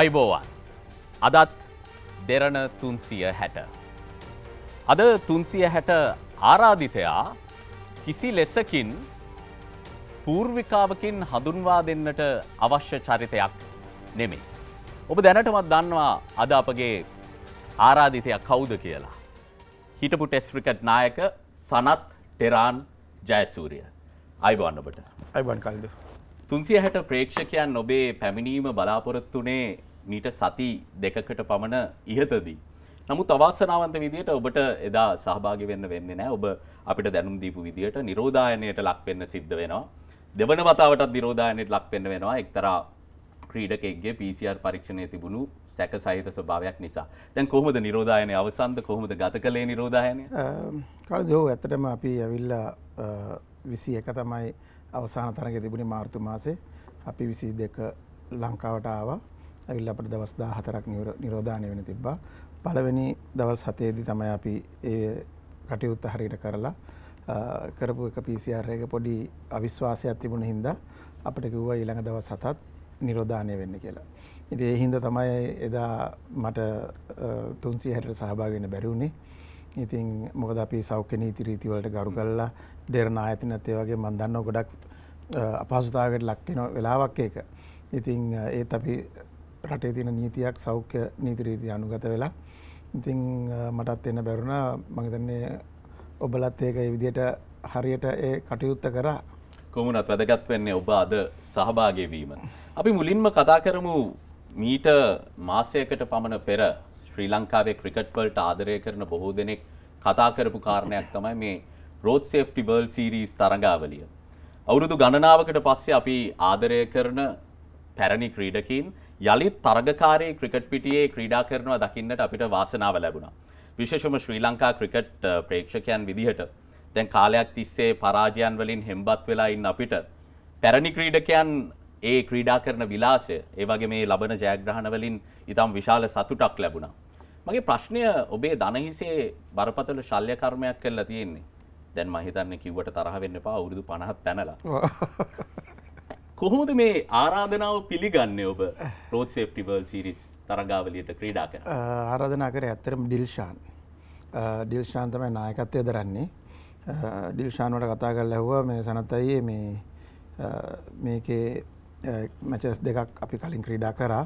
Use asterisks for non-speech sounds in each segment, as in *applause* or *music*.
අයිබෝවන් අදත් දෙරණ තුන්සිය හැට. අද තුන්සිය හැට ආරාධිතයා කිසි ලෙස්සකින් පූර්විකාවකින් හඳුන්වා දෙන්නට අවශ්‍ය චරිතයක් නෙමේ. ඔබ දැනටමත් දන්නවා අද අපගේ ආරාධිතයක් කවුද කියලා. හිටපු ටෙස් ක්‍රිකට් නායක සනත් ටෙරාන් ජයසූරිය. අයිබෝන්න ඔබට අයිබන් කල්ද. තුන්සිය හැට ප්‍රේක්ෂකයන් ඔබේ පැමිණීම බලාපොරොත්තුනේ මීට සති දෙකකට පමණ ඉහතදී. නමුත් අවාසනාවන්ත විදියට ඔබට එදා සහභාගි වෙන්න වෙන්නේ නැහැ. ඔබ අපිට දැනුම් දීපු විදියට නිරෝධායනයට ලක් වෙන්න සිද්ධ වෙනවා. දෙවන වතාවටත් නිරෝධායනයට ලක් වෙන්න වෙනවා. එක්තරා ක්‍රීඩකෙක්ගේ PCR පරීක්ෂණය තිබුණු සැක සහිත ස්වභාවයක් නිසා. දැන් කොහොමද නිරෝධායනය අවසන්ද කොහොමද ගත කළේ නිරෝධායනය? කල්දෝ ඇත්තටම අපි ඇවිල්ලා 21 තමයි අවසාන තරඟය තිබුණේ මාර්තු මාසේ. අපි 22 ලංකාවට ආවා. ඇවිල්ලා අපිට දවස් 14ක් නිරෝධාණය වෙන තිබ්බා. පළවෙනි දවස් 7ේදී තමයි අපි ඒ කටයුත්ත හරියට කරලා කරපු එක PCR එක පොඩි අවිශ්වාසයක් තිබුණ හින්දා අපිට කිව්වා ඊළඟ දවස් 7ත් නිරෝධාණය වෙන්න කියලා. ඉතින් ඒ හින්දා තමයි එදා මට 360ට සහභාගී වෙන්න බැරි වුණේ. ඉතින් මොකද අපි සෞඛ්‍ය නීති රීති වලට ගරු කරලා දෙරණ ආයතනත් ඒ වගේ මම දන්නවා ගොඩක් අපහසුතාවයකට ලක් වෙන වෙලාවක් ඒක. ඉතින් ඒත් අපි රටේ තියෙන නීතියක් සෞඛ්‍ය නීතිරීති අනුගත වෙලා ඉතිං මටත් එන්න බැරුණා මඟතන්නේ ඔබලත් ඒක විදියට හරියට ඒ කටයුත්ත කරා කොමුණත් වැදගත් වෙන්නේ ඔබ අද සහභාගයවීම. අපි මුලින්ම කතා කරමු මීට මාසයකට පමණ පෙර ශ්‍රී ලංකාවේ ක්‍රිකට්වල්ට ආදරය කරන බොහෝ දෙනෙක් කතා කරපු කාරණයක් තමයි මේ රෝඩ් සේෆ්ටි බර්ල් සීරීස් තරඟාවලිය. අවුරුදු ගණනාවකට පස්සේ අපි ආදරය කරන පැරණි ක්‍රීඩකින් යළිත් තරගකාරී ක්‍රිකට් පිටියේ ක්‍රීඩා කරනවා දකින්නට අපිට වාසනාව ලැබුණා. විශේෂම ශ්‍රී ලංකා ක්‍රිකට් ප්‍රේක්ෂකයන් විදිහට දැන් කාලයක් තිස්සේ පරාජයන් වලින් හෙම්බත් වෙලා ඉන්න අපිට පැරණි ක්‍රීඩකයන් ඒ ක්‍රීඩා කරන විලාසය ඒ වගේ මේ ලබන ජයග්‍රහණ වලින් ඊටම් විශාල සතුටක් ලැබුණා. මගේ ප්‍රශ්නය ඔබේ දනහිසේ බරපතල ශල්්‍ය කර්මයක් කරලා තියෙන්නේ. දැන් මම හිතන්නේ කිව්වට තරහ වෙන්න එපා අවුරුදු 50ක් පැනලා. *laughs* කොහොමද මේ ආරාධනාව පිළිගන්න ඔබ රෝඩ් සේෆ්ටිවල් සිරිස් තරගාවලියට ක්‍රීඩා කර ආරාධනා කර ඇත්තරම ඩිල්ශාන් ඩිල්ශාන් තමයි නායකත්වය දරන්නේ ඩිල්ශාන්වට කතා කරල ඇහුව මේ සනතයේ මේ මේකේ මැචස් දෙකක් අපි කලින් ක්‍රීඩා කරා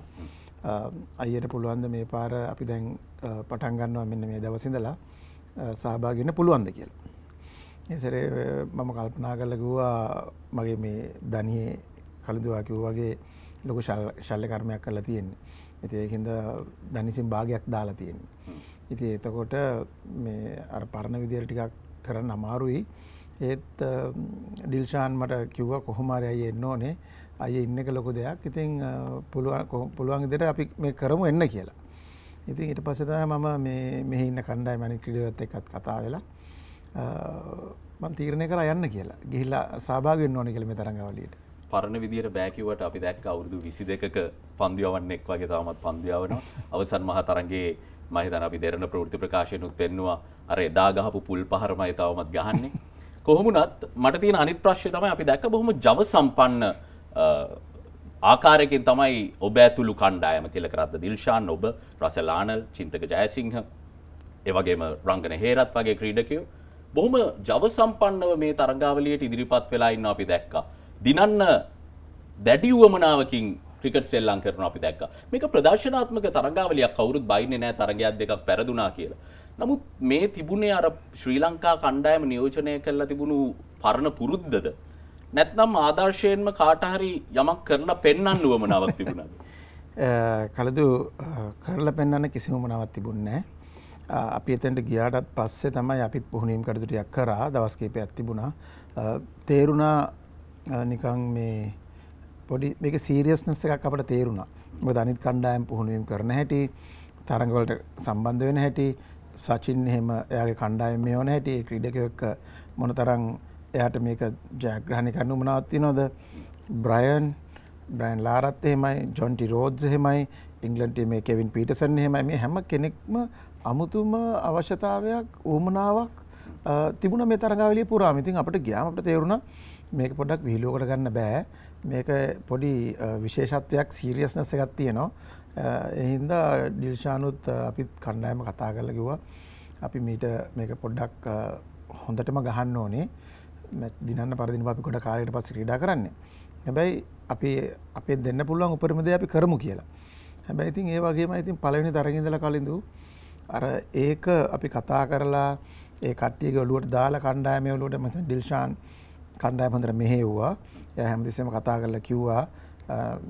අයියට පුළුවන්ද මේ පාර අපි දැන් පටන් ගන්නවා මෙන්න මේ දවසිඳලා සහභාගන්න පුළුවන්ද කියල්. එසරේ මම කල්පනා කරලගවා මගේ මේ දනයේ කලදුවා කිව් වගේ ලොකු ශල්ල කර්මයක් කරලා තියෙන්නේ. ඉතින් ඒකින්ද දනිසින් භාගයක් දාලා තියෙන්නේ. ඉතින් එතකොට මේ අර පරණ විදියට ටිකක් කරන්න අමාරුයි. ඒත් ඩිල්ෂාන් මට කිව්වා කොහොම හරි අයියේ එන්න ඕනේ. අයියේ ඉන්න එක ලොකු දෙයක්. ඉතින් පුළුවන් පුළුවන් විදියට අපි මේ කරමු එන්න කියලා. ඉතින් ඊට පස්සේ තමයි මම මේ මෙහි ඉන්න කණ්ඩායම අනිත් ක්‍රීඩකයත් එක්කත් කතා වෙලා මම තීරණය කරා යන්න කියලා. ගිහිල්ලා සහභාගී වෙන්න ඕනේ කියලා මේ තරඟවලියට. පරණ විදිර බෑකිවට අපි දැක් අවුරුදු විසි දෙක පන්දිියවන්නෙක් වගේ තාමත් පන්දිියාවන අවසන් මහ තරන්ගේ මහිතන අපි දෙරන ප්‍රෘති ප්‍රකාශයනුත් පෙන්නවා අර එදා ගහපු පුල් පහරමයි තවමත් ගහන්නේ. කොහොමුණත් මට තියෙන අනිත් ප්‍රශ්ය තමයි අපි දැක බොහොම ජව සම්පන්න ආකාරයකින් තමයි ඔබ ඇතුළු කණ්ඩායම තිලකරත්ද දිල්ශාන් ඔබ රසලානල් චින්තක ජයසිංහ එවගේම රංගන හේරත් වගේ ක්‍රීඩකයෝ. බොහොම ජව සම්පන්නව මේ තරගාවලියට ඉදිරිපත් වෙලා ඉන්න අපි දැක්කා. දිනන්න දැඩිවුවමනාවකින් ක්‍රිකට සෙල්ලං කරන අපි දැක්ක මේක ප්‍රදර්ශනාත්මක තරගාවලයක් කවුරුත් බයින්නේ නෑ තරගයක් දෙකක් පැරදුනා කියලා. නමුත් මේ තිබුණේ අර ශ්‍රී ලංකා කණ්ඩායම නියෝජනය කරලා තිබුණු පරණ පුරුද්දද නැත්නම් ආදර්ශයෙන්ම කාට හරි යමක් කරන පෙන්වන්න උවමනාවක් තිබුණාද? *laughs* කලදු කරලා පෙන්වන්න කිසිම උවමනාවක් තිබුණේ නැහැ. අපි එතෙන්ට ගියාටත් පස්සේ තමයි අපිත් පුහුණුවීම් කටයුතු ටිකක් කරා දවස් කීපයක් තිබුණා. තේරුණා නිකං මේ පොඩි එක සීරියස්නස් එකක් අපට තේරුණා ඔබ දනිත් කණ්ඩායම් පුහුණුවම් කරන හැටි තරඟවලට සම්බන්ධ වෙන හැටි සචින් එහෙම එයාගේ කණ්ඩායම් මේ ඕන හැටි ක්‍රීඩකයොක්ක මොන තරං එයාට මේක ජයග්‍රහණි කරන්න මනාවත්ති නොද බ්‍රයන් බ්‍රයින් ලාරත් එහෙමයි ජොන්ටි රෝඩ්ස් එහෙමයි ඉංගලන්ට මේ කෙවින් පිටසන් එහෙමයි මේ හැම කෙනෙක්ම අමුතුම අවශ්‍යතාවයක් ඕමනාවක් තිබුණ මේ තරගාවලි පුරාමිතින් අපට ග්‍යාමට තේරුණා මේක පොඩ්ඩක් විහිළුවකට ගන්න බෑ මේක පොඩි විශේෂත්වයක් සීරියස්නස් එකක් තියෙනවා ඒ හින්දා ඩිල්ෂානුත් අපිත් කණ්ඩායම කතා කරලා කිව්වා අපි මීට මේක පොඩ්ඩක් හොඳටම ගහන්න ඕනේ දිනන්න පරදින අපි ගොඩ කාලයකට පස්සේ ක්‍රීඩා කරන්නේ හැබැයි අපි අපේ දෙන්න පුළුවන් උපරිම දේ අපි කරමු කියලා හැබැයි ඉතින් ඒ වගේම ඉතින් පළවෙනි තරගෙ ඉඳලා කලින්දු අර ඒක අපි කතා කරලා ඒ කට්ටියගේ ඔලුවට දාලා කණ්ඩායමේ ඔලුවට මත ඩිල්ෂාන් කණ්ඩායම හොඳට මෙහෙව්වා. එයා හැමතිස්සෙම කතා කරලා කිව්වා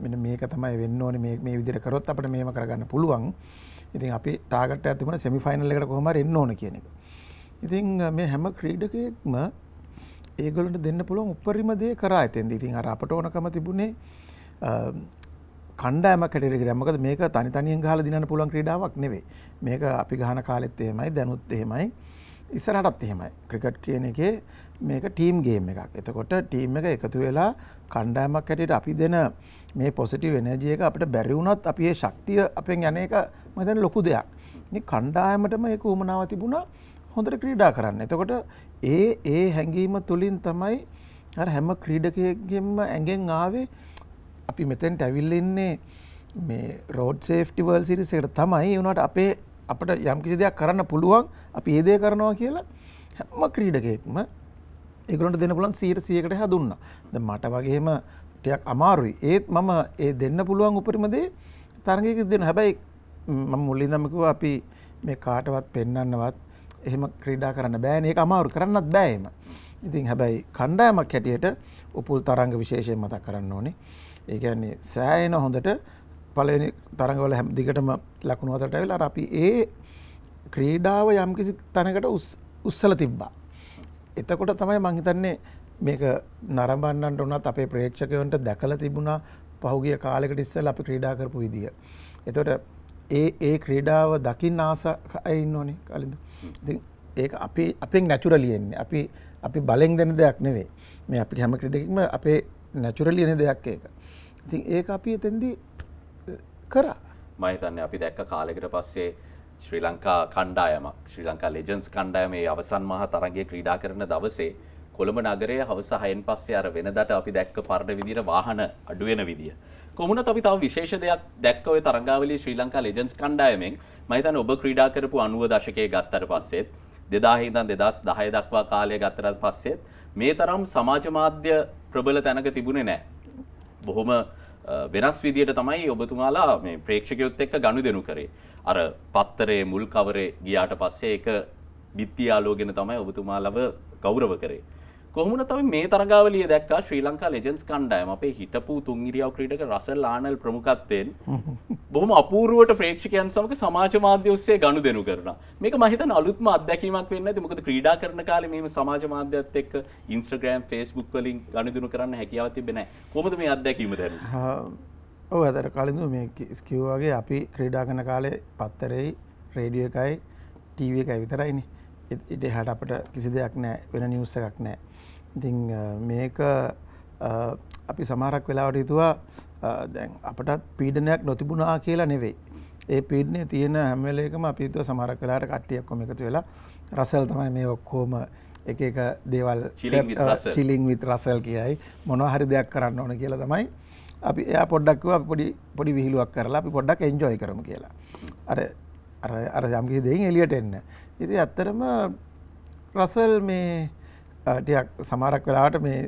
මෙන්න මේක තමයි වෙන්න ඕනේ මේ මේ විදිහට කරොත් අපිට මේව කරගන්න පුළුවන්. ඉතින් අපි ටාගට් එකක් තිබුණා semi final එකට කොහොම හරි එන්න ඕනේ කියන එක. ඉතින් මේ හැම ක්‍රීඩකයෙක්ම ඒගොල්ලන්ට දෙන්න පුළුවන් උපරිම දේ කරා එතෙන්දී. ඉතින් අර අපට ඕනකම තිබුණේ කණ්ඩෑම කටරෙකට මොකද මේක තනි තනියෙන් ගහලා දිනන්න පුළුවන් ක්‍රීඩාවක් නෙවෙයි. මේක අපි ගහන කාලෙත් එහෙමයි, දැනුත් එහෙමයි, ඉස්සරහටත් එහෙමයි. ක්‍රිකට් කියන එකේ මේක ටීම් ගේම් එකක් එතකොට ටීම් එක එකතු වෙලා කණ්ඩෑමක් හැටියට අපි දෙන මේ පොසිටිව් එනර්ජිය එක අපිට බැරි වුණත් අපි ඒ ශක්තිය අපෙන් යන එක මම දැන් ලොකු දෙයක්. ඉතින් කණ්ඩායමටම ඒක උමනාව තිබුණා හොඳට ක්‍රීඩා කරන්න. එතකොට ඒ ඒ හැඟීම තුලින් තමයි අර හැම ක්‍රීඩකයෙක්ගෙම ඇඟෙන් ආවේ අපි මෙතෙන්ට ඇවිල්ලා ඉන්නේ මේ රෝඩ් සේෆ්ටි වර්ල්ඩ් සීරීස් එකට තමයි උනාට අපේ අපිට යම්කිසි දෙයක් කරන්න පුළුවන් අපි ඒ දේ කරනවා කියලා හැම ක්‍රීඩකයෙක්ම ඒගොලන්ට දෙන්න පුලන් සීර සියකට හ දුන්න ද මට වගේම ටයක් අමාරුයි ඒත් මම ඒ දෙන්න පුළුවන් උපරිමදේ තරගයක දෙන හැබැයි මුල්ලිදමකුව අපි මේ කාටවත් පෙන්න්නවත් එහෙම ක්‍රීඩා කරන්න බෑන ඒ අමාරු කරන්නත් බෑම ඉතින් හැබැයි කණ්ඩායමක් හැටියට උපුල් තරංග විශේෂයෙන් මතක් කරන්න ඕනේ ඒගැන්නේ සෑයන හොඳට පලනි තරඟවල හැම දිගටම ලකුණුවතට ඇවෙලා අපි ඒ ක්‍රීඩාව යම්කිසි තැනකට උස්සල තිබ්බා එතකොට තමයි මං හිතන්නේ මේක නරඹන්නට උනත් අපේ ප්‍රේක්ෂකයන්ට දැකලා තිබුණා පහුගිය කාලෙකට ඉස්සෙල්ලා අපි ක්‍රීඩා කරපු විදිය. එතකොට ඒ ඒ ක්‍රීඩාව දකින්න ආසයි ඉන්නෝනේ කලින්ද. ඉතින් ඒක අපි අපෙන් නැචරලි එන්නේ. අපි අපි බලෙන් දෙන දෙයක් නෙවෙයි. මේ අපිට හැම ක්‍රීඩකෙකම අපේ නැචරලි එන දෙයක් ඒක. ඉතින් ඒක අපි එතෙන්දී කරා. මම හිතන්නේ අපි දැක්ක කාලෙකට පස්සේ ශ්‍රී ලංකා කණ්ඩායමක් ශ්‍රී ලංකා ලෙජන්ස් කණ්ඩාය මේ අවසන් මහ තරගේ ක්‍රීඩා කරන දවසේ කොළඹ නගරය හවසහයෙන් පස්සේ අර වෙනදට අපි දැක්ක පරණ විදිර වාහන අඩුවෙන විදිිය. කොමුණත් අපි තව විශේෂ දෙයක් දැක්කව තරංගාවලි ශ්‍රී ලංකා ලෙජන්ස් කණ්ඩායමෙන් මහිතන් ඔබ ක්‍රීඩා කරපු අනුව දශකය ගත්තර පස්සෙත්. දෙදාහිදන් දෙදස් දහය දක්වා කාලය ගත්තරත් පස්සෙත් මේ තරම් සමාජ මාධ්‍ය ප්‍රබල තැනක තිබුණේ නෑ. බොහොම වෙනස් විදියට තමයි ඔබතුමාලා මේ ප්‍රේක්ෂකයොත් එක්ක ගණු දෙනු කරේ. අර පත්තරේ මුල් කවරේ ගියාට පස්සේ එක බිත්තියාලෝගෙන තමයි ඔබතුමාලව ගෞරව කරේ. කොහොමද තමයි මේ තරගාවලිය දැක්කා ශ්‍රී ලංකා ලෙජන්ඩ්ස් කණ්ඩායම අපේ හිටපු තුන්ගිරියව ක්‍රීඩක රසල් ආනල් ප්‍රමුඛත්වයෙන් බොහොම අපූර්වට ප්‍රේක්ෂකයන් සමග සමාජ මාධ්‍ය ඔස්සේ ගනුදෙනු කරනවා. මේක මම හිතන අලුත්ම අත්දැකීමක් වෙන්න ඇති. මොකද ක්‍රීඩා කරන කාලේ මේ සමාජ මාධ්‍යත් එක්ක Instagram, Facebook වලින් ගනුදෙනු කරන්න හැකියාවක් තිබෙන්නේ නැහැ. කොහොමද මේ අත්දැකීම දැනුනේ? ඔව ඇතර කලින්ඳු මේ ස්කිව්වාගේ අපි ක්‍රීඩා කන කාලේ පත්තරෙයි රේඩිය එකයි ටීව එකයි විතරයිනි ඉට හැට අපට කිසි දෙයක් නෑ වෙන නිවස එකක් නෑ ඉතිං මේක අපි සමහරක් වෙලාවට හිතුවා දැන් අපටත් පීඩනයක් නොතිබුණා කියලා නෙවෙයි ඒ පීඩනය තියෙන හැමලේකම අපිතුව සමහරක් වෙලාට කට්ටියක්කොම එකතු වෙලා රසල් තමයි මේ ඔක්කෝම එක එක දේවල් චිලිං විත් රසල් කියයි මොනව හරි දෙයක් කරන්න ඕන කියලා තමයි අපි එයා පොඩ්ඩක්ව අප පොඩි පොඩි විහිලුවක් කරලා අපි පොඩ්ඩක් එන්ජෝය කරම කියලා අර අර අර යම්කි දෙයින් එලියට එන්න ඉති ඇත්තරම රසල් මේ ටයක් සමාරක් වෙලාට මේ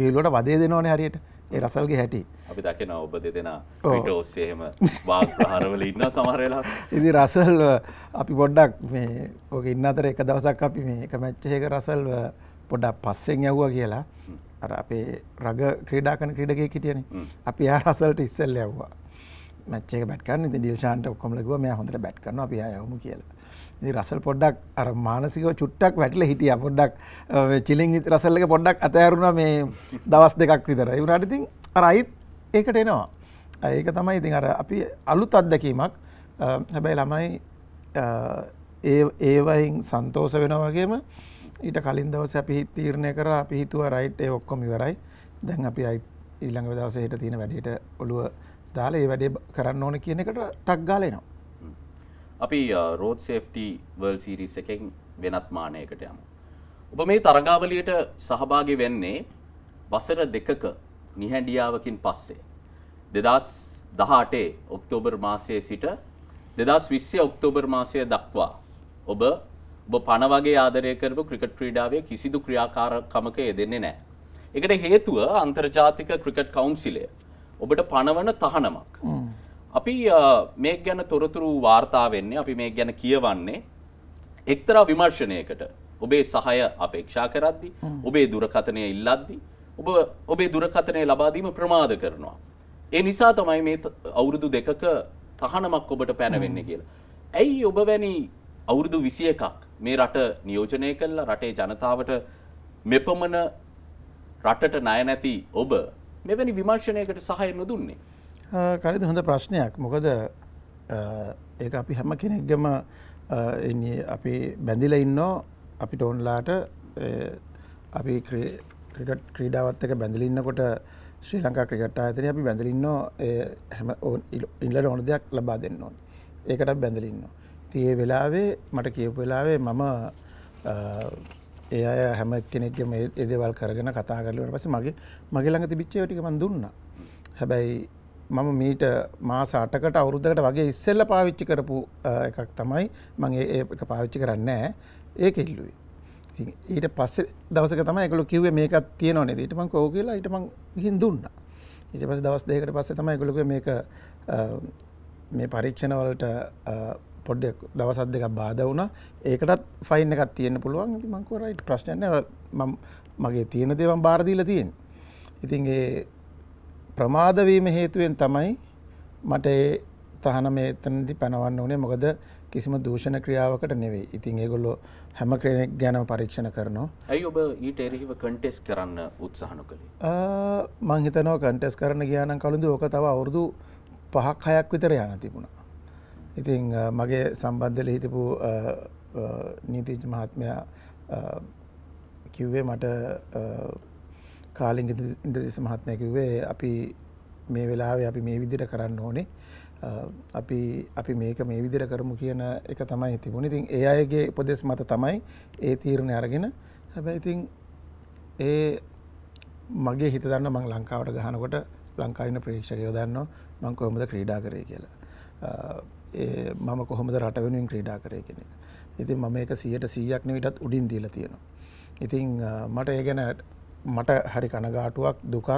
වීලුවට වදේ දෙනවන හරියට ඒ රසල්ගේ හැටි අපි දකින ඔබ දෙදෙන ටෝස්සයහෙම වාහරවල ඉන්න සමරලා ඉදි රසල් අපි පොඩ්ඩක් මේ ඕක ඉන්න අතර එක දවසක් අපි මේ එක මැච්චහක රසල් පොඩක් පස්සෙන් යව්වා කියලා අර අපේ රග ක්‍රීඩා කරන ක්‍රීඩකයෙක් හිටියනේ. අපි එයා රසල්ට ඉස්සෙල්ල යවුවා. මැච් එක බැට් කරන්න ඉතින් ඩිල්ෂාන්ට ඔක්කොම ලගුවා මෙයා හොඳට බැට් කරනවා අපි එයා යවමු කියලා. ඉතින් රසල් පොඩ්ඩක් අර මානසිකව චුට්ටක් වැටිලා හිටියා. පොඩ්ඩක් චිලින් රසල් එක පොඩ්ඩක් අතෑරුණා මේ දවස් දෙකක් විතර. ඒ වුණාට ඉතින් අර අයිත් ඒකට එනවා. ඒක තමයි ඉතින් අර අපි අලුත් අත්දැකීමක්. හැබැයි ළමයි ඒ ඒවයින් සන්තෝෂ වෙනවා වගේම ඊට කලින් දවස අපි තීරණය කර අපි හිතුව රයිට් ඒ ඔක්කොම ඉවරයි දැන් අපි අයි ඊළඟ දවස හිට තියෙන වැඩට ඔළුව දාල ඒ වැඩේ කරන්න ඕන කියන එකට ටක් ගාලනවා අපි රෝඩ් සේෆ්ටි වර්ල් සිරිස් එකෙන් වෙනත් මානයකට යමු ඔබ මේ තරගාවලියට සහභාගි වෙන්නේ වසර දෙකක නිහැඩියාවකින් පස්සේ දෙදස් දහටේ ඔක්තෝබර් මාසයේ සිට දෙදස් විස්්‍ය ඔක්තෝබර් මාසය දක්වා ඔබ ඔබ පණ වගේ ආදරය කරපු ක්‍රිකට් ක්‍රීඩාවේ කිසිදු ක්‍රියාකාරකමක යෙදෙන්නේ නැහැ. ඒකට හේතුව අන්තර්ජාතික ක්‍රිකට් කවුන්සිලය ඔබට පණවන තහනමක්. අපි මේ ගැන තොරතුරු වාර්තා වෙන්නේ අපි මේ ගැන කියවන්නේ එක්තරා විමර්ශනයකට ඔබේ සහය අපේක්ෂා කරද්දි ඔබේ දුරකථනය ඉල්ලද්දි ඔබ ඔබේ දුරකථනය ලබා දීම ප්‍රමාද කරනවා. ඒ නිසා තමයි මේ අවුරුදු දෙකක තහනමක් ඔබට පැනවෙන්නේ කියලා. ඇයි ඔබ වැනි අවුරුදු විසිය එකක් මේ රට නියෝජනය කල්ලා රටේ ජනතාවට මෙපමණ රටට නය නැති ඔබ මෙවැනි විමර්ශණයකට සහය නොදුන්නේ. කලද හොඳ ප්‍රශ්නයක් මොකද ඒ අපි හැම කෙනෙක්ගම අපි බැඳිල ඉන්නෝ අපි ටෝන්ලාට අපි ක්‍රිකට් ක්‍රීඩාවත් එක බැඳලින්නකොට ශ්‍රී ලංකා ක්‍රිකට් ආයතන අපි බැඳලින්න හැම ඉල්ලට ඕන දෙයක් ලබා දෙන්න ඕන ඒකට බැඳලින්නවා. තිය වෙලාවේ මට කියපු වෙලාවේ මම ඒ අය හැම කෙනෙක්ගම එදවල් කරගෙන කතා කරලවට පස මගේ මගේ ළඟ තිබිච්චේටික මන් දුන්න හැබැයි මම මීට මාස අටකට අවුරුද්ධකට වගේ ඉස්සෙල්ල පාවිච්චි කරපු එකක් තමයි මගේ ඒ පාවිච්චි කරන්න ඒක ඉල්ලුවේ ඊට පස්සේ දවසක තමයි ඒගොල්ලෝ කිව්වේ මේකක් තියෙනව නේද ඊට මං කෝ කියලා ඊට මං ගිහින් දුන්නා ඊට පස්සේ දවස් දෙකකට පස්සේ තමයි ඒගොල්ලෝ මේක මේ පරීක්ෂණ වලට පොඩ්ඩ දවසත් දෙකක් බාධ වුණා ඒකටත් ෆයින් එකක් තියෙන්න පුළුවන් ඉතින් මම කිව්වා රයිට් ප්‍රශ්නයක් නැහැ මම මගේ තියෙන දේ මම බාර දීලා තියෙනවා ඉතින් ඒ ප්‍රමාද වීම හේතුවෙන් තමයි මට ඒ තහනම එතනදී පැනවන්න උනේ මොකද කිසිම දූෂණ ක්‍රියාවකට නෙවෙයි. ඉතින් ඒගොල්ලෝ හැම කෙනෙක් ගැනම පරීක්ෂණ කරනවා. ඇයි ඔබ ඊට එරෙහිව කන්ටෙස්ට් කරන්න උත්සාහ නොකළේ? මම හිතනවා කන්ටෙස්ට් කරන්න ගියා නම් කලුඳු ඕක තව අවුරුදු 5ක් 6ක් විතර යන තිබුණා. ඉතින් මගේ සම්බන්ධල හිටපු නීතිජ මහත්මයා කිව්වේ මට කාලින් ඉන්දදිස මහත්මය කිව්වේ අපි මේ වෙලාවේ අපි මේ විදිට කරන්න ඕනේ අපි අපි මේක මේ විදිර කරමු කියන එක තමයි තිබුණ ඉතින් ඒ අයගේ උපදෙස් මත තමයි ඒ තීරණය අරගෙන හැබැයි ඉතින් ඒ මගේ හිත දන්න මං ලංකාවට ගහනකොට ලංකාවින ප්‍රේක්ෂකයෝ දන්නවා මං කොහොමද ක්‍රීඩා කරේ කියලා මම කොහොමද රට වෙනුවෙන් ක්‍රීඩා කරය කෙනෙ. ඉතින් මම එක සියට සීයක් නවිටත් උඩින් දීල තියෙනවා. ඉතිං මට ඒ ගැන මට හරි කනගාටුවක් දුකක්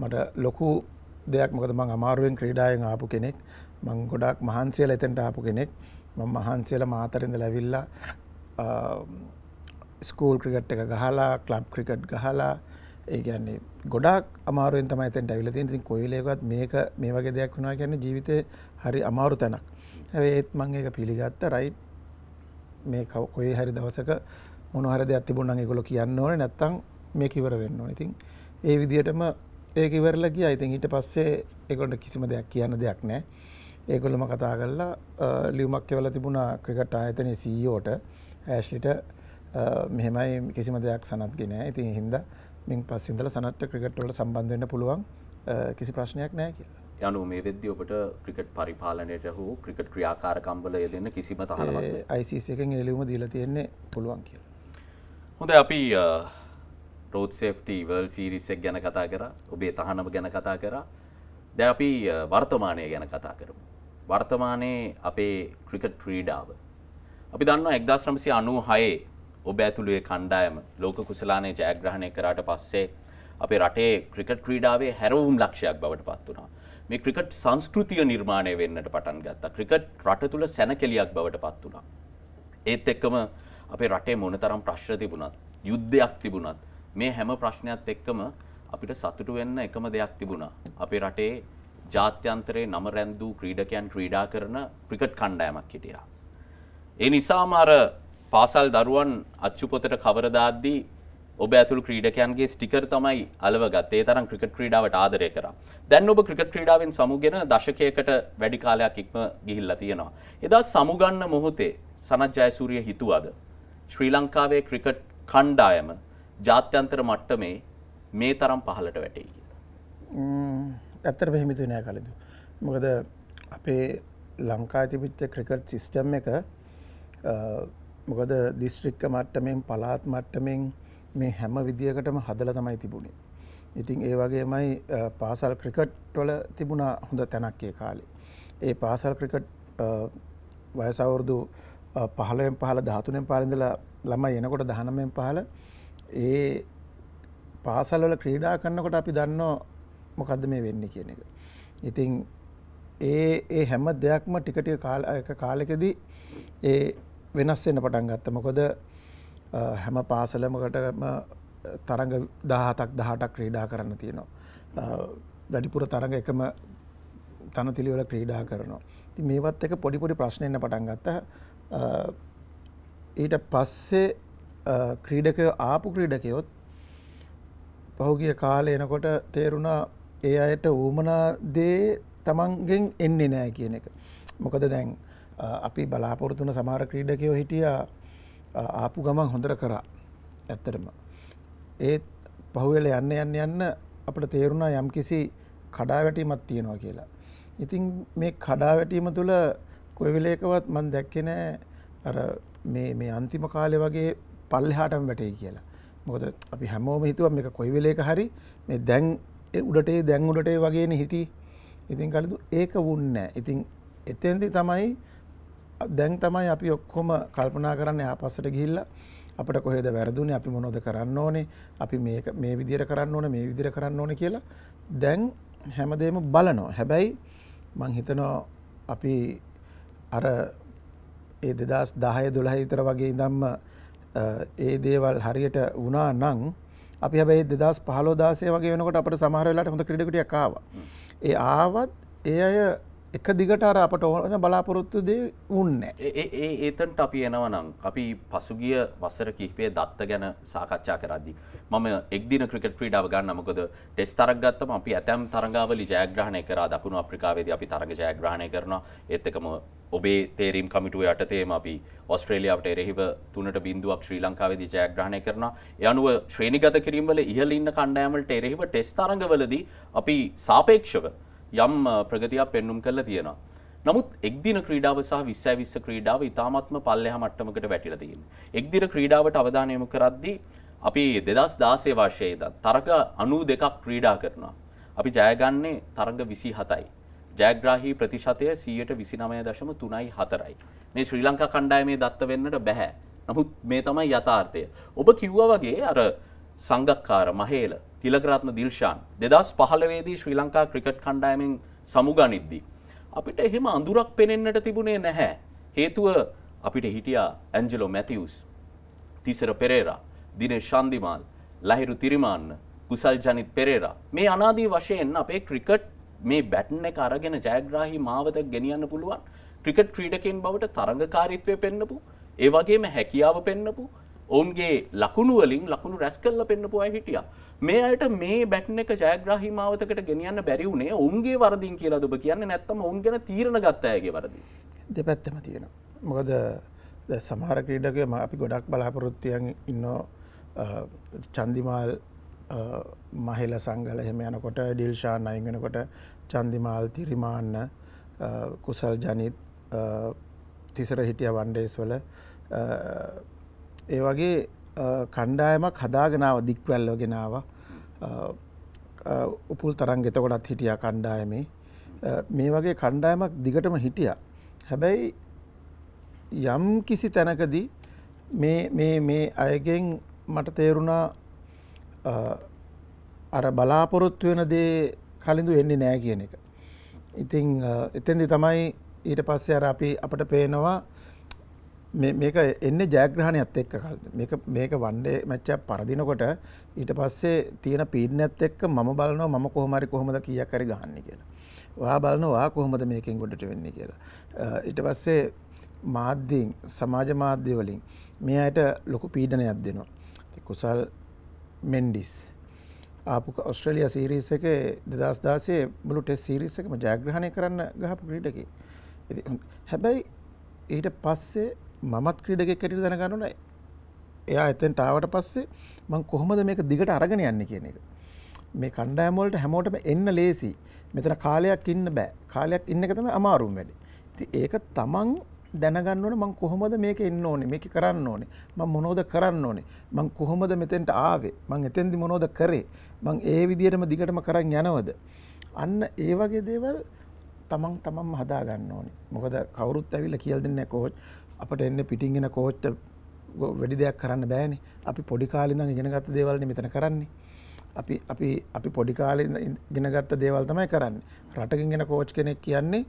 මට ලොකු දෙයක් මොකද මං අමාරුවෙන් ක්‍රීඩායෙන් ආපු කෙනෙක් මං ගොඩක් මහන්සියල එතැන්ට ආපු කෙනෙක් මං මහන්සියල මාතරෙන්ද ලැවිල්ලා ස්කූල් ක්‍රිකට් එක ගහලා කලබ් ක්‍රිකට් ගහලා ඒ කියන්නේ ගොඩක් අමාරුවෙන් තමයි එතෙන්ට ඇවිල්ලා තියෙන්නේ. ඉතින් කොයිලේකවත් මේක මේ වගේ දෙයක් වුණා කියන්නේ ජීවිතේ හරි අමාරු තැනක්. ඒත් මං ඒක පිළිගත්ත රයිට් මේ කොයි හරි දවසක මොන හරි දෙයක් තිබුණා නම් ඒගොල්ලෝ කියන්න ඕනේ නැත්තම් මේක ඉවර වෙන්න ඕනේ. ඉතින් ඒ විදිහටම ඒක ඉවරලා ගියා. ඉතින් ඊට පස්සේ ඒගොල්ලන්ට කිසිම දෙයක් කියන්න දෙයක් නැහැ. ඒගොල්ලොම කතා කරලා ලියුමක් එවලා තිබුණා ක්‍රිකට් ආයතනයේ CEO ට ඇෂ්ලිට මෙහෙමයි කිසිම දෙයක් සනත්ගේ නැහැ. ඉතින් හින්දා මින් පස්සේ ඉඳලා සනත්ට ක්‍රිකට් වලට සම්බන්ධ වෙන්න පුළුවන් කිසි ප්‍රශ්නයක් නැහැ කියලා. යනු මේ වෙද්දි ඔබට ක්‍රිකට් පරිපාලනයට හෝ ක්‍රිකට් ක්‍රියාකාරකම්බල යෙදන්න කිසිම තහනමක් අයිසිසකෙන් එලිවුම දීලා තියෙන්නේ පුළුවන් කිය හොඳ අපි රෝඩ් සේෆ්ටවල් සීරිස්සෙක් ගැන කතා කර ඔබේ තහනම ගැන කතා කර දැ අපි වර්තමානය ගැන කතා කරමු වර්තමානයේ අපේ ක්‍රිකට් ක්‍රීඩාව අපි දන්න එක්දස්්‍රමසි අනු හයේ ඔබ ඇතුළුවේ කණ්ඩායම ලෝක කුසලානය ජයග්‍රහණය කරාට පස්සේ අපේ රටේ ක්‍රිකට් ක්‍රීඩාවේ හැරවුම් ලක්ෂයක් බවට පත් වනා මේ ක්‍රිකට් සංස්කෘතිය නිර්මාණය වෙන්නට පටන් ගත්තා. ක්‍රිකට් රට තුල සැනකෙලියක් බවට පත් වුණා. ඒත් එක්කම අපේ රටේ මොනතරම් ප්‍රශ්න තිබුණත්, යුද්ධයක් තිබුණත් මේ හැම ප්‍රශ්නයත් එක්කම අපිට සතුටු වෙන්න එකම දෙයක් තිබුණා. අපේ රටේ ජාත්‍යන්තරයේ නම රැඳූ ක්‍රීඩකයන් ක්‍රීඩා කරන ක්‍රිකට් කණ්ඩායමක් හිටියා. ඒ නිසාම අර පාසල් දරුවන් අච්චුපොතට කවර දාද්දී ඔබ ඇතුළ ක්‍රීඩකයන්ගේ ස්ටිකර් තමයි අලවගත් ඒ තරම් ක්‍රිකට් ක්‍රීඩාවට ආදරය කරා. දැන් ඔබ ක්‍රිකට් ක්‍රීඩාවෙන් සමුගෙන දශකයකට වැඩි කාලයක් ඉක්ම ගිහිල්ලා තියෙනවා. එදා සමුගන්න මොහොතේ සනත් ජයසූරිය හිතුවද ශ්‍රී ලංකාවේ ක්‍රිකට් කණ්ඩායම ජාත්‍යන්තර මට්ටමේ මේ තරම් පහළට වැටෙයි කියලා. ඇත්තටම එහෙම හිතුවේ නෑ කලදු. මොකද අපේ ලංකාවේ තිබිච්ච ක්‍රිකට් සිස්ටම් එක මොකද දිස්ත්‍රික්ක මට්ටමින් පළාත් මට්ටමින් මේ හැම විදිහකටම හදලා තමයි තිබුණේ. ඉතින් ඒ වගේමයි පාසල් ක්‍රිකට් වල තිබුණා හොඳ තැනක් ඒ කාලේ. ඒ පාසල් ක්‍රිකට් වයස අවුරුදු 15න් 15 13න් 15 ඉඳලා ළමයි එනකොට 19න් 15 ඒ පාසල් වල ක්‍රීඩා කරනකොට අපි දන්නෝ මොකද්ද මේ වෙන්නේ කියන එක. ඉතින් ඒ ඒ හැම දෙයක්ම ටික ටික කාලයකදී ඒ වෙනස් වෙන්න පටන් ගත්තා. මොකද හැම පාසලමකටම තරඟ දහතක් දහටක් ක්‍රීඩා කරන්න තියෙනවා. වැඩිපුර තරඟ එකම තනතිලිවල ක්‍රීඩා කරනවා. ති මේවත් එක පොඩිපොඩි ප්‍රශ්නයන්න පටන් ගත්ත ඊට පස්සේ ක්‍රීඩකය ආපු ක්‍රීඩකයොත් පහුගිය කාල එනකොට තේරුණා ඒ අයට ඌමනා දේ තමන්ගෙන් එන්නේ නෑ කියන එක. මොකද දැන් අපි බලාපොරතුන සමාර ක්‍රීඩකයෝ හිටියා ආපු ගමන් හොඳට කරා ඇත්තටම ඒත් පහුවෙලා යන්න යන්න යන්න අපිට තේරුණා යම්කිසි කඩාවැටීමක් තියෙනවා කියලා ඉතින් මේ කඩාවැටීම තුළ කොයි වෙලේකවත් මම දැක්කේ නෑ අර මේ මේ අන්තිම කාලේ වගේ පල්ලෙහාටම වැටෙයි කියලා මොකද අපි හැමෝම හිතුව මේක කොයි වෙලේක හරි මේ දැන් උඩටේ දැන් උඩටේ වගේන හිටි ඉතින් කලදු ඒක වුන්නේ නැහැ. ඉතින් එතෙන්දී තමයි දැන් තමයි අපි ඔක්කොම කල්පනා කරන්නේ ආපස්සට ගිහිල්ලා අපිට කොහෙද වැරදුනේ අපි මොනවද කරන්න ඕනේ අපි මේක මේ විදියට කරන්න ඕනේ මේ විදියට කරන්න ඕනේ කියලා දැන් හැමදේම බලනවා. හැබැයි මං හිතනවා අපි අර ඒ 2010 12 විතර වගේ ඉඳන්ම ඒ දේවල් හරියට වුණා නම් අපි හැබැයි 2015 16 වගේ වෙනකොට අපිට සමහර වෙලාවට හොඳ ක්‍රීඩකටියක් ආවා. ඒ ආවත් ඒ අය එක දිගට අර අපට ඕන බලාපොරොත්තු දේ උන්න. ඒ ඒතන්ට අපි එනවනම් අපි පසුගිය වසර කිහිපේ දත්ත ගැන සාකච්ඡා කරද්දි. මම එක්දින ක්‍රිකට් ක්‍රීඩාව ගන්න මොකද ටෙස් තරක් ගත්තම අපි ඇතැම් තරගාවලි ජයග්‍රහණය කරා දකුණු අප්‍රිකාවේදී අපි තරග ජයග්‍රහණය කරනවා ඒත් එකම ඔබේ තේරීම් කමිටුව යටතේම අපි ඔස්ට්‍රේලියාවට එරෙහිව තුනට බින්දුවක් ශ්‍රී ලංකාවේදී ජයග්‍රහණය කරනවා. ඒ අනුව ශ්‍රේණිගත කිරීමවල ඉහළ ඉන්න කණ්ඩායමලට එරෙහිව ටෙස් තරඟවලදී අපි සාපේක්ෂව යම් ප්‍රගතියක් පෙන්නුම් කරලා තියෙනවා. නමුත් එක්දින ක්‍රීඩාව සහ 20 20 ක්‍රීඩාව ඊටාත්ම පල්ලෙහා මට්ටමකට වැටිලා තියෙනවා. එක්දින ක්‍රීඩාවට අවධානය යොමු කරද්දී අපි 2016 වර්ෂයේ ඉඳන් තරග 92ක් ක්‍රීඩා කරනවා. අපි ජයගන්නේ තරග 27යි. ජයග්‍රාහී ප්‍රතිශතය 129.34යි. මේ ශ්‍රී ලංකා කණ්ඩායමේ දත්ත වෙන්නට බෑ. නමුත් මේ තමයි යථාර්ථය. ඔබ කිව්වා වගේ අර සංගක්කාර මහේල තිලකරත්න දිල්ශාන් දෙදස් පහලවේදී ශ්‍රී ලංකා ක්‍රිකට් කණ්ඩායමෙන් සමුගනිද්දී. අපිට එහෙම අඳුරක් පෙනෙන්නට තිබුණේ නැහැ. හේතුව අපිට හිටියා ඇන්ජලෝ මැතිවස් තිසර පෙරේරා දිනේ ශන්දිමාල් ලහිරු තිරිමාන්න කුසල් ජනිත් පෙරේරා මේ අනාදී වශයෙන් අපේ ක්‍රිකට් මේ බැටන් එක අරගෙන ජයග්‍රාහි මාවත ගෙනියන්න පුළුවන් ක්‍රිකට් ක්‍රීඩකෙන් බවට තරඟකාරීත්වය පෙන්නපු ඒ වගේම හැකියාව පෙන්නපු ඔවුන්ගේ ලකුණුවලින් ලකුණු රැස් කල්ල පෙන්න්නපු අය හිටිය. මේ අයට මේ බැට්න එක ජයග්‍රහහිමාවතකට ගෙනියන්න බැරි වුණේ ඔුන්ගේ වරදිින් කියලා දුබ කියන්න නැත්තම ඔුන් ගැන තීරණ ගත්තයගේ වරදි. දෙපැත්තම තියෙන. මොකද සමහර ක්‍රීඩගේ ම අපි ගොඩක් බලාපොරොත්තියන් ඉන්න චන්දිමාල් මහෙල සංගල එහෙම යනකොට ඩිල්ෂාන් අයින් වෙනකොට චන්දිමාල් තිරිමාන්න කුසල් ජනිත් තිසර හිටිය වන්ඩේස් වල ඒ වගේ කණ්ඩායමක් හදාගෙනාව දික්වැල්ලෝ ගෙනාව උපුල් තරන් ගෙතකොටත් හිටිය කණ්ඩායමේ මේ වගේ කණ්ඩායමක් දිගටම හිටිය හැබැයි යම් කිසි තැනකදී මේ අයගෙන් මට තේරුණා අර බලාපොරොත්තු වෙන දේ කලින්දු එන්නේ නෑ කියන එක. ඉතිං එතෙන්දි තමයි ඊට පස්සේ අර අපි අපට පේනවා මේක එන්නේ ජයග්‍රහණයත් එක්ක මේක වන්ඩේ මැච්චක් පරදිනකොට ඊට පස්සේ තියෙන පීඩනයත් එක්ක මම බලනවා මම කොහොමරි කොහොමද කියක් හරි ගහන්න කියලා. ඔයා බලනවා කොහොමද මේකෙන් ගොඩට වෙන්නේ කියලා. ඊට පස්සේ මාධ්‍යයෙන් සමාජ මාධ්‍ය වලින් මේ අයට ලොකු පීඩනයක් දෙනවා. කුසල් මෙන්ඩිස් ආපු ඔස්ට්‍රලිය සීරිස් එක දෙදස් දාසේ බලු ටෙස් සීරිස් එකම ජයග්‍රහණය කරන්න ගහපු ක්‍රීඩකි. හැබැයි ඊට පස්සේ මමත් ක්‍රීඩකෙක් හැටියට දැනගන්න ඕනේ එයා එතෙන්ට ආවට පස්සේ මම කොහොමද මේක දිගට අරගෙන යන්නේ කියන එක. මේ කණ්ඩායම වලට හැමෝටම එන්න ලේසි. මෙතන කාලයක් ඉන්න බෑ. කාලයක් ඉන්න එක තමයි අමාරුම වැඩේ. ඉතින් ඒක තමන් දැනගන්න ඕනේ මම කොහොමද මේක එන්න ඕනේ? මේක කරන්න ඕනේ. මම මොනවද කරන්න ඕනේ? මම කොහොමද මෙතෙන්ට ආවේ? මම එතෙන්දි මොනවද කරේ? මම ඒ විදිහටම දිගටම කරන් යනවද? අන්න ඒ වගේ දේවල් තමන් තමන්ම හදා ගන්න ඕනේ. මොකද කවුරුත් ඇවිල්ලා කියලා දෙන්නේ නැහැ කොහොමද අපට එන්න පිටින් එන කෝච්ච වැඩි දෙයක් කරන්න බෑනේ. අපි පොඩි කාලේ ඉඳන් ඉගෙනගත්ත දේවල්නේ මෙතන කරන්නේ. අපි අපි අපි පොඩි කාලේ ඉගෙනගත්ත දේවල් තමයි කරන්නේ. රටකින් එන කෝච් කෙනෙක් කියන්නේ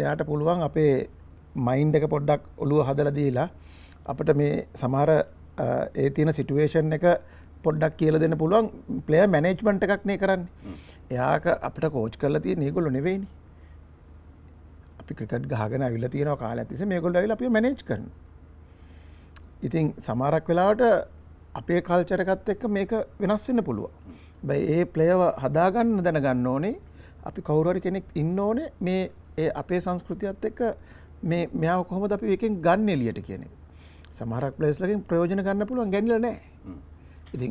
එයාට පුළුවන් අපේ මයින්ඩ් එක පොඩ්ඩක් ඔළුව හදලා දීලා අපිට මේ සමහර ඒ තියෙන සිටුේෂන් එක පොඩ්ඩක් කියල දෙන්න පුළුවන් ප්ලේ මැනේජ්මන්ට් එකක් නේ කරන්න එයාක අපට කෝච් කරලා තියෙන ඒගොල්ලො නෙවෙයිනේ අපි ක්‍රිකට් ගහගෙන ඇවිල්ලා තියෙනවා කාලයක් තිස්සේ මේගොල්ලෝ ඇවිල්ලා අපිව මැනේජ් කරනවා. ඉතින් සමහරක් වෙලාවට අපේ කල්චර් එකත් එක්ක මේක වෙනස් වෙන්න පුළුවන්. හැබැයි ඒ ප්ලේයර් හදාගන්න දැනගන්න ඕනේ. අපි කවුරු හරි කෙනෙක් ඉන්න ඕනේ මේ ඒ අපේ සංස්කෘතියත් එක්ක මේ මෙයාව කොහොමද අපි එකෙන් ගන්න එළියට කියන එක. සමහරක් ප්ලේස්ලකින් ප්‍රයෝජන ගන්න පුළුවන් ගැනිලා නැහැ. ඉතින්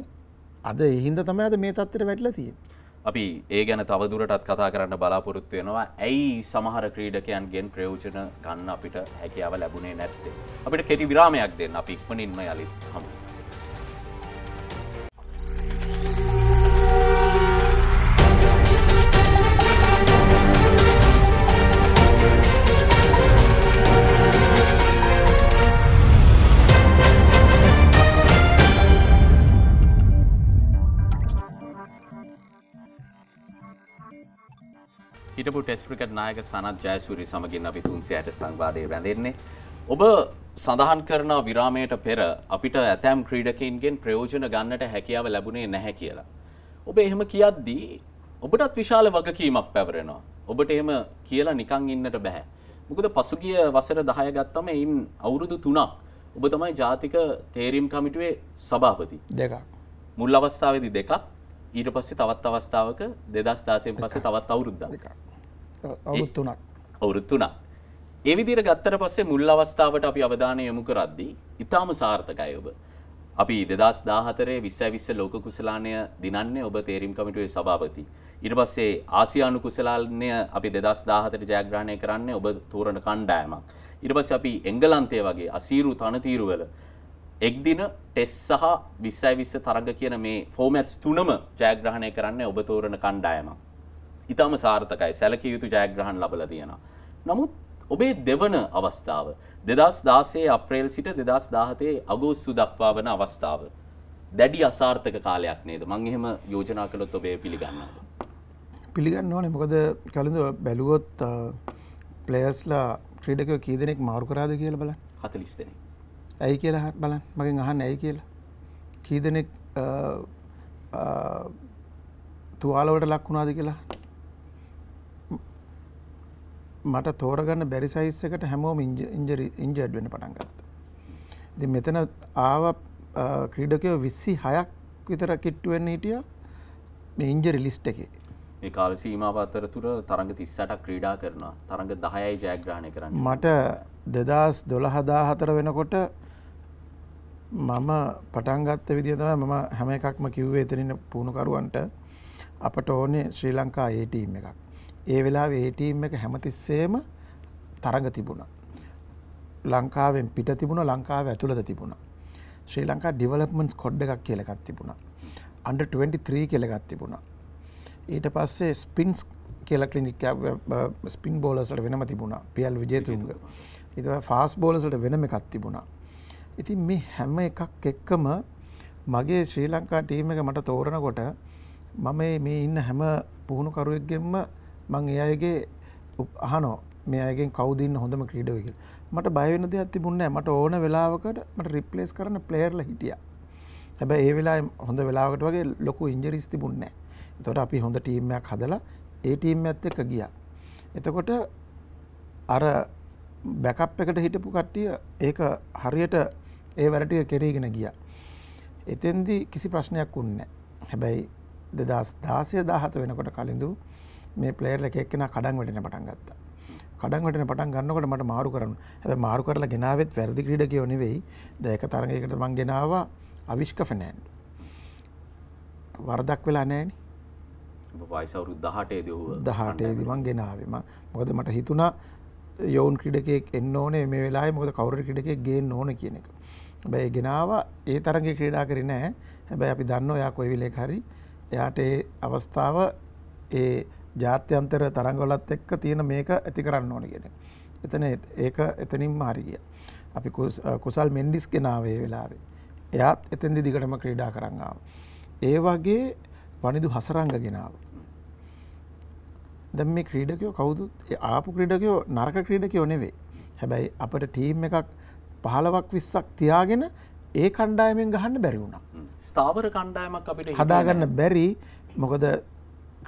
අද ඒ හින්දා තමයි අද මේ තත්ත්වෙට වැටිලා තියෙන්නේ. අපි ඒ ගැන තවදුරටත් කතා කරන්න බලාපොරොත්තුවෙනවා ඇයි සමහර ක්‍රීඩකයන්ගෙන් ප්‍රයෝජන ගන්න අපිට හැකියාව ලැබුණේ නැත්තේ. අපිට කෙටි විරාමයක් දෙන්න අපි ඉක්මනින්ම යලිත් හමු. හිටපු ටෙස් ක්‍රිකට් නායක සනත් ජයසූරි සමගින් අපි තුන්සේ ඇයට සංවාදය රැඳෙන්නේ. ඔබ සඳහන් කරන විරාමයට පෙර අපිට ඇතැම් ක්‍රීඩකයින්ගෙන් ප්‍රයෝජන ගන්නට හැකියාව ලැබුණේ නැහැ කියලා. ඔබ එහෙම කියද්දී ඔබටත් විශාල වගකීමක් පැවරෙනවා. ඔබට එහෙම කියලා නිකං ඉන්නට බැහැ. මොකද පසුගිය වසර දහය ගත්තම එයින් අවුරුදු තුනක් ඔබ තමයි ජාතික තේරීම් කමිටුවේ සභාපති දෙකක්. මුල් අවස්ථාවේදී දෙකක් ඊට පස්සේ තවත් අවස්ථාවක දෙදස් දාසයෙන් පස්සේ තවත් අවුරුද්ද අවුත්තුනක් අවුරුත්තුනා ඒ විදිර ගත්තර පස්සේ මුල් අවස්ථාවට අපි අවධානය යොමු කරද්දී ඉතාම සාර්ථකයි ඔබ අපි දෙදස් දාහතරේ විස්සයි විස්ස ලෝක කුසලානය දිනන්නේ ඔබ තේරීම් කමිටුවේ සභාපති. ඉට පස්සේ ආසියානු කුසලානය අපි දෙදස් දාහතට ජයග්‍රහණය කරන්නේ ඔබ තූරණ කණ්ඩෑමක්. ඉට පස්ස අපි එංගලන්තය වගේ අසීරු තනතීරුවල එක්දින ටෙස් සහ විස්සයි විස්ස තරග කියන මේ ෆෝමැට්ස් තුනම ජයග්‍රහණය කරන්න ඔබ තෝරණ කණ්ඩායම. ඉතාම සාර්ථකයි සැලකිය යුතු ජයග්‍රහණ ලබල තියෙනවා. නමුත් ඔබේ දෙවන අවස්ථාව දෙදස් දාසේ අප්‍රේල් සිට දෙදස් දාහතේ අගෝස්සු දක්වා වන අවස්ථාව. දැඩි අසාර්ථක කාලයක් නේද මං එහෙම යෝජනා කළොත් ඔබේ පිළිගන්නද. පිළිගන්න ඕනේ මොකද කලින්ද බැලුවොත් ප්ලේයර්ස්ලා ක්‍රීඩකයෝ කී දෙනෙක් මාරු කරාද කියලා බලන්න. 40 දෙනෙක්. ඇයි කියලා බලන්න මගෙන් අහන්න ඇයි කියලා. කී දෙනෙක් තුවාලවට ලක් වුණාද කියලා. මට තෝරගන්න බැරි සයිස් එකට හැමෝම ඉන්ජරි ඉන්ජර්ඩ් වෙන්න පටන් ගත්තා. ඉතින් මෙතන ආව ක්‍රීඩකයෝ 26ක් විතර කිට්ටු වෙන්න හිටියා මේ ඉන්ජරි ලිස්ට් එකේ. මේ කාල සීමාව අතරතුර තරඟ 38ක් ක්‍රීඩා කරනවා. තරඟ 10යි ජයග්‍රහණය කරන්නේ. මට දෙදස් දොළහදා හතර වෙනකොට මම පටන්ගත්ත විදිහ තමයි මම හැම එකක්ම කිව්වේ එතනින් පුහුණුකරුවන්ට අපට ඕනේ ශ්‍රී ලංකා ඒටීම් එකක්. ඒ වෙලා ඒටීම් එක හැමතිස්සේම තරඟ තිබුණා. ලංකාවෙන් පිට තිබුණ ලංකාව ඇතුළද තිබුණා. ශ්‍රී ලංකා ඩිවලපමන්ස් කොඩ් එකක් කියලකත් තිබුණා. අන්ඩ 23 කියලගත් තිබුණා. ඊට පස්සේ ස්පින්ස් කියල කලිනිික ස්පින් බෝලසට වෙනම තිබුණා පියල් විජේතුන්ග. ඉතින් ෆාස්ට් බෝලර්ස් වලට වෙනම එකක් තිබුණා. ඉතින් මේ හැම එකක් එක්කම මගේ ශ්‍රී ලංකා ටීම් එක මට තෝරනකොට මම මේ ඉන්න හැම පුහුණු කරුවෙක්ගෙන්ම මං ඒ අයගේ අහනවා මේ අයගෙන් කවුද ඉන්න හොඳම ක්‍රීඩකයෙක් කියලා. මට බය වෙන දෙයක් තිබුණේ නැහැ. මට ඕන වෙලාවකට මට රිප්ලේස් කරන්න ප්ලේයර්ලා හිටියා. හැබැයි ඒ වෙලාවේ හොඳ වෙලාවකට වගේ ලොකු ඉන්ජරිස් තිබුණේ නැහැ. එතකොට අපි හොඳ ටීම් එකක් හදලා ඒ ටීම් එකත් එක්ක ගියා. එතකොට අර බැකප් එකට හිටපු කට්ටිය ඒක හරියට ඒ වැඩටිය කෙරීගෙන ගිය. එතෙන්දි කිසි ප්‍රශ්නයක් උන්න හැබැයි දෙදස් දාසය දාහත වෙනකොට කලින්ඳු මේ පලේර් එකක්ෙන කඩන් වැටෙන පටන් ගත්තා කඩන් වැටෙන පටන් ගන්නකොට මට මාරු කරන්න හැබැයි මාරු කරලා ගෙනාවෙත් වැරදි ක්‍රීඩකයෝ නෙවෙයි දැන් එක තරගයකට මං ගෙනාවා අවිෂ්ක ෆෙනෑන්ඩ් වරදක් වෙලා නැහැනේ වයිස අවුරුදු 18 දී ඔහුව 18 දී මං ගෙනාවේ මම මොකද මට හිතුණා යෝන් ක්‍රඩකෙක් එන්න ඕනේ මේ වෙලා මොද කවර ක්‍රඩකෙක් ගේ ඕන කියන එක බැයි ගෙනාව ඒ තරගේ ක්‍රීඩා කරි නෑ හැබැයි අපි දන්න ඔයා කොයිවිලෙක් හරි එයාට ඒ අවස්ථාව ඒ ජාත්‍යන්තර තරංගොලත් එක්ක තියෙන මේක ඇති කරන්න ඕන ගෙන එතන ඒක එතනින් මාරිගිය අපි කුසල් මෙන්ඩිස් කෙනාවේ වෙලාවේ එයාත් එතන්දි දිගටම ක්‍රීඩා කරන්නාව ඒ වගේ වනිදු හසරංග ගෙනාව දැන් මේ ක්‍රීඩකයෝ කවුද ආපු ක්‍රීඩකයෝ නරක ක්‍රීඩකයෝ නෙවෙයි. හැබැයි අපිට ටීම් එකක් 15ක් 20ක් තියාගෙන ඒ කණ්ඩායමෙන් ගහන්න බැරි වුණා. ස්ථාවර කණ්ඩායමක් අපිට හදාගන්න බැරි මොකද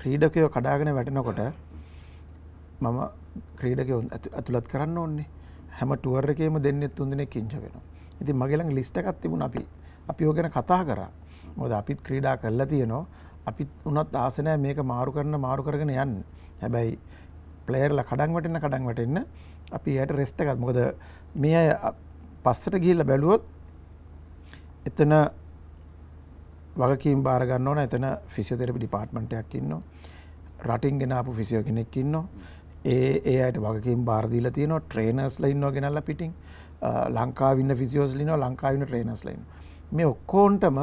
ක්‍රීඩකයෝ කඩාගෙන වැටෙනකොට මම ක්‍රීඩකයෝ ඇතුළත් කරන්න ඕන්නේ. හැම ටුවර් එකේම දෙන්නේ තුන් දිනේ කිංච වෙනවා. ඉතින් මගේ ළඟ ලිස්ට් එකක් තිබුණා අපි අපි ඕක ගැන කතා කරා. මොකද අපිත් ක්‍රීඩා කරලා තියෙනවා. අපිත් උනත් ආසනය මේක මාරු කරන මාරු කරගෙන යන්නේ. හැබැයි පලේර්ල කඩන් වටන්න කඩන් වටන්න අපි යට රෙස්ටකත් මොකද මේ අය පස්සට ගිහිල්ල බැලුවොත් එතන වගකින් බාරගන්න ඕන එතන ෆිසිතෙරපි ඩිපාර්ට්මටයක් ඉන්න රටින් ගෙනාපු ෆිසිෝ කෙනෙක් ඉන්න ඒ ඒ අයට වගකින් බාරදිීල තියන ට්‍රේනස්ල ඉන්න ගෙනල්ල පිටිං ලංකාවින්න ෆිසිෝස්ලින ලංකාවින ට්‍රේනස්ලයින් මේ ඔක්කෝන්ටම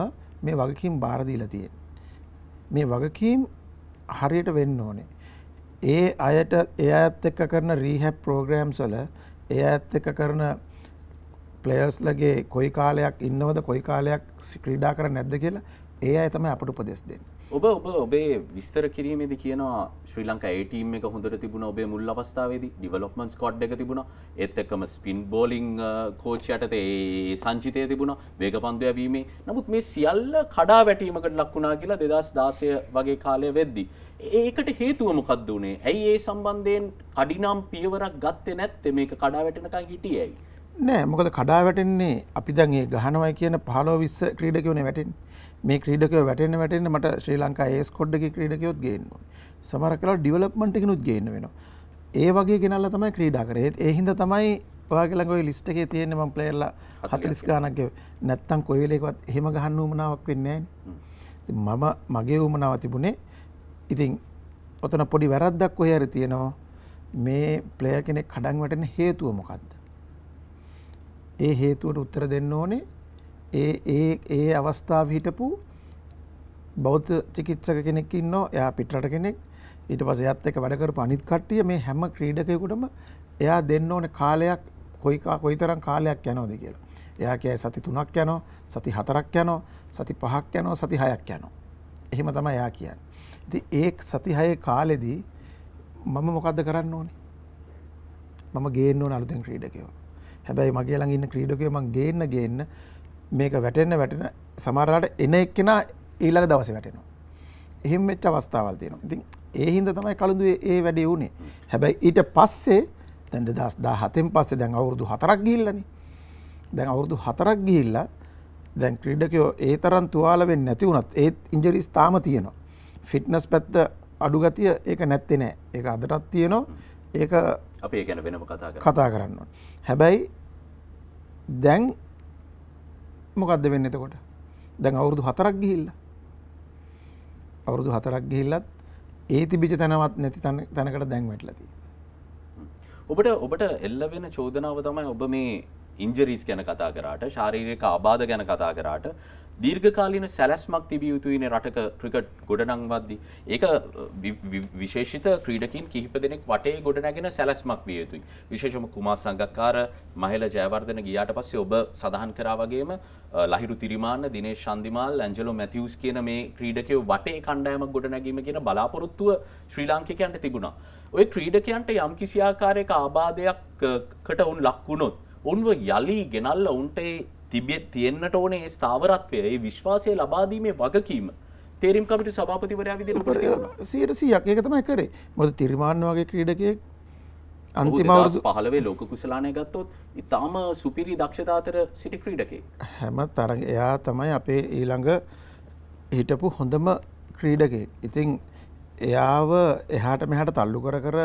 මේ වගකින් බාරදීල තියෙන් මේ වගකීම් හරියට වෙන්න ඕනේ ඒ අයට ඒ අත් එක්ක කරන රීහැප් ප්‍රෝග්‍රෑම්ස් වල ඒ අත් එක්ක කරන ප්ලේයර්ස්ලගේ කොයි කාලයක් ඉන්නවද කොයි කාලයක් ක්‍රීඩා කරන්නේ නැද්ද කියලා ඒ අය තමයි අපට උපදෙස් දෙන්නේ. ඔබ ඔබ ඔබේ විස්තර කිරීමේද කියනවා ශ්‍රී ලංකා ඒටීම් එක හොඳට තිබුණ ඔබේ මුල් අවස්ථාවේද ඩිවලොප්මන්ස් කොඩ් එක තිබුණ එත් එක්කම ස්පින් බෝලිං කෝච් යටතේ ඒ සංචිතය තිබුණ වේග පන්දු ඇවීමේ නමුත් මේ සියල්ල කඩා වැටීමකට ලක්වුණා කියලා දෙදස් දාසය වගේ කාලය වෙද්දි. ඒකට හේතුව මොකක්ද වනේ ඇයි ඒ සම්බන්ධයෙන් කඩිනම් පියවරක් ගත්තේ නැත්තේ මේක කඩා වැටෙනකං හිටිය ඇයි. නෑ මොකද කඩා වැටෙන්නේ අපි දැන් ඒ ගහනවයි කියන පහලෝ විස්ස ක්‍රීඩකවුණේ වැටෙන් මේ ක්‍රීඩක වැටෙන වැටෙන මට ශ්‍රී ලංකා ඒස් කොඩ්ඩක ක්‍රීඩකයොත් ගේන්න සමහර කලා ඩිවලප්මන්ට් එකනුත් ගේන්න වෙනවා ඒ වගේ ගෙනල්ල තමයි ක්‍රීඩා කරේ ඒ හින්දා තමයි ඔයාගලඟොයි ලිස්ට් එකේ තියෙන මම ප්ලේයර්ලා 40 ගානක් නැත්තම් කොයි වෙලේකවත් එහෙම ගහන්න උවමනාවක් වෙන්නේ නැහැ මම මගේ උවමනාව තිබුණේ ඉතින් ඔතන පොඩි වැරද්දක් කොහේ හරි තියෙනවා මේ ප්ලේයර් කෙනෙක් කඩන් වැටෙන හේතුව මොකද්ද ඒ හේතුවට උත්තර දෙන්න ඕනේ ඒ ඒ ඒ අවස්ථාව හිටපු බෞද්ධ චිකිත්සක කෙනෙක් ඉන්නවා එයා පිටරට කෙනෙක් ඊට පස්සේ එයාත් එක්ක වැඩ කරපු අනිත් කට්ටිය මේ හැම ක්‍රීඩකයෙකුටම එයා දෙන්න ඕනේ කාලයක් කොයි කොයිතරම් කාලයක් යනවද කියලා. එයා කියයි සති 3ක් යනවා, සති 4ක් යනවා, සති 5ක් යනවා, සති 6ක් යනවා. එහෙම තමයි එයා කියන්නේ. ඉතින් ඒ සති 6 කාලෙදී මම මොකද්ද කරන්න ඕනේ? මම ගේන්න ඕන අලුතෙන් ක්‍රීඩකයෝ. හැබැයි මගේ ළඟ ඉන්න ක්‍රීඩකයෝ මං ගේන්න ගේන්න මේක වැටෙන්න වැටෙන සමහරලාට එන එක්කෙනා ඊළඟ දවසේ වැටෙනවා. එහෙම වෙච්ච අවස්ථාවල් තියෙනවා. ඉතින් ඒ හින්දා තමයි කලඳුවේ ඒ වැඩේ වුනේ. හැබැයි ඊට පස්සේ දැන් 2017න් පස්සේ දැන් අවුරුදු 4ක් ගිහිල්ලානේ. දැන් අවුරුදු 4ක් ගිහිල්ලා දැන් ක්‍රීඩකයෝ ඒ තරම් තුවාල වෙන්නේ නැති වුණත් ඒත් ඉන්ජරිස් තාම තියෙනවා. ෆිට්නස් පැත්ත අඩු ගතිය ඒක නැත්තේ නෑ. ඒක අදටත් තියෙනවා. ඒක අපි ඒ ගැන වෙනම කතා කරන්න. කතා කරන්න ඕනේ. හැබැයි දැන් මොකක්ද වෙන්නේ එතකොට? දැන් අවුරුදු 4ක් ගිහිල්ලා. අවුරුදු 4ක් ගිහිල්ලත් ඒ තිබිච්ච තැනවත් නැති තැනකට දැන් වැටලා තියෙනවා. ඔබට ඔබට එල්ල වෙන චෝදනාව තමයි ඔබ මේ ඉන්ජරීස් ගැන කතා කරාට ශාරීරික ආබාධ ගැන කතා කරාට දීර්ඝකාලීන සැලැස්මක් තිබිය යුතුයිනේ රටක ක්‍රිකට් ගොඩනංවද්දී. ඒක විශේෂිත ක්‍රීඩකින් කිහිප දෙනෙක් වටේ ගොඩනැගෙන සැලැස්මක් විය යුතුයි. විශේෂම කුමාර් සංගක්කාර මහේල ජයවර්ධන ගියාට පස්සේ ඔබ සඳහන් කරා වගේම ලහිරු තිරිමාන්න, දිනේෂ් ශන්දිමාල්, ඇන්ජලෝ මැතිව්ස් කියන මේ ක්‍රීඩකයෝ වටේ කණ්ඩායමක් ගොඩනැගීම කියන බලාපොරොත්තුව ශ්‍රී ලාංකිකයන්ට තිබුණා. ඔය ක්‍රීඩකයන්ට යම් කිසි ආකාරයක ආබාධයක්කට උන් ලක් වුණොත් උන්ව යලි ගෙනල්ලා උන්ට තිබෙත් තියෙන්න්නට ඕනේ ස්ථාවරත්වය ඒ විශ්වාසය ලබාදීමේ වගකීම තේරම් කමිට සභාපතිවරයා විදිර සීරසි යකක තමයි කරේ මොද තිරිමාණ වගේ ක්‍රීඩකයෙක් අන්තිමවස පහලවේ ලෝක කුසලානය ගත්තොත් ඉතාම සුපිරි දක්ෂතාතර සිටි ක්‍රීඩකේ හැම තරග එයා තමයි අපේ ඊළඟ හිටපු හොඳම ක්‍රීඩකේ ඉතිං එයාව එහාට මෙහට තල්ලු කර කර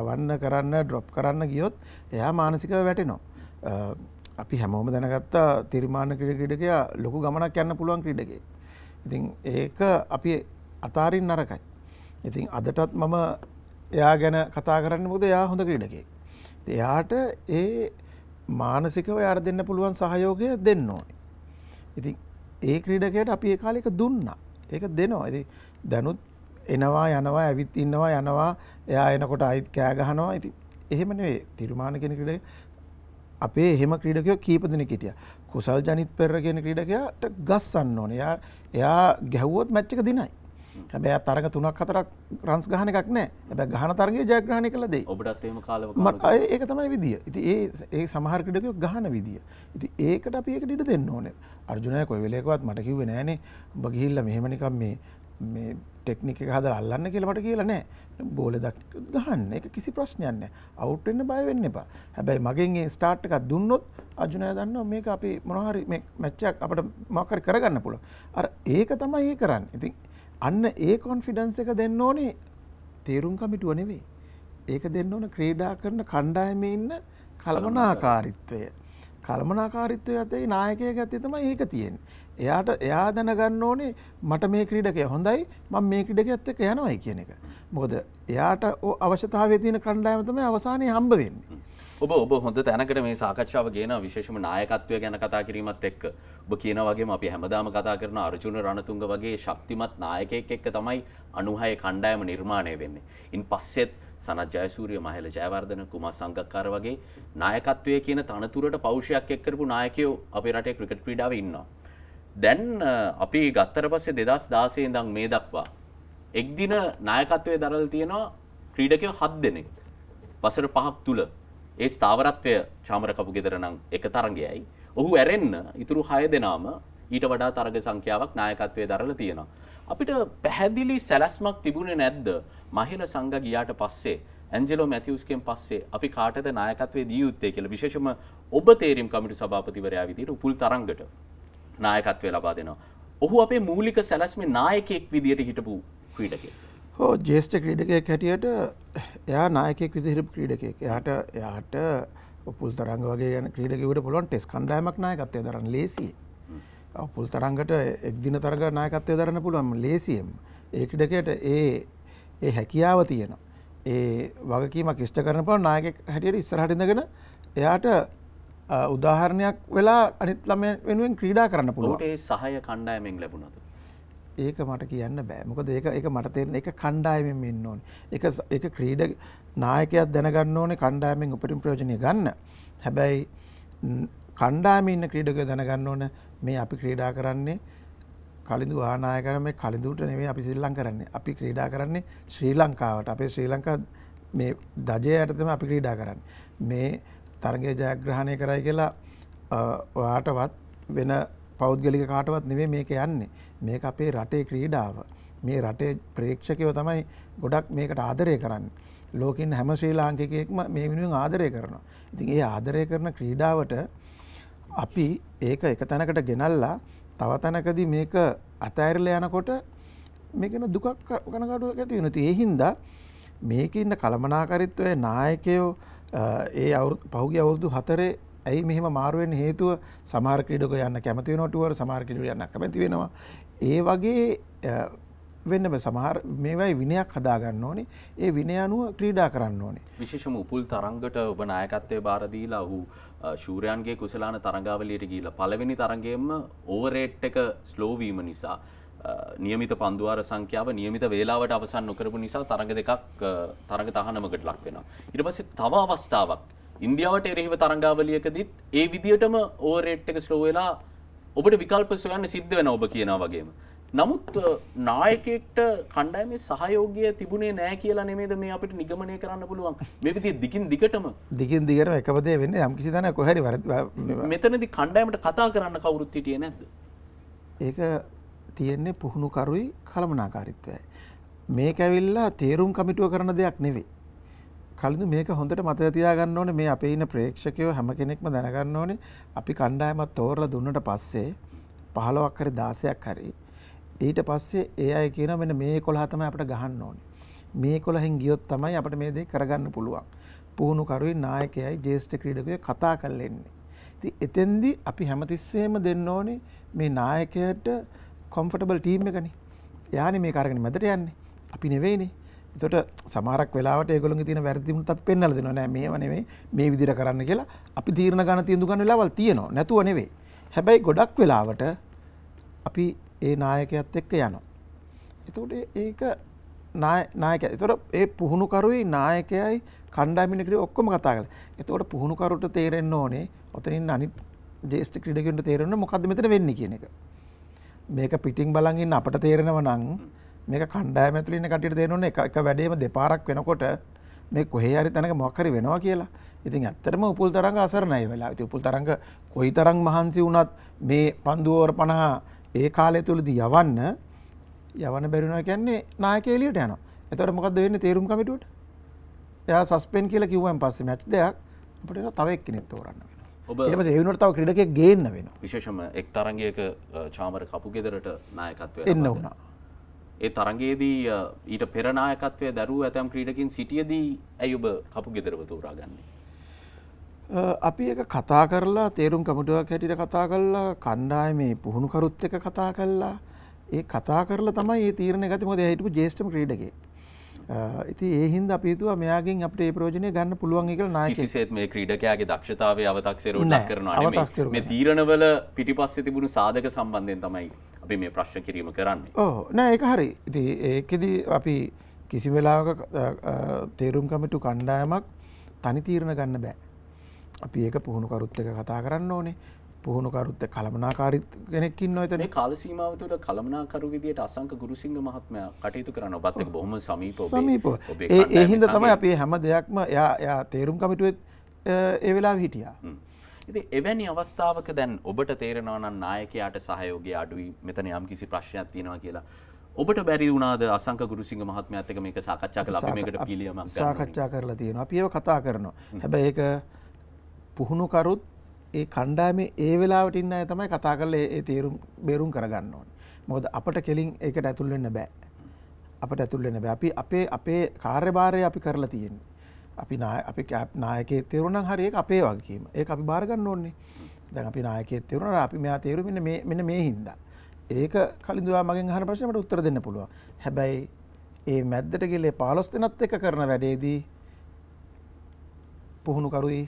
යවන්න කරන්න ඩ්‍රොප් කරන්න ගියොත් එයා මානසිකව වැටෙනවා අපි හැමෝම දැනගත්තා තිරිමාණ ක්‍රඩකයා ලොකු ගමනක් යන්න පුළුවන් ක්‍රඩගේ. ඉතින් ඒක අපි අතාරින් නරකයි. ඉතින් අදටත් මම එයා ගැන කතා කරන්න මුද යා හොඳ ක්‍රඩකේ. එයාට ඒ මානසිකව යාර දෙන්න පුළුවන් සහයෝගය දෙන්න ඕනේ. ඉතින් ඒ ක්‍රීඩකයට අපි ඒ කාලෙක දුන්නා ඒක දෙනවා ඇති දැනුත් එනවා යනවා ඇවිත් ඉන්නවා යනවා එයා එනකොට අයිත් කෑගහනවා ඇති එහෙමනේ තිරුමාණ කෙනෙකට අපේ එහෙම ක්‍රීඩකයෝ කීප දෙනෙක් හිටියා. කුසල් ජනිත් පෙරර කියන ක්‍රීඩකයාට ගස්සන්න ඕනේ. එයා එයා ගැහුවොත් මැච් එක දිනයි. හැබැයි තරග තුනක් හතරක් රන්ස් ගහන එකක් නෑ. හැබැයි ගහන තරගයේ ජයග්‍රහණය කළා දෙයි. ඔබටත් එහෙම කාලව කාලව ඒක තමයි විදිය. ඉතින් ඒ ඒ සමහර ක්‍රීඩකයෝ ගහන විදිය. ඉතින් ඒකට අපි ඒකට ඉඩ දෙන්න ඕනේ. අර්ජුනය කොයි වෙලාවකවත් මට කිව්වේ නෑනේ. ඔබ ගිහිල්ලා මෙහෙම නිකන් මේ මේ ටෙක්නික හද අල්ලන්න කියලමට කියලා නෑ බෝල දක් ගහන්න එක කිසි ප්‍රශ්නයන්න අවුට්වෙන්න බයවෙන්න එපා හැබැයි මගෙන්ගේ ස්ටාර්ට් එකක් දුන්නොත් අජුනය දන්න මේක අපි මොනහරි මැච්චක් අපට මකර කරගන්න පුළ අ ඒක තමයි ඒ කරන්න ඉතින් අන්න ඒ කොන්ෆිඩන්ස එක දෙන්න ඕනේ තේරුම් කමිටුව නෙවේ ඒක දෙන්න ඕන ක්‍රීඩා කරන කණ්ඩායම ඉන්න කළමනාකාරිත්වය කළමනාකාරීත්වය ඇතේ නායකය ගැත්තේ තමයි ඒක තියෙන්නේ. එයාට එයා දැනගන්න ඕනේ මට මේ ක්‍රීඩකය හොඳයි මම මේ ක්‍රීඩකයත් එක්ක යනවායි කියන එක. මොකද එයාට අවශ්‍යතාවය තියෙන කණ්ඩායම තමයි අවසානයේ හම්බ වෙන්නේ. ඔබ ඔබ හොඳ තැනකට මේ සාකච්ඡාව ගේන විශේෂම නායකත්වය ගැන කතා කිරීමත් එක්ක ඔබ කියන වගේම අපි හැමදාම කතා කරන අර්ජුන රණතුංග වගේ ශක්තිමත් නායකයෙක් එක්ක තමයි 96 කණ්ඩායම නිර්මාණය වෙන්නේ. ඉන් පස්සෙත් සනත් ජයසූරිය මහල ජයවර්ධන කුමා සංගක්කාර වගේ නායකත්වය කියන තනතුරට පෞෂයක් එක්කරපු නායකයෝ අපේ රටේ ක්‍රිකට් ක්‍රීඩාව ඉන්නවා. දැන් අපි ගත්තර පස්සේ දෙදස් දාසේ දම් මේ දක්වා. එක් දින නායකත්වය දරල් තියෙනවා ක්‍රීඩකයෝ හත් දෙනෙක්. වසර පහක් තුළ ඒ ස්ථාවරත්වය චාමරකපු ගෙදරනම් එක තරගයයි. ඔහු ඇරෙන්න ඉතුරු හය දෙනාම ඊට වඩා තරග සංඛ්‍යාවක් නායකත්වය දරල තියෙනවා. අපිට පැහැදිලි සැලස්මක් තිබුණේ නැද්ද මහිල සංග ගියාට පස්සේ ඇන්ජලෝ මැතිවස්කෙන් පස්සේ අපි කාටද නායකත්වේ දී යුත්තේ කියලා විශේෂම ඔබ තේරීම් කමිටු සභාපතිවරයා විදිහට උපුල් තරංගට නායකත්වය ලබා දෙනවා. ඔහු අපේ මූලික සැලැස්මේ නායකයෙක් විදිහට හිටපු ක්‍රීඩකයෙක්. හෝ ජේෂ්ඨ ක්‍රීඩකයෙක් හැටියට එයා නායකයෙක් විදිහට හිටපු ක්‍රීඩකයෙක්. එයාට එයාට උපුල් තරංග වගේ යන ක්‍රීඩකයෙකුට පුළුවන් ටෙස්ට් කණ්ඩායමක් නායකත්වය දරන්න ලේසියි. උපුල් තරංගට එක්දින තරග නායකත්වය දරන්න පුළුවන් ලේසියෙන්. ඒකඩකට ඒ ඒ හැකියාව තියෙනවා. ඒ වගකීමක් ඉෂ්ට කරන පුළුවන් නායකයෙක් හැටියට ඉස්සරහට ඉඳගෙන එයාට උදාහරණයක් වෙලා අනිත් ළමයන් වෙනුවෙන් ක්‍රීඩා කරන්න පුළුවන්. ඔහුට ඒ සහාය කණ්ඩායමෙන් ලැබුණාද? ඒක මට කියන්න බෑ. මොකද ඒක ඒක මට තේරෙන එක කණ්ඩායමෙන් වෙන්න ඕනේ. ඒක ඒක ක්‍රීඩ නායකයෙක් දැනගන්න ඕනේ කණ්ඩායමෙන් උපරිම ප්‍රයෝජනය ගන්න. හැබැයි කණ්ඩායමේ ඉන්න ක්‍රීඩකයෝ දැනගන්න ඕන මේ අපි ක්‍රීඩා කරන්නේ කලින්දු ආනායකන මේ කලින්දුට නෙමේ අපි සිල්ලං කරන්නේ අපි ක්‍රීඩා කරන්නේ ශ්‍රී ලංකාවට අපේ ශ්‍රී ලංකා මේ දජය යටතම අපි ක්‍රීඩා කරන්න මේ තරගය ජයග්‍රහණය කරයි කියලා ඔයාටවත් වෙන පෞද්ගලික කාටවත් නෙවේ මේක යන්නේ මේක අපේ රටේ ක්‍රීඩාව මේ රටේ ප්‍රේක්ෂකයෝ තමයි ගොඩක් මේකට ආදරය කරන්න ලෝකින් හැම ශ්‍රී ලාංකිකයෙක්ම මේ වෙනුවෙන් ආදරය කරනවා ඉතින් ඒ ආදරය කරන ක්‍රීඩාවට අපි ඒක එක තැනකට ගෙනල්ලා තව තැනකදී මේක අතෑරලා යනකොට මේකන දුකක් කනගාටුවක් ඇති වෙනවා. ඒ හින්දා මේකේ ඉන්න කලමනාකාරීත්වයේ නායකයෝ ඒ පහුගිය අවුරුදු 4 ඇයි මෙහෙම මාරු වෙන්න හේතුව සමහර ක්‍රීඩකෝ යන්න කැමති වෙනවා ටුවර් සමහර ක්‍රීඩකෝ යන්න කැමති වෙනවා. ඒ වගේ වෙන්න බෑ සමහර මේවයි විනයක් හදා ගන්න ඕනේ. ඒ විනය අනුව ක්‍රීඩා කරන්න ඕනේ. විශේෂම උපුල් තරංගට ඔබ නායකත්වයේ බාර දීලා ඔහු ශූරයන්ගේ කුසලාන තරංගාවලියට ගීල පළවෙනි තරගේම ඕවරේට් එක ස්ලෝවීම නිසා නියමිත පන්දුවාර සංඛ්‍යාව නියමිත වේලාවට අවසන් නොකරපු නිසා තරඟ දෙකක් තරඟ තහනමකට ලක් වෙනවා. ඊට පස්සේ තව අවස්ථාවක් ඉන්දියාවට එරෙහිව තරංගාවලියකදීත් ඒ විදිහටම ඕවරේට් එක ස්ලෝ වෙලා ඔබට විකල්ප සොයන්න සිද්ධ වෙනවා ඔබ කියනවා වගේම. නමුත් නායකෙක්ට කණ්ඩායමේ සහයෝගය තිබුණේ නෑ කියලා නෙමේද මේ අපිට නිගමනය කරන්න පුළුවන් මේ විදිහේ දිගින් දිගටම දිගින් දිගට එකම දේ වෙන්නේ යම්කිසි තැනක කොහරි මෙතනදී කණ්ඩායමට කතා කරන්න කවුරුත් හිටියේ නැද්ද ඒක තියෙන්නේ පුහුණු කරුයි කලමනාකාරීත්වයයි මේක ඇවිල්ලා තේරුම් කමිටුව කරන දෙයක් නෙවෙයි කලින් මේක හොඳට මතක තියාගන්න ඕනේ මේ අපේ ඉන්න ප්‍රේක්ෂකයෝ හැම කෙනෙක්ම දැනගන්න ඕනේ අපි කණ්ඩායමක් තෝරලා දුන්නට පස්සේ 15ක් හරි 16ක් හරි ඊට පස්සේ ඒ අය කියනවා මෙන්න මේ 11 තමයි අපිට ගහන්න ඕනේ. මේ 11න් ගියොත් තමයි අපිට මේ දේ කරගන්න පුළුවන්. පුහුණු කරුවේ නායකයයි ජේෂ්ඨ ක්‍රීඩකයෝ කතා කරලා ඉන්නේ. ඉතින් එතෙන්දී අපි හැමතිස්සෙම දෙන්න ඕනේ මේ නායකයට කොම්ෆර්ටබල් ටීම් එකනේ. යානේ මේක අරගෙන මැදට යන්නේ. අපි නෙවෙයිනේ. එතකොට සමහරක් වෙලාවට ඒගොල්ලන්ගේ තියෙන වැරදිමුත් අපි පෙන්වලා දෙනවා නෑ මේව නෙවෙයි මේ විදිහට කරන්න කියලා අපි තීරණ ගන්න තීන්දුව ගන්න වෙලාවල් තියෙනවා. නැතුව නෙවෙයි. හැබැයි ගොඩක් වෙලාවට අපි ඒ නායකයත් එක්ක යනවා. එතකොට ඒක නායක එතකොට ඒ පුහුණුකරුයි නායකයයි කණ්ඩාමිනිකරි ඔක්කොම කතා කළා. එතකොට පුහුණුකරුට තේරෙන්න ඕනේ ඔතනින් අනිත් ජේෂ්ඨ ක්‍රීඩකයන්ට තේරෙන්න මොකද්ද මෙතන වෙන්නේ කියන එක. මේක පිටින් බලන් ඉන්න අපට තේරෙනව නම් මේක කණ්ඩායම ඇතුළේ ඉන්න කට්ටියට තේරෙන්න ඕනේ එක වැඩේම දෙපාරක් වෙනකොට මේ කොහේ හරි තැනක මොකක් හරි වෙනවා කියලා. ඉතින් ඇත්තටම උපුල් තරංග අසරණයි වෙලා. ඉතින් උපුල් තරංග කොයි තරම් මහන්සි වුණත් මේ පන්දුවර 50 ඒ කාලය තුලදී යවන්න යවන්න බැරි වෙනවා කියන්නේ නායක එළියට යනවා. එතකොට මොකද්ද වෙන්නේ තීරුම් කමිටුවට? එයා සස්පෙන්ඩ් කියලා කිව්වන් පස්සේ මැච් දෙකක් අපිට එනවා තව එක්කෙනෙක් තෝරන්න වෙනවා. ඔබ ඊට පස්සේ ඒ වෙනුවට තව ක්‍රීඩකයෙක් ගේන්න වෙනවා. විශේෂම එක් තරඟයක චාමර කපුගෙදරට නායකත්වය එන්න වුණා. ඒ තරගයේදී ඊට පෙර නායකත්වය දරුව ඇතම් ක්‍රීඩකින් සිටියදී ඇයි ඔබ කපුගෙදරව තෝරාගන්නේ? අපි එක කතා කරලා තේරුම් කමිටුවක් හැටියට කතා කල්ලා කණ්ඩායමේ පුහුණු කරුත් එක කතා කල්ලා ඒ කතා කරලා තමයි ඒ තීරණ ගත මොකද හිටපු ජේෂ්ඨම ක්‍රීඩකේ. ඉතින් ඒ හින්දා අපි හිතුවා මෙයාගෙන් අපිට ඒ ප්‍රයෝජනය ගන්න පුළුවන් කියලා නායකයෙක්. කිසිසේත් මේ ක්‍රීඩකයාගේ දක්ෂතාවය අව탁සිරුණක් කරනවා නෙමෙයි. මේ තීරණවල පිටිපස්සේ තිබුණු සාධක සම්බන්ධයෙන් තමයි අපි මේ ප්‍රශ්න කිරීම කරන්නේ. ඔව් නෑ ඒක හරි. ඉතින් ඒකෙදි අපි කිසි වෙලාවක තීරුම් කමිටු කණ්ඩායමක් තනි තීරණ ගන්න බෑ. අපි ඒක පුහුණු කරුත් එක කතා කරන්න ඕනේ පුහුණු කරුත්ත කළමනාකාරි කෙනෙක්කින් නොත මේ කාලසීමාවතුට කළමනාකරු විදියට අසංක ගුරුසිංහ මහත්මය කටයුතු කරන්න ඔබත් එක්ක බොහොම සමීප සමීප ඒ හින්දා තමයි අපි හැම දෙයක්ම එයා එයා තේරුම් කමිටුවෙත් ඒ වෙලාවෙ හිටියා ඉතින් එවැනි අවස්ථාවක දැන් ඔබට තේරෙනවා නම් නායකයාට සහයෝගය අඩුයි මෙතන යම් කිසි ප්‍රශ්නයක් තියෙනවා කියලා ඔබට බැරි වුණාද අසංක ගුරුසිංහ මහත්මයාත් එක්ක මේක සාකච්ඡා කළා අපි මේකට පිළියමක් සාකච්ඡා කරලා තියෙනවා අපි ඒව කතා කරනවා හැබැයි ඒක පුහුණුකරුත් ඒ කණ්ඩායමේ ඒ වෙලාවට ඉන්න අය තමයි කතා කරලා ඒ තේරුම් බේරුම් කරගන්න ඕනේ. මොකද අපට කෙලින් ඒකට ඇතුල් වෙන්න බෑ. අපට ඇතුල් වෙන්න බෑ. අපි අපේ අපේ කාර්යභාරය අපි කරලා තියෙන්නේ. අපි අපි නායකයේ තේරුණා නම් හරි ඒක අපේ වගකීම. ඒක අපි බාර ගන්න ඕනේ. දැන් අපි නායකයේ තේරුණා අපි මෙයා තේරුම් මෙන්න මේ මෙන්න මේ හින්දා. ඒක කලින්දුවා මගෙන් අහන ප්‍රශ්නේ මට උත්තර දෙන්න පුළුවන්. හැබැයි ඒ මැද්දට ගිහලා 15 දෙනත් එක කරන වැඩේදී පුහුණු කරුයි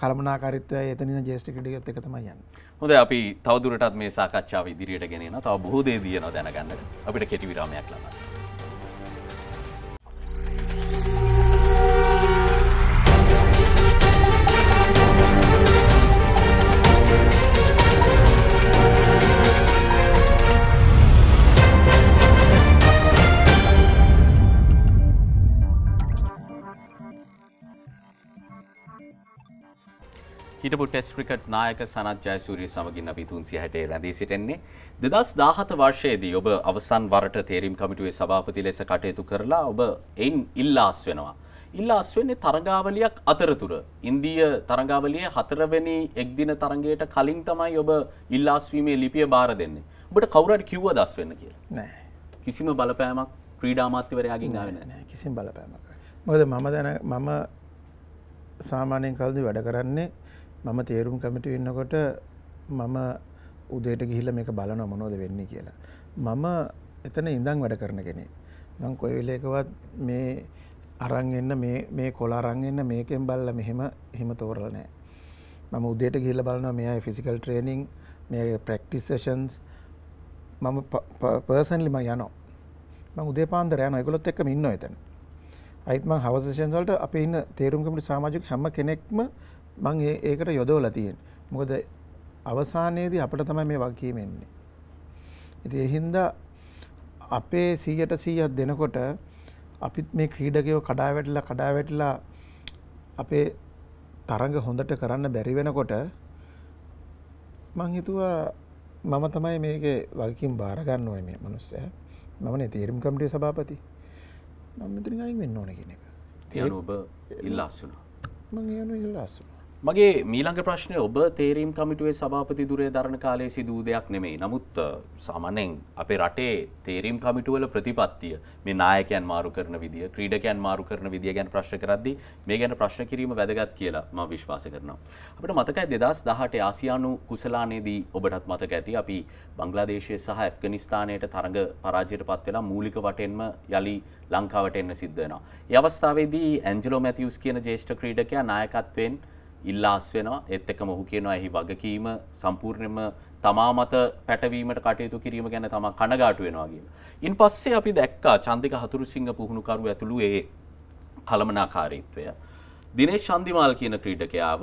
කළමනාකාරිත්වය එතනින ජේෂ්ටිකටියොත් එක තමයි යන්න. හොඳ අපි තවදුරටත් මේ සාකච්ඡාව ඉදිරියට ගෙනෙන තව බොහෝ දේ දියනවා දැනගන්න. අපිට කෙටි විරාමයක් ලබන්න. හිටපු ටෙස් ක්‍රිකට් නායක සනත් ජයසූරිය සමගින් අපි 360 රැඳී සිටින්නේ 2017 වර්ෂයේදී ඔබ අවසන් වරට තේරීම් කමිටුවේ සභාපති ලෙස කටයුතු කරලා ඔබ එයින් ඉල්ලාස් වෙනවා. ඉල්ලාස් වෙන්නේ තරගාවලියක් අතරතුර. ඉන්දීය තරගාවලියේ හතරවෙනි එක්දින තරගයට කලින් තමයි ඔබ ඉල්ලාස් වීමේ ලිපිය බාර දෙන්නේ. ඔබට කවුරු හරි කිව්වද අස් වෙන්න කියලා? නෑ. කිසිම බලපෑමක් ක්‍රීඩා අමාත්‍යවරයාගෙන් ආවේ නෑ. නෑ කිසිම බලපෑමක්. මොකද මම දැන මම සාමාන්‍යයෙන් කල්දි වැඩ කරන්නේ මම තේරුම් කමිටි වෙන්නකොට මම උදේට ගිහිල්ලා මේක බලනවා මොනවද වෙන්නේ කියලා. මම එතන ඉඳන් වැඩ කරන කෙනෙක්. මම කොයි වෙලේකවත් මේ අරන් එන්න මේ මේ කොළ අරන් එන්න මේකෙන් බලලා මෙහෙම එහෙම තෝරලා නැහැ. මම උදේට ගිහිල්ලා බලනවා මෙයාගේ ෆිසිකල් ට්‍රේනින්, මෙයාගේ ප්‍රැක්ටිස් සෙෂන්ස් මම පර්සන්ලි මම යනවා. මම උදේ පාන්දර යනවා. ඒගොල්ලොත් එක්කම ඉන්නවා එතන. අයිත් මම හවස් සෙෂන්ස් වලට අපේ ඉන්න තේරුම් කමිටු සමාජික හැම කෙනෙක්ම මං ඒකට යොදවලා තියෙන්නේ. මොකද අවසානයේදී අපිට තමයි මේ වගකීම එන්නේ. ඉතින් ඒ හින්දා අපේ 100ට 100ක් දෙනකොට අපිත් මේ ක්‍රීඩකයෝ කඩා වැටලා කඩා වැටලා අපේ තරඟ හොඳට කරන්න බැරි වෙනකොට මං හිතුවා මම තමයි මේකේ වගකීම් බාර ගන්න ඕනේ මේ මිනිස්සයා. මම නේ තීරම් කමිටුවේ සභාපති. මම මෙතනින් අයින් වෙන්න ඕනේ කියන එක. ඒ අනුව ඔබ ඉල්ලා අස්සුණා. මං ඒ අනුව ඉල්ලා අස්සුණා. මගේ මීළඟ ප්‍රශ්නය ඔබ තේරීම් කමිටුවේ සභාපති දුරේ දරණ කාලයේ සිදූ දෙයක් නෙමෙයි නමුත් සාමාන්‍යයෙන් අපේ රටේ තේරීම් කමිටුවල ප්‍රතිපත්තිය මේ නායකයන් මාරු කරන විදිය ක්‍රීඩකයන් මාරු කරන විදිය ගැන ප්‍රශ්න කරද්දී මේ ගැන ප්‍රශ්න කිරීම වැදගත් කියලා මම විශ්වාස කරනවා. අපිට මතකයි 2018 ආසියානු කුසලානයේදී ඔබටත් මතක ඇති අපි බංග්ලාදේශය සහ ඇෆ්ගනිස්තානයට තරඟ පරාජයට පත් වෙලා මූලික වටෙන්ම යලි ලංකාවට එන්න සිද්ධ වෙනවා. ඒ අවස්ථාවේදී ඇන්ජලෝ මැතිව්ස් කියන ජ්‍යෙෂ්ඨ ක්‍රීඩකයා නායකත්වයෙන් ඉල්ලාස් වෙනවා එත් එකම ඔහු කියනවා එහි වගකීම සම්පූර්ණයම තමා මත පැටවීමට කටයුතු කිරීම ගැන තම කණගාටු වෙනවා කියලා. ඉන් පස්සේ අපි දැක්කා චන්දික හතුරුසිංහ පුහුණුකරු ඇතුළු ඒ කළමනාකාරීත්වය. දිනේ ශන්දිමාල් කියන ක්‍රීඩකයාව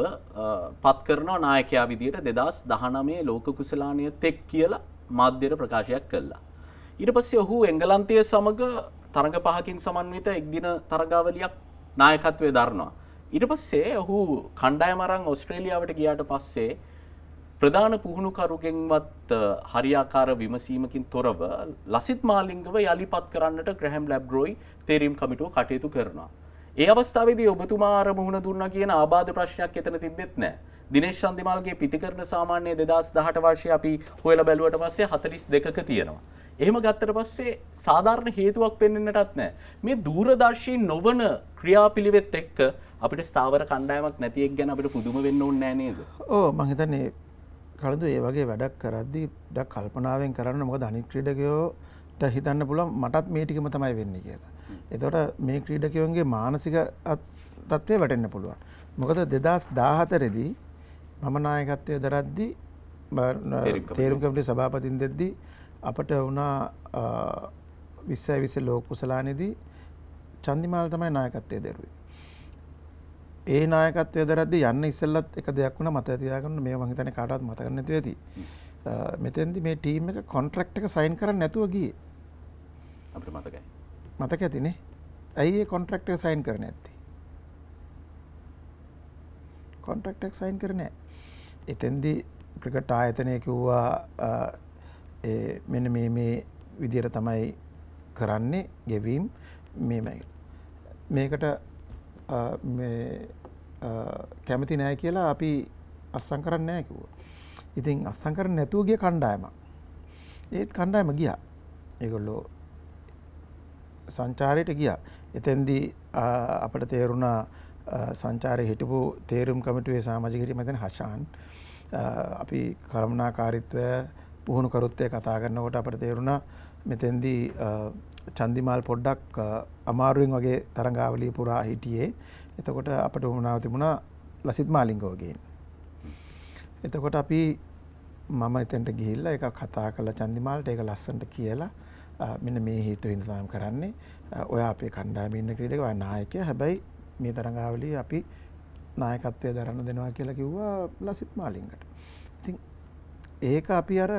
පත් කරනවා නායකයා විදියට දෙදස් දහනමේ ලෝක කුසලානය තෙක් කියලා මාධ්‍යර ප්‍රකාශයක් කල්ලා. ඉට පස්සේ ඔහු එංගලන්තය සමඟ තරඟ පහකින් සමන්විත එක්දින තරගාවලියක් නායකත්වය දරනවා. ඉට පස්සේ ඔහු කණ්ඩායමරං ඔස්ට්‍රේලියාවට ගියාට පස්සේ ප්‍රධාන පුහුණුකරුගෙන්වත් හරියාකාර විමසීමකින් තොරව ලසිත් මාලිංගව යළිපත් කරන්නට ග්‍රහම් ලැබ්රෝයි තේරීම් කමිටුව කටයුතු කරනවා. ඒ අවස්ථාවේදී ඔබතුමාර මුහුණ දුන්න කියන ආබාධ ප්‍රශ්නයක් එතන තිබෙත් නෑ. දිනේශ් සන්දිමාල්ගේ පිතිකරන සාමාන්‍ය දෙදස් දහට වර්ෂය අපි හොයල බැලුවට පස්සේ හතලිස් දෙකක තියෙනවා. එහෙම ගත්තට පස්සේ සාධාරණ හේතුවක් පෙන්න්නටත් නෑ. මේ දූරදර්ශී නොවන ක්‍රියාපිළිවෙත් එක්ක අපිට ස්ථාවර කණ්ඩායමක් නැතියෙක් ගැන අපිට පුදුම වෙන්න ඕන්න නෑනේද ඕ මහිතන්නේ කලදු ඒ වගේ වැඩක් කරද්දි ඩක් කල්පනාවෙන් කරන්න මොක ධනි ක්‍රීඩකයෝට හිතන්න පුළ මටත් මේටිකම තමයි වෙන්න කියලා. එතොට මේ ක්‍රීඩකයෝන්ගේ මානසික තත්ත්වය වැටෙන්න්න පුළුවන්. මොකද දෙදස් දාහතරෙදී මම නායකත්වය දරද්දි තේරුම් කමිටි සභාපතින් දෙද්දී අපට වුණා විස්සයි විස ලෝකුසලානෙදී චන්දිමාල් තමයි නායකත්වය දරුවේ. ඒ නායකත්වය දරද්දී යන්න ඉස්සෙල්ලත් එක දෙයක් වුණා මතක තියාගන්න මේ මං හිතන්නේ කාටවත් මතක නැතුව ඇති. මෙතෙන්දි මේ ටීම් එක කොන්ට්‍රැක්ට් එක සයින් කරන්න නැතුව ගියේ. අපිට මතකයි. මතක ඇතිනේ. ඇයි ඒ කොන්ට්‍රැක්ට් එක සයින් කරන්නේ නැත්තේ? කොන්ට්‍රැක්ට් එක සයින් කරන්නේ නැහැ. එතෙන්දි ක්‍රිකට් ආයතනය කිව්වා ඒ මෙන්න මේ මේ විදියට තමයි කරන්නේ ගෙවීම් මේමයි. මේකට මේ කැමති නෑ කියලා අපි අස්සං කරන්න නෑ කිව්වා. ඉතින් අස්සං කරන්න නැතුව ගිය කණ්ඩායමක්. ඒත් කණ්ඩායම ගියා. ඒගොල්ලෝ සංචාරයට ගියා. එතෙන්දී අපිට තේරුණා සංචාරයේ හිටපු තේරුම් කමිටුවේ සමාජික හිටිය මතන හෂාන් අපි කර්මනාකාරීත්වය පුහුණු කරුත්වය කතා කරනකොට අපිට තේරුණා මෙතෙන්දී චන්දිමාල් පොඩ්ඩක් අමාරුවෙන් වගේ තරඟාවලිය පුරා හිටියේ. එතකොට අපට උමනාව තිබුණා ලසිත් මාලිංගෝගෙන්. එතකොට අපි මම එතෙන්ට ගිහිල්ලා එකක් කතා කළා චන්දිමාල්ට ඒක ලස්සනට කියලා මෙන්න මේ හේතු හින්දා තමයි කරන්නේ. ඔයා අපේ කණ්ඩායමේ ඉන්න ක්‍රීඩක ඔයා නායකයා. හැබැයි මේ තරඟාවලිය අපි නායකත්වය දරන්න දෙනවා කියලා කිව්වා ලසිත් මාලිංගට. ඉතින් ඒක අපි අර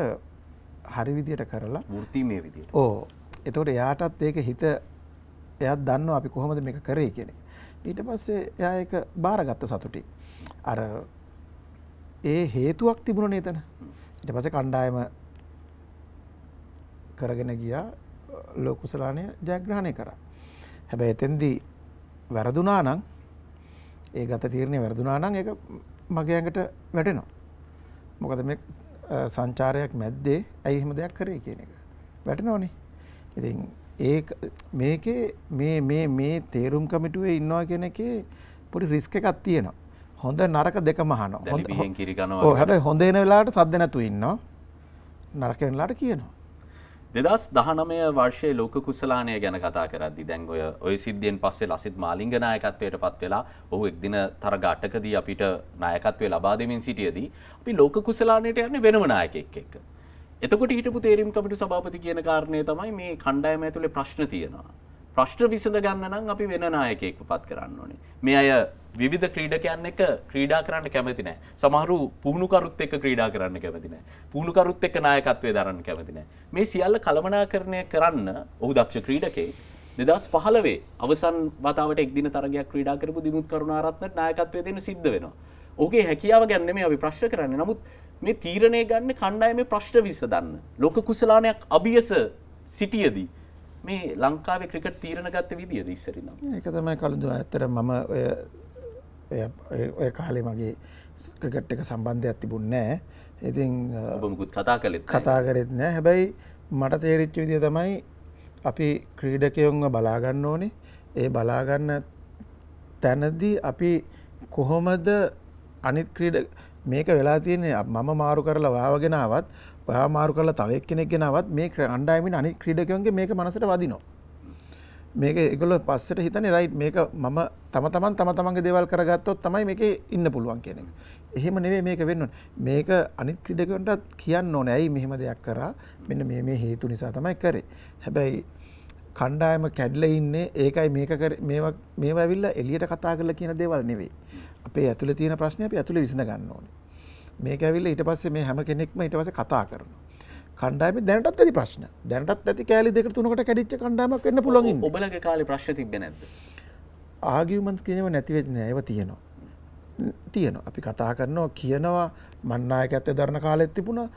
හරි විදියට කරලා ෘතිමය විදි ඕ එතවට එයාටත් ඒක හිත එයත් දන්න අපි කොහොමද මේ කරේ කියෙනෙ ඊට පස්සේ එයාඒක බාරගත්ත සතුටි අර ඒ හේතුවක් තිබුණ නේතන ඉට පස කණ්ඩායම කරගෙන ගියා ලෝකුසලානය ජයග්‍රහණය කර හැබැ එතෙන්දී වැරදුනා නං ඒ ගත තීරණය වැරදුනා නං ඒ මගේයඟට වැටෙනවා මොකද මේ සංචාරයක් මැද්දේ ඇයි එහෙම දෙයක් කරේ කියන එක වැටෙනවනේ. ඉතින් ඒ මේකේ මේ මේ මේ තේරුම් කමිටුවේ ඉන්නවා කියන එකේ පොඩි රිස්ක් එකක් තියෙනවා. හොඳ නරක දෙකම අහනවා. හොඳ හැබැයි හොඳ එන වෙලාවට සද්ද නැතුව ඉන්නවා. නරක එන වෙලාවට කියනවා. දෙදස් දහනමය වර්ෂය ලෝක කුසලානය ගැන කතා කරදදි දැන් ඔය ඔය සිද්ධියෙන් පස්සේ ලසිත් මාලිංගනායකත්වයට පත් වෙලා ඔහු එක්දින තරග අටකදී අපිට නායකත්වය ලබා දෙමින් සිටියදී අපි ලෝක කුසලානයට යන්නේ වෙනම නායකෙක් එක්ක. එතකොට හිටපු තේරීම් කමිටු සභාපති කියන කාරණය තමයි මේ කණ්ඩායම ඇතුළේ ප්‍රශ්න තියෙනවා. ප්‍රශ්න විසඳ ගන්න නම් අපි වෙන නායකයෙක්ව පත් කරන්න ඕනේ. මේ අය විධ ක්‍රීඩකයන් එක ක්‍රීඩා කරන්න කැමති නෑ. සමහරු පුහුණුකරුත් එක්ක ක්‍රීඩා කරන්න කැමති නෑ. පුහුණුකරුත් එක්ක නායකත්වය දරන්න කැමති නෑ. මේ සියල්ල කළමනාකරණය කරන්න ඔහු දක්ෂ ක්‍රීඩකයෙක්. 2015 අවසන් වතාවට එක් දින තරගයක් ක්‍රීඩා කරපු දිනුත් කරුණාරත්නට නායකත්වය දෙන්න සිද්ධ වෙනවා. ඔහුගේ හැකියාව ගැන මේ අපි ප්‍රශ්න කරන්නේ. නමුත් මේ තීරණය ගන්න කණ්ඩායමේ ප්‍රශ්න විසඳන්න. ලෝක කුසලානයක් අභියස සිටියදී මේ ලංකාවේ ක්‍රිකට් තීරණ ගත්ත විදිිය ඉස්සරිනම් ඒක තමයි කළුදු ඇත්තර මම ඔය කාලේ මගේ ක්‍රිකට් එක සම්බන්ධයක් තිබුණ නෑ ඉතින් ඔබමුකුත් කතා කළෙත් කතා කරෙත් නෑ හැබැයි මට තේරිච්ච විදිය තමයි අපි ක්‍රීඩකයොන්ව බලාගන්න ඕනේ ඒ බලාගන්න තැනදී අපි කොහොමද අනිත් ක්‍රීඩ මේක වෙලා තියන්නේ මම මාරු කරලා වාවගෙනාවත් පාමාරු කරලා තව එක්කෙනෙක් ගෙනවත් මේ අණ්ඩායමින් අනිත් ක්‍රීඩකයන්ගේ මේක මනසට වදිනවා. මේක ඒගොල්ලෝ පස්සට හිතන්නේ රයිට් මේක මම තම තමන් තම තමන්ගේ දේවල් කරගත්තොත් තමයි මේකේ ඉන්න පුළුවන් කියන එක. එහෙම නෙවෙයි මේක වෙන්න ඕනේ. මේක අනිත් ක්‍රීඩකයන්ටත් කියන්න ඕනේ. ඇයි මෙහෙම දෙයක් කරා? මෙන්න මේ මේ හේතු නිසා තමයි කරේ. හැබැයි කණ්ඩායම කැඩලා ඉන්නේ ඒකයි මේක මේවා මේවා ඇවිල්ලා එළියට කතා කරලා කියන දේවල් නෙවෙයි. අපේ ඇතුලේ තියෙන ප්‍රශ්නේ අපි ඇතුලේ විසඳ ගන්න ඕනේ. මේක ඇවිල්ලා ඊට පස්සේ මේ හැම කෙනෙක්ම ඊට පස්සේ කතා කරනවා. කණ්ඩායමේ දැනටත් ඇති ප්‍රශ්න. දැනටත් ඇති කෑලි දෙකට තුනකට කැඩිච්ච කණ්ඩායමක් වෙන්න පුළුවන් ඉන්නේ. ඔබලගේ කාලේ ප්‍රශ්න තිබ්බේ නැද්ද? ආගියුමන්ට්ස් කියනව නැති වෙන්නේ නැහැ. ඒවා තියෙනවා. තියෙනවා. අපි කතා කරනවා කියනවා මන්නායකත්වයේ දරන කාලෙත් තිබුණා.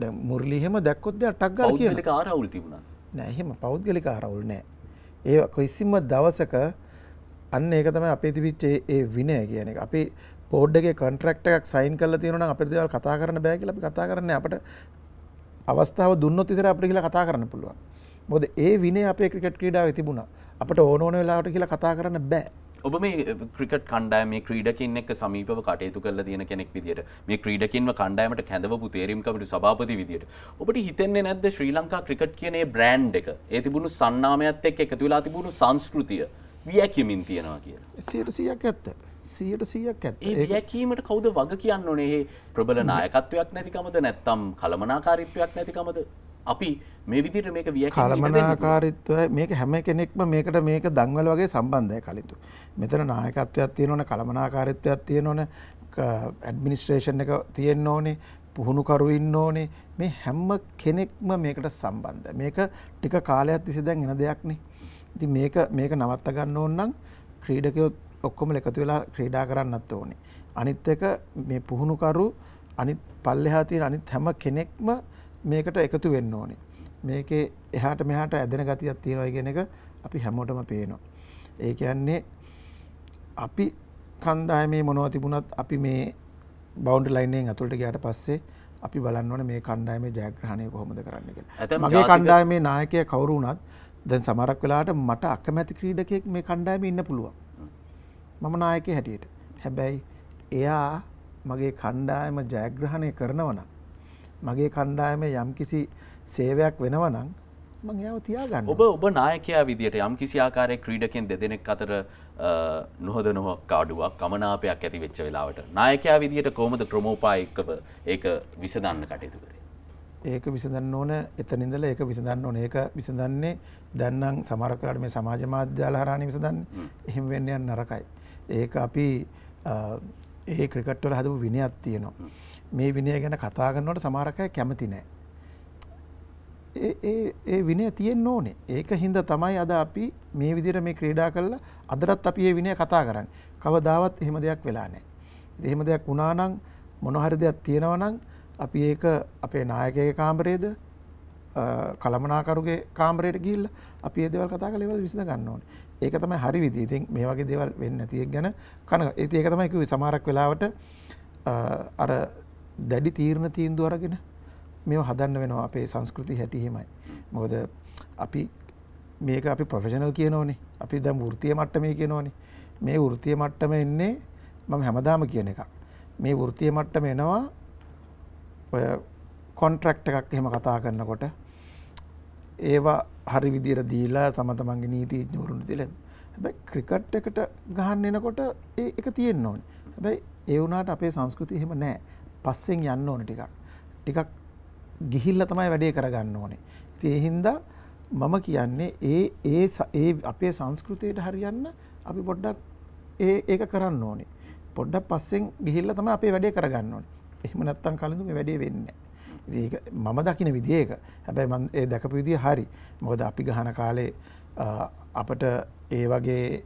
දැන් මුරලි එහෙම දැක්කොත් දෙයක් ටක් ගාලා කියනවා. පෞද්ගලික ආරවුල් තිබුණා. නෑ එහෙම පෞද්ගලික ආරවුල් නෑ. ඒ කිසිම දවසක අන්න ඒක තමයි අපේ තිබිච්ච ඒ විනය කියන එක. අපේ බෝඩ්ඩගේ කන්ට්‍රක්ටක් සයින් කල තියරන අප දෙවල් කතා කරන බෑකි ලි කතා කරන අපට අවස්ථාව දුන්නොත් ඉතර අපි කියලා කතා කරන්න පුළුවන් මොද ඒ විනේ අපේ ක්‍රිකට් ක්‍රීඩාව තිබුණා අපට ඕනෝන වෙලාවට කියලා කතා කරන්න බෑ ඔබ මේ ක්‍රිකට කණ්ඩායම ක්‍රීඩකින් එක් සමීපව කටයුතු කරලා තියෙන කෙනෙක් විදියට මේ ක්‍රීඩකින්ව කණ්ඩායමට කැඳවපු තේරීම්කමට සභාපති විදියට ඔබට හිතෙන්නේ නැද්ද ශ්‍රී ලංකා ක්‍රිකට් කියනේ බ්‍රෑන්් එක ඒ තිබුණු සන්නාමයත් එක් එකතු වෙලා තිබුණු සංස්කෘතිය වියැකිමින් තියෙනවා කියලා සිරසියක් ඇත්ත සියට සියක් ඇත් ඒ දැකීමට කවුද වග කියන්න ඕනේ ප්‍රබල නායකත්වයක් නැතිකමද නැත්තම් කළමනාකාරිත්වයක් නැතිකමද අපි මේ විදිට මේක විය කළමනාකාරිත්වය මේක හැම කෙනෙක්ම මේකට මේක දංවල වගේ සම්බන්ධය කලිතු මෙතන නායකත්වයක් තියෙනවන කළමනාකාරිත්වයක් තියෙනවන ඇඩමිනිස්ට්‍රේෂන් එක තියෙන්න ඕනේ පුහුණුකරු ඉන්න ඕනේ මේ හැම්ම කෙනෙක්ම මේකට සම්බන්ධ මේක ටික කාලයක් තිසි දැන් එන දෙයක්නේ ඉති මේක මේක නවත්ත ගන්න ඕන්නම් ක්‍රීඩකයොත් ඔක්කොම එකතු වෙලා ක්‍රීඩා කරන්නත් ඕනේ. අනිත් එක මේ පුහුණුකරු අනිත් පල්ලෙහා තියෙන අනිත් හැම කෙනෙක්ම මේකට එකතු වෙන්න ඕනේ. මේකේ එහාට මෙහාට ඇදෙන ගතියක් තියෙනවා කියන එක අපි හැමෝටම පේනවා. ඒ කියන්නේ අපි කණ්ඩායමේ මොනවා තිබුණත් අපි මේ බවුන්ඩ් ලයින් එකෙන් අතුලට ගියාට පස්සේ අපි බලන්න ඕනේ මේ කණ්ඩායමේ ජයග්‍රහණය කොහොමද කරන්න කියලා. මගේ කණ්ඩායමේ නායකයා කවුරු වුණත් දැන් සමහරක් වෙලාවට මට අකමැති ක්‍රීඩකයෙක් මේ කණ්ඩායමේ ඉන්න පුළුවන්. මම නායකය හැටියට. හැබැයි එයා මගේ කණ්ඩායම ජයග්‍රහණය කරනවන. මගේ කණ්ඩායම යම්කිසි සේවයක් වෙනවනං මං යව තියාගන්න ඔබ ඔබ නායකයා විදිට යම් කිසි ආකාරය ක්‍රීඩකෙන් දෙදෙනෙක් අතර නොහද නොහ කාඩුවක් කමනාපයක් ඇති වෙච්ච වෙලාවට නායකයා විදිට කෝමද ක්‍රමෝපායක්කව ඒක විසඳන්න කටයුතු කරේ. ඒක විසඳන්න ඕන එතනින්දල ඒක විසඳන්න ඕන ඒක විසඳන්නේ දැන්නම් සමරකලට මේ සමාජ මාධ්‍යාල හරණය විසඳන්න එහෙම වෙන්නයන් නරකයි. ඒක අපි ඒ ක්‍රිකට්වල හදපු විනයක් තියෙනවා. මේ විනය ගැන කතා කරනවට සමහරකය කැමති නෑ. ඒ විනය තියෙන් ඕනේ ඒක හින්ද තමයි අද අපි මේ විදිර මේ ක්‍රීඩා කරලා අදරත් අපි ඒ විනය කතා කරන්න කවදාවත් එහෙම දෙයක් වෙලා නෑ. එහෙම දෙයක් වුණානං මොනහරි දෙයක් තියෙනවනං අපි ඒක අපේ නායකයගේ කාමරේද කළමනාකරුගේ කාමරයට ගිල්ල අපි ඒදවල් කතා කලෙවල් විසිඳ ගන්න ඕනේ ඒක තමයි හරි විදිහ. ඉතින් මේ වගේ දේවල් වෙන්නේ නැති එක ගැන කන ඉතින් ඒක තමයි කිව්වේ සමහරක් වෙලාවට අර දැඩි තීරණ තීන්දුව අරගෙන මේව හදන්න වෙනවා අපේ සංස්කෘතිය හැටි එහෙමයි. මොකද අපි මේක අපි ප්‍රොෆෙෂනල් කියනෝනේ. අපි දැන් වෘත්තීය මට්ටමේ කියනෝනේ. මේ වෘත්තීය මට්ටම එන්නේ මම හැමදාම කියන එකක්. මේ වෘත්තීය මට්ටම එනවා ඔය කොන්ට්‍රැක්ට් එකක් එහෙම කතා කරනකොට ඒවා හරි විදිර දීලා තම තමන්ගේ නීති ජෝරුණු තිල හැබැයි ක්‍රිකට් එකට ගහන්න එනකොට ඒ එක තියෙන්න්න ඕන හැබැයි ඒ වුණට අපේ සංස්කෘති හෙම නෑ පස්සෙන් යන්න ඕන ටිකක් ටිකක් ගිහිල්ල තමයි වැඩේ කරගන්න ඕනේ ඉති එහින්දා මම කියන්නේ ඒ ඒ ඒ අපේ සංස්කෘතියට හරියන්න අපි පොඩ්ඩක් ඒ ඒක කරන්න ඕනේ පොඩ්ඩක් පස්සෙන් ගිහිල්ල තම අපේ වැඩේ කරගන්න ඕනේ එහෙම නැත්තම් කලින්ම වැඩේ වෙන්නේ මම දකින විදිඒක හැබැයි ඒ දැකපු විදිහ හරි මොකද අපි ගහන කාලේ අපට ඒ වගේ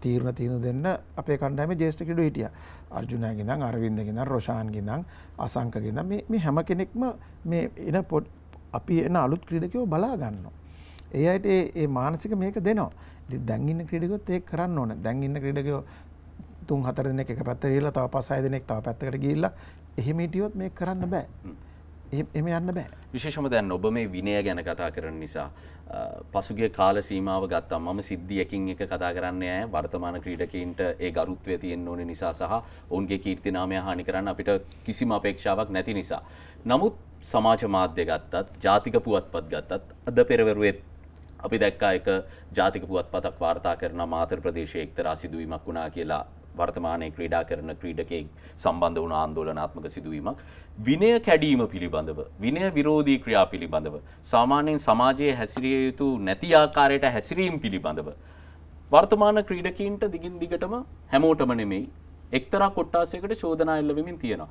තීරණ තියුණු දෙන්න අපේ කණ්ඩෑම ජේෂ්ඨකිඩු හිටිය අර්ජුනයගෙ දම් අරවින්දගෙන රෝෂාන්ගෙ දම් අසංකගෙන මේ හැම කෙනෙක්ම මේ එන පොට් අපි එන අලුත් ක්‍රීඩකයෝ බලා ගන්න. ඒ අයට ඒ මානසික මේක දෙනවා දැන්ගන්න ක්‍රඩිකොත් ඒ කරන්න ඕන දැන්ගන්න ක්‍රඩකයෝ තුන් හතර දෙනෙක් එක පැත්ත කියලා තව පස් අය දෙනෙක් තව පැත්තකට ගිල්ලා එහෙමිටියොත් මේ කරන්න බෑ. එම යන්න බෑ විශේෂම දැන් ඔබ මේ විනය ගැන කතා කරන නිසා පසුගේ කාල සීමාව ගත්තා මම සිද්ධියකින් එක කතා කරන්නේ ඇය වර්තමාන ක්‍රීඩකීන්ට ඒ ගරුත්වය තියෙන්න ඕන නිසා සහ ඔවුන්ගේ කීර්තිනාමය හානි කරන්න අපිට කිසිම අපේක්ෂාවක් නැති නිසා. නමුත් සමාජ මාධ්‍ය ගත්තත් ජාතික පුවත්පත් ගත්තත් අද පෙරවරුවෙත් අපි දැක්කා එක ජාතික පුවත්පතක් වාර්තා කරන මාතර ප්‍රදේශය එක්තරා සිදුවීමක් වුණා කියලා වර්තමානය ක්‍රීඩා කරන ක්‍රීඩකෙක් සම්බන්ධ වුණ ආන්දෝලනාත්මක සිදුවීමක්. විනය කැඩීම පිළිබඳව. විනය විරෝධී ක්‍රියා පිළිබඳව. සාමාන්‍යයෙන් සමාජයේ හැසිරිය යුතු නැති ආකාරයට හැසිරීම් පිළිබඳව. වර්තමාන ක්‍රීඩකින්ට දිගින් දිගටම හැමෝටම නෙමෙයි එක්තරා කොට්ටාසයකට චෝදනා එල්ල වෙමින් තියෙනවා.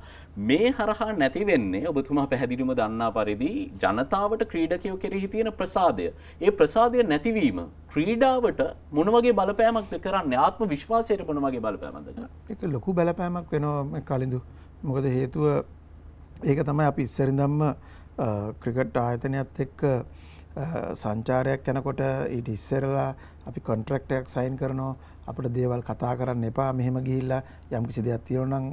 මේ හරහා නැති වෙන්නේ ඔබතුමා පැහැදිලිවම දන්නා පරිදි ජනතාවට ක්‍රීඩකයෝ කෙරෙහි තියෙන ප්‍රසාදය. ඒ ප්‍රසාදය නැතිවීම ක්‍රීඩාවට මොන වගේ බලපෑමක්ද කරන්නේ? ආත්ම විශ්වාසයට මොන වගේ බලපෑමක්ද කරන්නේ? ඒක ලොකු බලපෑමක් වෙනවා කලින්දු. මොකද හේතුව ඒක තමයි අපි ඉස්සරින්දම්ම ක්‍රිකට් ආයතනයත් එක්ක සංචාරයක් යනකොට ඊට ඉස්සරලා අපි කොන්ට්‍රක්ටයක් සයින් කරනවා අපිට දේවල් කතා කරන්න එපා මෙහෙම ගිහිල්ලා යම්කිසි දෙයක් තියෙනවා නම්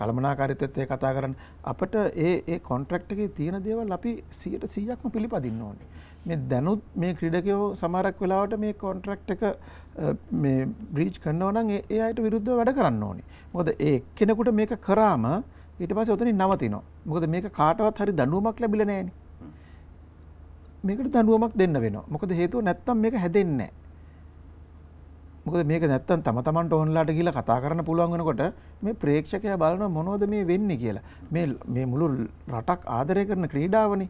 කලමනාකාරීත්වයත් ඒ කතා කරන්න අපිට ඒ ඒ කොන්ට්‍රැක්ට් එකේ තියෙන දේවල් අපි 100%ක්ම පිළිපදින්න ඕනේ. මේ දැනුත් මේ ක්‍රීඩකයෝ සමහරක් වෙලාවට මේ කොන්ට්‍රැක්ට් එක මේ බ්‍රීච් කරනවා නම් ඒ අයට විරුද්ධව වැඩ කරන්න ඕනේ. මොකද ඒ එක්කෙනෙකුට මේක කරාම ඊට පස්සේ උතනින් නවතිනවා. මොකද මේක කාටවත් හරි දඬුවමක් ලැබිලා නැහෙනේ. මේකට දඬුවමක් දෙන්න වෙනවා. මොකද හේතුව නැත්තම් මේක හැදෙන්නේ නැහැ. මොකද මේක නැත්තම් තම තමන්ට ඕන්ලාට කියලා කතා කරන්න පුළුවන් වෙනකොට මේ ප්‍රේක්ෂකයා බලන මොනවද මේ වෙන්නේ කියලා. මේ මේ මුළු රටක් ආදරය කරන ක්‍රීඩාවනේ.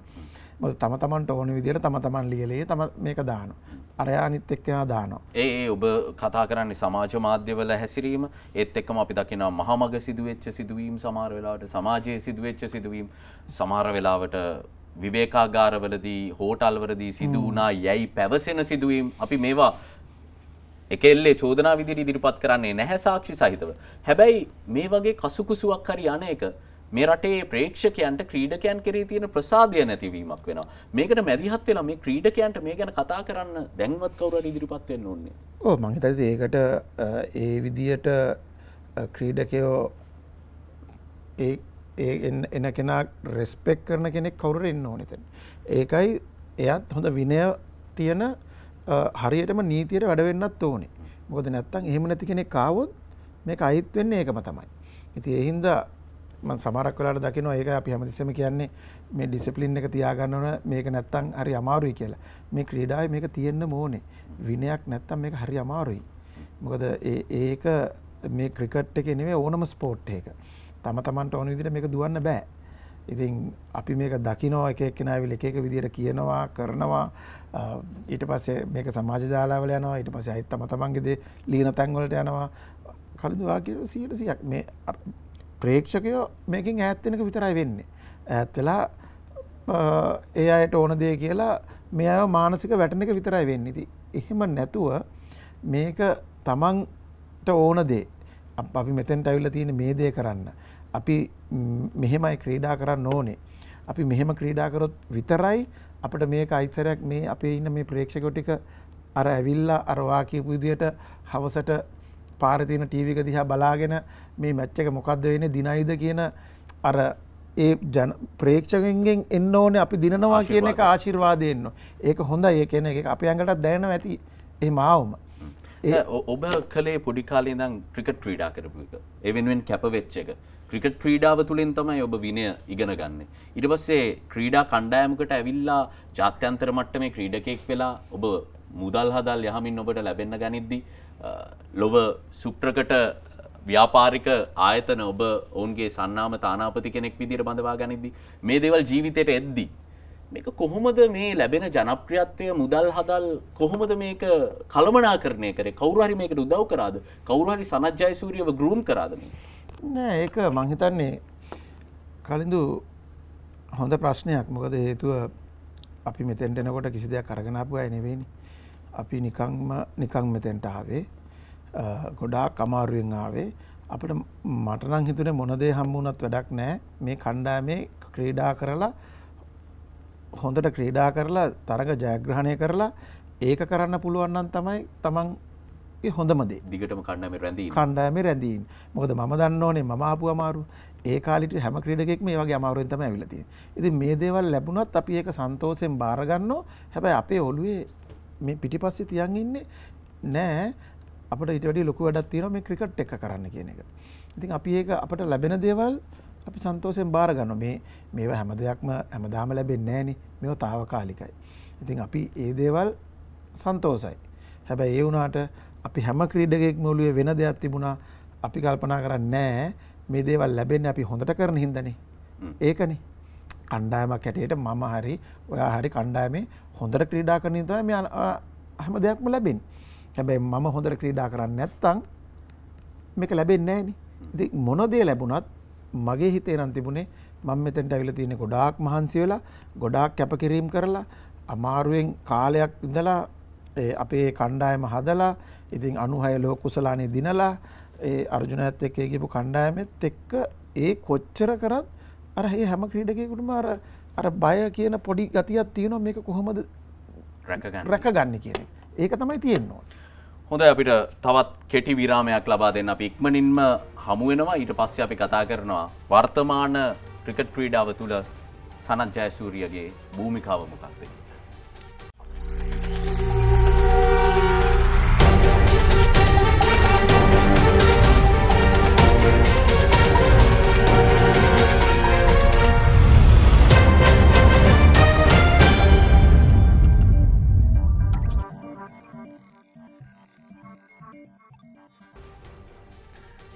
මොකද තම තමන්ට ඕන විදිහට තම තමන් ලියලේ තම මේක දානවා. අරයානිත් එක්කයා දානවා. ඒ ඒ ඔබ කතා කරන්නේ සමාජ මාධ්‍යවල හැසිරීම ඒත් එක්කම අපි දකිනවා මහමග සිදුවෙච්ච සිදුවීම් සමහර වෙලාවට සමාජයේ සිදුවෙච්ච සිදුවීම් සමහර වෙලාවට විවේකාගාරවලදී හෝටල්වලදී සිදු වුණා යැයි පැවසෙන සිදුවීම් අපි මේවා එකෙල්ලේ චෝදනා විදිරි දිරිපත් කරන්නේ නැහැ සාක්ෂි සහිතව. හැබැයි මේ වගේ කසුකුසුවක් හරි යන එක මේ රටේ ප්‍රේක්ෂකයන්ට ක්‍රීඩකයන් කෙරේ තියෙන ප්‍රසාදය නැතිවීමක් වෙනවා. මේකට මැදිහත් වෙලා මේ ක්‍රීඩකයන්ට මේ ගැන කතා කරන්න දැන්වත් කවුරු හරි ඉදිරිපත් වෙන්න ඕනේ. ඔව් මම හිතන්නේ ඒකට ඒ විදියට ක්‍රීඩකයෝ ඒ එන කෙනා රෙස්පෙක් කරන කෙනෙක් කවුරු ඉන්න ඕනෙතෙන්. ඒකයි එයත් හොඳ විනය තියෙන හරියටම නීතියට වැඩ වෙන්නත් ඕනේ. මොකද නැත්තම් එහෙම නැති කෙනෙක් ආවොත් මේක අයිත් වෙන්නේ ඒකම තමයි. ඉතින් ඒ හින්දා මම සමහරක් වෙලාවට දකිනවා ඒක අපි හැමතිස්සෙම කියන්නේ මේ ඩිසිප්ලින් එක තියාගන්න ඕන මේක නැත්තම් හරි අමාරුයි කියලා. මේ ක්‍රීඩාවේ මේක තියෙන්න ඕනේ. විනයක් නැත්තම් මේක හරි අමාරුයි. මොකද ඒ ඒක මේ ක්‍රිකට් එකේ නෙමෙයි ඕනම ස්පෝර්ට් එකක. තම තමන්ට ඕන විදිහට මේක දුවන්න බෑ. ඉතින් අපි මේක දකිනවා එක එක්කෙනාවිල එක එක විදිහට කියනවා කරනවා ඊට පස්සේ මේක සමාජ දාලාවල යනවා ඊට පස්සේ අයිත් තම තමන්ගේ දේ ලියන තැන් වලට යනවා කලිදුවා කියන 100ක් මේ ප්‍රේක්ෂකයෝ මේකෙන් ඈත් වෙනක විතරයි වෙන්නේ ඈත් වෙලා ඒ අයට ඕන දේ කියලා මේ අය මානසික වැටෙන එක විතරයි වෙන්නේ ඉතින් එහෙම නැතුව මේක තමන්ට ඕන දේ අපි මෙතෙන්ට අවිල්ල තියෙන මේ දේ කරන්න අපි මෙහෙමයි ක්‍රීඩා කරන්න ඕනේ. අපි මෙහෙම ක්‍රීඩා කරොත් විතරයි අපිට මේක අයිතරයක් මේ අපේ ඉන්න මේ ප්‍රේක්ෂකයෝ ටික අර ඇවිල්ලා අර වා කියපු විදිහට හවසට පාරේ තියෙන ටීවී එක දිහා බලාගෙන මේ මැච් එක මොකද්ද වෙන්නේ දිනයිද කියන අර ඒ ජන ප්‍රේක්ෂකයන්ගෙන් එන්න ඕනේ අපි දිනනවා කියන එක ආශිර්වාදය එන්න. ඒක හොඳයි ඒ කියන්නේ ඒක අපේ අඟටත් දැනෙනවා ඇති. එහෙම ආවම. ඔබ කලේ පොඩි කාලේ ඉඳන් ක්‍රිකට් ක්‍රීඩා කරපු එක. ඒ වෙනුවෙන් කැපවෙච්ච එක. ක්‍රිකට් ක්‍රීඩාව තුළින් තමයි ඔබ විනය ඉගෙන ගන්න. ඉට පස්සේ ක්‍රීඩා කණ්ඩායමකට ඇවිල්ලා ජාත්‍යන්තර මට්ටමේ ක්‍රීඩකෙක් වෙලා ඔබ මුදල් හදල් යහමින් ඔබට ලැබෙන්න ගනිද්දි. ලොව සුප්‍රකට ව්‍යාපාරික ආයතන ඔබ ඔවුන්ගේ සන්නාම තානාපති කෙනෙක් විදිර බඳවා ගනිද්දි. මේ දෙවල් ජීවිතයට එද්දිී. මේක කොහොමද මේ ලැබෙන ජනප්‍රියත්වය මුදල් හදල් කොහොමද මේක කළමනා කරණය කරේ කවුරහරි මේකට උදව් කරාද කවුරහරි සනජ්ජයසූරියව ගරුම් කරාදම නෑ ඒක මංහිතන්නේ කලින්දු හොඳ ප්‍රශ්නයක් මොකද හේතුව අපි මෙතැන්ට එනකොට කිසි දෙයක් කරගෙනපු අය නෙවෙනි අපි නිකංම නිකං මෙතැන්ට ආවේ ගොඩාක් අමාරුවෙන් ආවේ අපට මටනං හිතුනේ මොනදේ හම්බුනත් වැඩක් නෑ මේ කණ්ඩාමේ ක්‍රීඩා කරලා හොඳට ක්‍රීඩා කරලා තරඟ ජයග්‍රහණය කරලා ඒක කරන්න පුළුවන් නම් තමයි තමන් හොඳම දේ දිගටම කණ්ඩායම රැඳීම කණ්ඩායම රැඳීම මොකද මම දන්න ඕනේ මම ආපු අමාරු ඒ කාලෙට හැම ක්‍රීඩකෙක්ම මේ වගේ අමාරුවෙන් තමයි ඇවිල්ලා තියෙන්නේ. ඉතින් මේ දේවල් ලැබුණත් අපි ඒක සන්තෝෂයෙන් බාර ගන්නවා. හැබැයි අපේ ඔළුවේ මේ පිටිපස්සේ තියන් ඉන්නේ නෑ අපිට ඊට වැඩිය ලොකු වැඩක් තියෙනවා මේ ක්‍රිකට් එක කරන්න කියන එක. ඉතින් අපි ඒක අපිට ලැබෙන දේවල් අපි සන්තෝෂයෙන් බාර ගන්නවා. මේ මේවා හැම දෙයක්ම හැමදාම ලැබෙන්නේ නැහනේ. මේවා తాවකාලිකයි. ඉතින් අපි ඒ දේවල් සන්තෝෂයි. හැබැයි ඒ වුණාට අපි හැම ක්‍රීඩකයෙක්ම ඔළුවේ වෙන දෙයක් තිබුණා අපි කල්පනා කරන්නේ මේ දේවල් ලැබෙන්නේ අපි හොඳට කරන හින්දානේ. ඒකනේ. කණ්ඩායමක් ඇටියට මම හරි ඔයා හරි කණ්ඩායමේ හොඳට ක්‍රීඩා කරන නිසා මේ හැම දෙයක්ම ලැබෙන්නේ. හැබැයි මම හොඳට ක්‍රීඩා කරන්නේ නැත්තම් මේක ලැබෙන්නේ නැහැනේ. ඉතින් මොන දේ ලැබුණත් මගේ හිතේ නම් තිබුණේ මම මෙතෙන්ට ඇවිල්ලා තියෙන්නේ ගොඩාක් මහන්සි වෙලා ගොඩාක් කැපකිරීම කරලා අමාරුවෙන් කාලයක් ඉඳලා අපේ කණ්ඩායම හදලා ඉතින් 96 ලෝක කුසලානේ දිනලා ඒ අර්ජුනයත් එක්ක ගිහපු කණ්ඩායමෙත් එක්ක ඒ කොච්චර කරත් අර හැම ක්‍රීඩකයෙකුටම අර අර බය කියන පොඩි ගතියක් තියෙනවා මේක කොහොමද රැකගන්නේ කියන එක. ඒක තමයි තියෙන්නේ. හොඳ අපිට තවත් කෙටි විරාමයක් ලබා දෙන්න අපි ඉක්මනින්ම හමුවෙනවා ඊට පස්සේ අපි කතා කරනවා වර්තමාන ක්‍රිකට් ක්‍රීඩාව තුළ සනත් ජයසූරියගේ භූමිකාව මොකක්ද.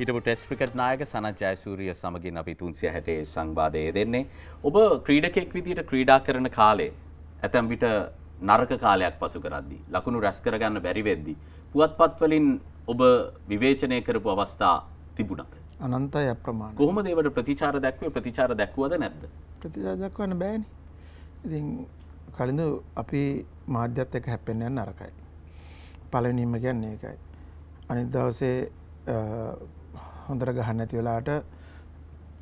හිටපු ටෙස් ක්‍රිකට් නායක සනත් ජයසූරිය සමගින් අපි 360 සංවාදයේ දෙන්නේ. ඔබ ක්‍රීඩකෙක් විදියට ක්‍රීඩා කරන කාලේ ඇතැම් විට නරක කාලයක් පසු කරද්දී ලකුණු රැස් කරගන්න බැරි වෙද්දී පුවත්පත් වලින් ඔබ විවේචනය කරපු අවස්ථා තිබුණාද? අනන්තයි අප්‍රමාණ. කොහොමද ඒවට ප්‍රතිචාර දැක්වේ? ප්‍රතිචාර දැක්වුවද නැද්ද? ප්‍රතිචාර දක්වන්න බෑනේ. ඉතින් කලින්ද අපි මාධ්‍යත් එක්ක හැප්පෙන්න යන නරකයි. පළවෙනිම කියන්නේ ඒකයි. අනිත් දවසේ හොඳට ගහන්න නැති වෙලාවට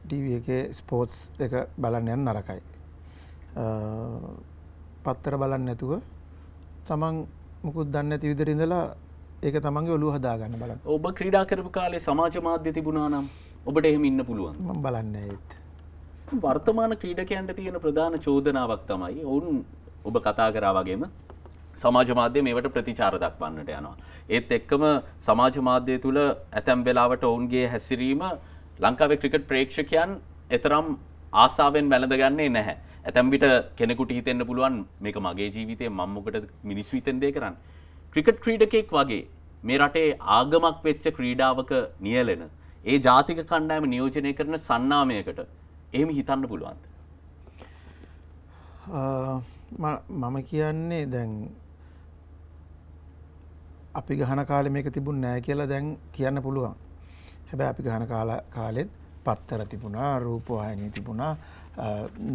ටීවී එකේ ස්පෝර්ට්ස් එක බලන්න යන නරකයි. පත්තර බලන්න නැතුව තමන් මුකුත් දන්නේ නැති විදිහට ඉඳලා ඒක තමන්ගේ ඔළුව හදාගන්න බලන්න. ඔබ ක්‍රීඩා කරපු කාලේ සමාජ මාධ්‍ය තිබුණා නම් ඔබට එහෙම ඉන්න පුළුවන්. මම බලන්නේ ඒත්. වර්තමාන ක්‍රීඩකයන්ට තියෙන ප්‍රධාන චෝදනාවක් තමයි ඔවුන් ඔබ කතා කරා වගේම සමාජ මාධ්‍ය මේවට ප්‍රතිචාර දක්වන්නට යනවා. ඒත් එක්කම සමාජ මාධ්‍ය තුළ ඇතැම් වෙලාවට ඔවුන්ගේ හැසිරීම ලංකාවේ ක්‍රිකට් ප්‍රේක්ෂකයන් එතරම් ආසාාවෙන් වැළඳගන්නේ නැහැ. ඇතැම්විට කෙනෙකුට හිතෙන්න්න පුළුවන් මේක මගේ ජීවිතය මම්මකට මිනිස් විතන්දය කරන්න. ක්‍රිකට් ක්‍රීඩකෙක් වගේ මේ රටේ ආගමක් වෙච්ච ක්‍රීඩාවක නියලෙන. ඒ ජාතික කණ්ඩායම නියෝජනය කරන සන්නාමයකට එහෙම හිතන්න පුළුවන්ද. මම කියන්නේ දැන් අපි ගහන කාලේ මේක තිබුණ නෑ කියලා දැන් කියන්න පුළුවන්. හැබැයි අපි ගහන කාලෙත් පත්තර තිබුණා, රූපවාහිනිය තිබුණා,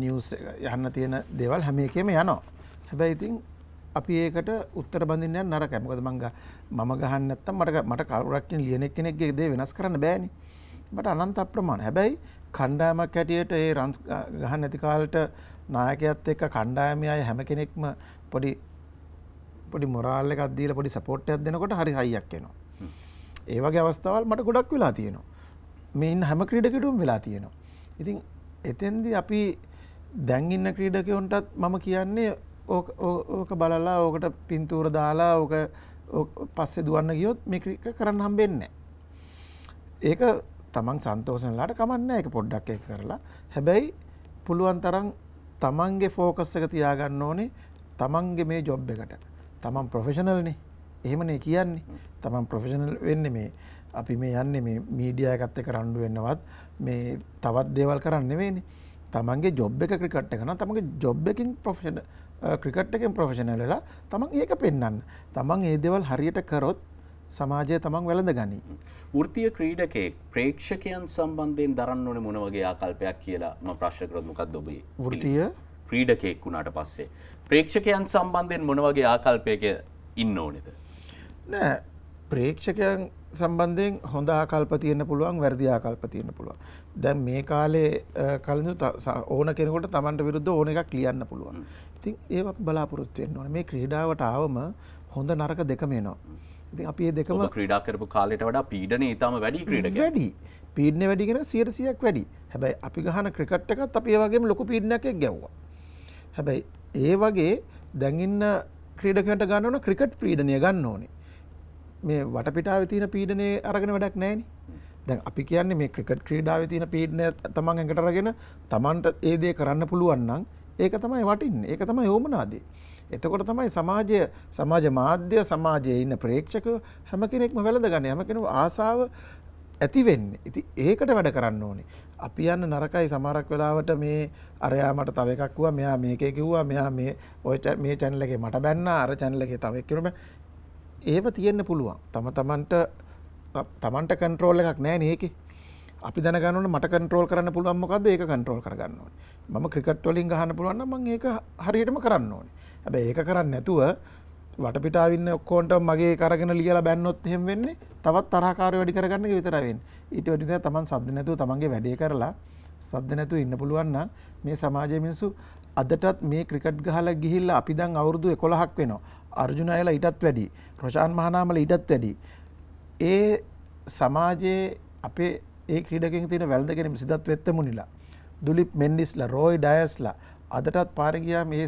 නිවුස් යන්න තියෙන දේවල් හැම එකෙම යනවා. හැබැයි ඉතින් අපි ඒකට උත්තර බඳින්න යන නරකයි. මොකද මං මම ගහන්න නැත්තම් මට මට කවුරක් ලියන කෙනෙක්ගේ දේ වෙනස් කරන්න බෑනේ. මට අනන්ත අප්‍රමාණ. හැබැයි කණ්ඩායමක් හැටියට ඒ රන්ස් ගහන්න නැති කාලට නායකයත් එක්ක කණ්ඩායමේ අය හැම කෙනෙක්ම පොඩි පොඩි මොරාල් එකක් දීලා පොඩි සපෝට් එකක් දෙනකොට හරි හයියක් එනවා. ඒ වගේ අවස්ථාවල් මට ගොඩක් වෙලා තියෙනවා. මේ ඉන්න හැම ක්‍රීඩකයෙකුටම වෙලා තියෙනවා. ඉතින් එතෙන්දී අපි දැන් ඉන්න ක්‍රීඩකයන්ටත් මම කියන්නේ ඕක බලලා ඕකට පින්තූර දාලා ඕක පස්සේ දුවන්න ගියොත් මේ ක්‍රික කරන්න හම්බෙන්නේ ඒක තමන් සන්තෝෂනලාට කමන්නේ ඒක පොඩ්ඩක් ඒක කරලා. හැබැයි පුළුවන් තරම් තමන්ගේ ෆෝකස් එක තියාගන්න ඕනේ තමන්ගේ මේ ජොබ් එකට. තමන් ප්‍රොෆෙෂනල්නේ එහෙමනේ කියන්නේ තමන් ප්‍රොෆෙෂනල් වෙන්නේ මේ අපි මේ යන්නේ මේ මීඩියා එකත් එක්ක රණ්ඩු වෙන්නවත් මේ තවත් දේවල් කරන්න නෙවෙයිනේ තමන්ගේ ජොබ් එක ක්‍රිකට් එක නම් තමන්ගේ ජොබ් එකකින් ප්‍රොෆෙෂනල් ක්‍රිකට් එකෙන් ප්‍රොෆෙෂනල් වෙලා තමන් ඒක පෙන්වන්න තමන් ඒ දේවල් හරියට කරොත් සමාජය තමන් වැළඳ ගනී. ෘතිය ක්‍රීඩකේ ප්‍රේක්ෂකයන් සම්බන්ධයෙන් දරන්න ඕනේ මොන වගේ ආකල්පයක් කියලා මම ප්‍රශ්න කරොත් මොකක්ද ඔබේ? ෘතිය ක්‍රීඩකෙක් වුණාට පස්සේ ප්‍රේක්ෂකයන් සම්බන්ධයෙන් මොනවගේ ආකල්පයක ඉන්න ඕනෙද. නෑ ප්‍රේක්ෂකයන් සම්බන්ධයෙන් හොඳ ආකල්ප තියෙන පුළුවන් වැරදි ආකල්ප තියෙන පුළුවන්. දැන් මේ කාලේ කලින් ඕන කෙනෙකුට Tamanට විරුද්ධ ඕන එකක් ලියන්න පුළුවන්. ඉතින් ඒව බලාපොරොත්තු වෙන්න ඕනේ. මේ ක්‍රීඩාවට ආවම හොඳ නරක දෙකම එනවා. ඉතින් අපි මේ දෙකම ක්‍රීඩා කරපු කාලයට වඩා පීඩනේ ඊටම වැඩි ක්‍රීඩකයන්. වැඩි. පීඩනේ වැඩි කියන 100ක් වැඩි. හැබැයි අපි ගහන ක්‍රිකට් එකත් අපි ඒ වගේම ලොකු පීඩනයක් එක්ක ගැව්වා. හැබැයි ඒ වගේ දැන් ඉන්න ක්‍රීඩකයන්ට ගන්න ඕන ක්‍රිකට් පීඩනය ගන්න ඕනේ. මේ වටපිටාවේ තියෙන පීඩනේ අරගෙන වැඩක් නැහැ නේ. දැන් අපි කියන්නේ මේ ක්‍රිකට් ක්‍රීඩාවේ තියෙන පීඩනය තමන් ඇඟට අරගෙන තමන්ට ඒ දේ කරන්න පුළුවන් නම් ඒක තමයි වටින්නේ. ඒක තමයි යොමනාදී. එතකොට තමයි සමාජය සමාජ මාධ්‍ය සමාජයේ ඉන්න ප්‍රේක්ෂකයෝ හැම කෙනෙක්ම වැළඳගන්නේ. හැම කෙනෙකු ආසාව ඇති වෙන්නේ. ඉතින් ඒකට වැඩ කරන්න ඕනේ. අපි යන්න නරකයි සමහරක් වෙලාවට මේ අරයා මට තව එකක් කිව්වා මෙයා මේකේ කිව්වා මෙයා මේ ඔය මේ channel එකේ මට බැන්නා අර channel එකේ තව එකක් ඒව තියෙන්න පුළුවන්. තම තමන්ට තමන්ට කන්ට්‍රෝල් එකක් නැහැ නේ ඒකේ. අපි දැනගන්න මට කන්ට්‍රෝල් කරන්න පුළුවන් මොකද්ද ඒක කන්ට්‍රෝල් කරගන්න ඕනේ. මම ක්‍රිකට් වලින් ගහන්න පුළුවන් නම් මම ඒක හරියටම කරන්න ඕනේ. හැබැයි ඒක කරන්නේ නැතුව වටපිටාවන්න ඔක්කෝන්ට මගේ කරගෙන ලියලා බැන්නොත් හෙම වෙන්නේ තවත් තරහකාරය වැඩි කරගන්න විතරවෙන් ඊට වැඩිද තමන් සද්ධ නැතු තමන්ගේ වැඩේ කරලා සද්ධ නැතු ඉන්න පුළුවන්න මේ සමාජය මිනිසු අදටත් මේ ක්‍රිකට් ගහල ගිහිල්ල අපි දං අවුරුදු එකොළහක් වෙනවා අර්ජුන අයලා ඉටත් වැඩි ප්‍රශාන් මහනාමල ඉටත් වැඩි ඒ සමාජයේ අපේ ඒ ක්‍රීඩකින් තියෙන වැල්දගෙනම සිදත් වෙත්තමු නිලා දුලිප් මෙන්ඩිස්ලා රෝයි ඩයස්ලා අදටත් පාරගයා මේ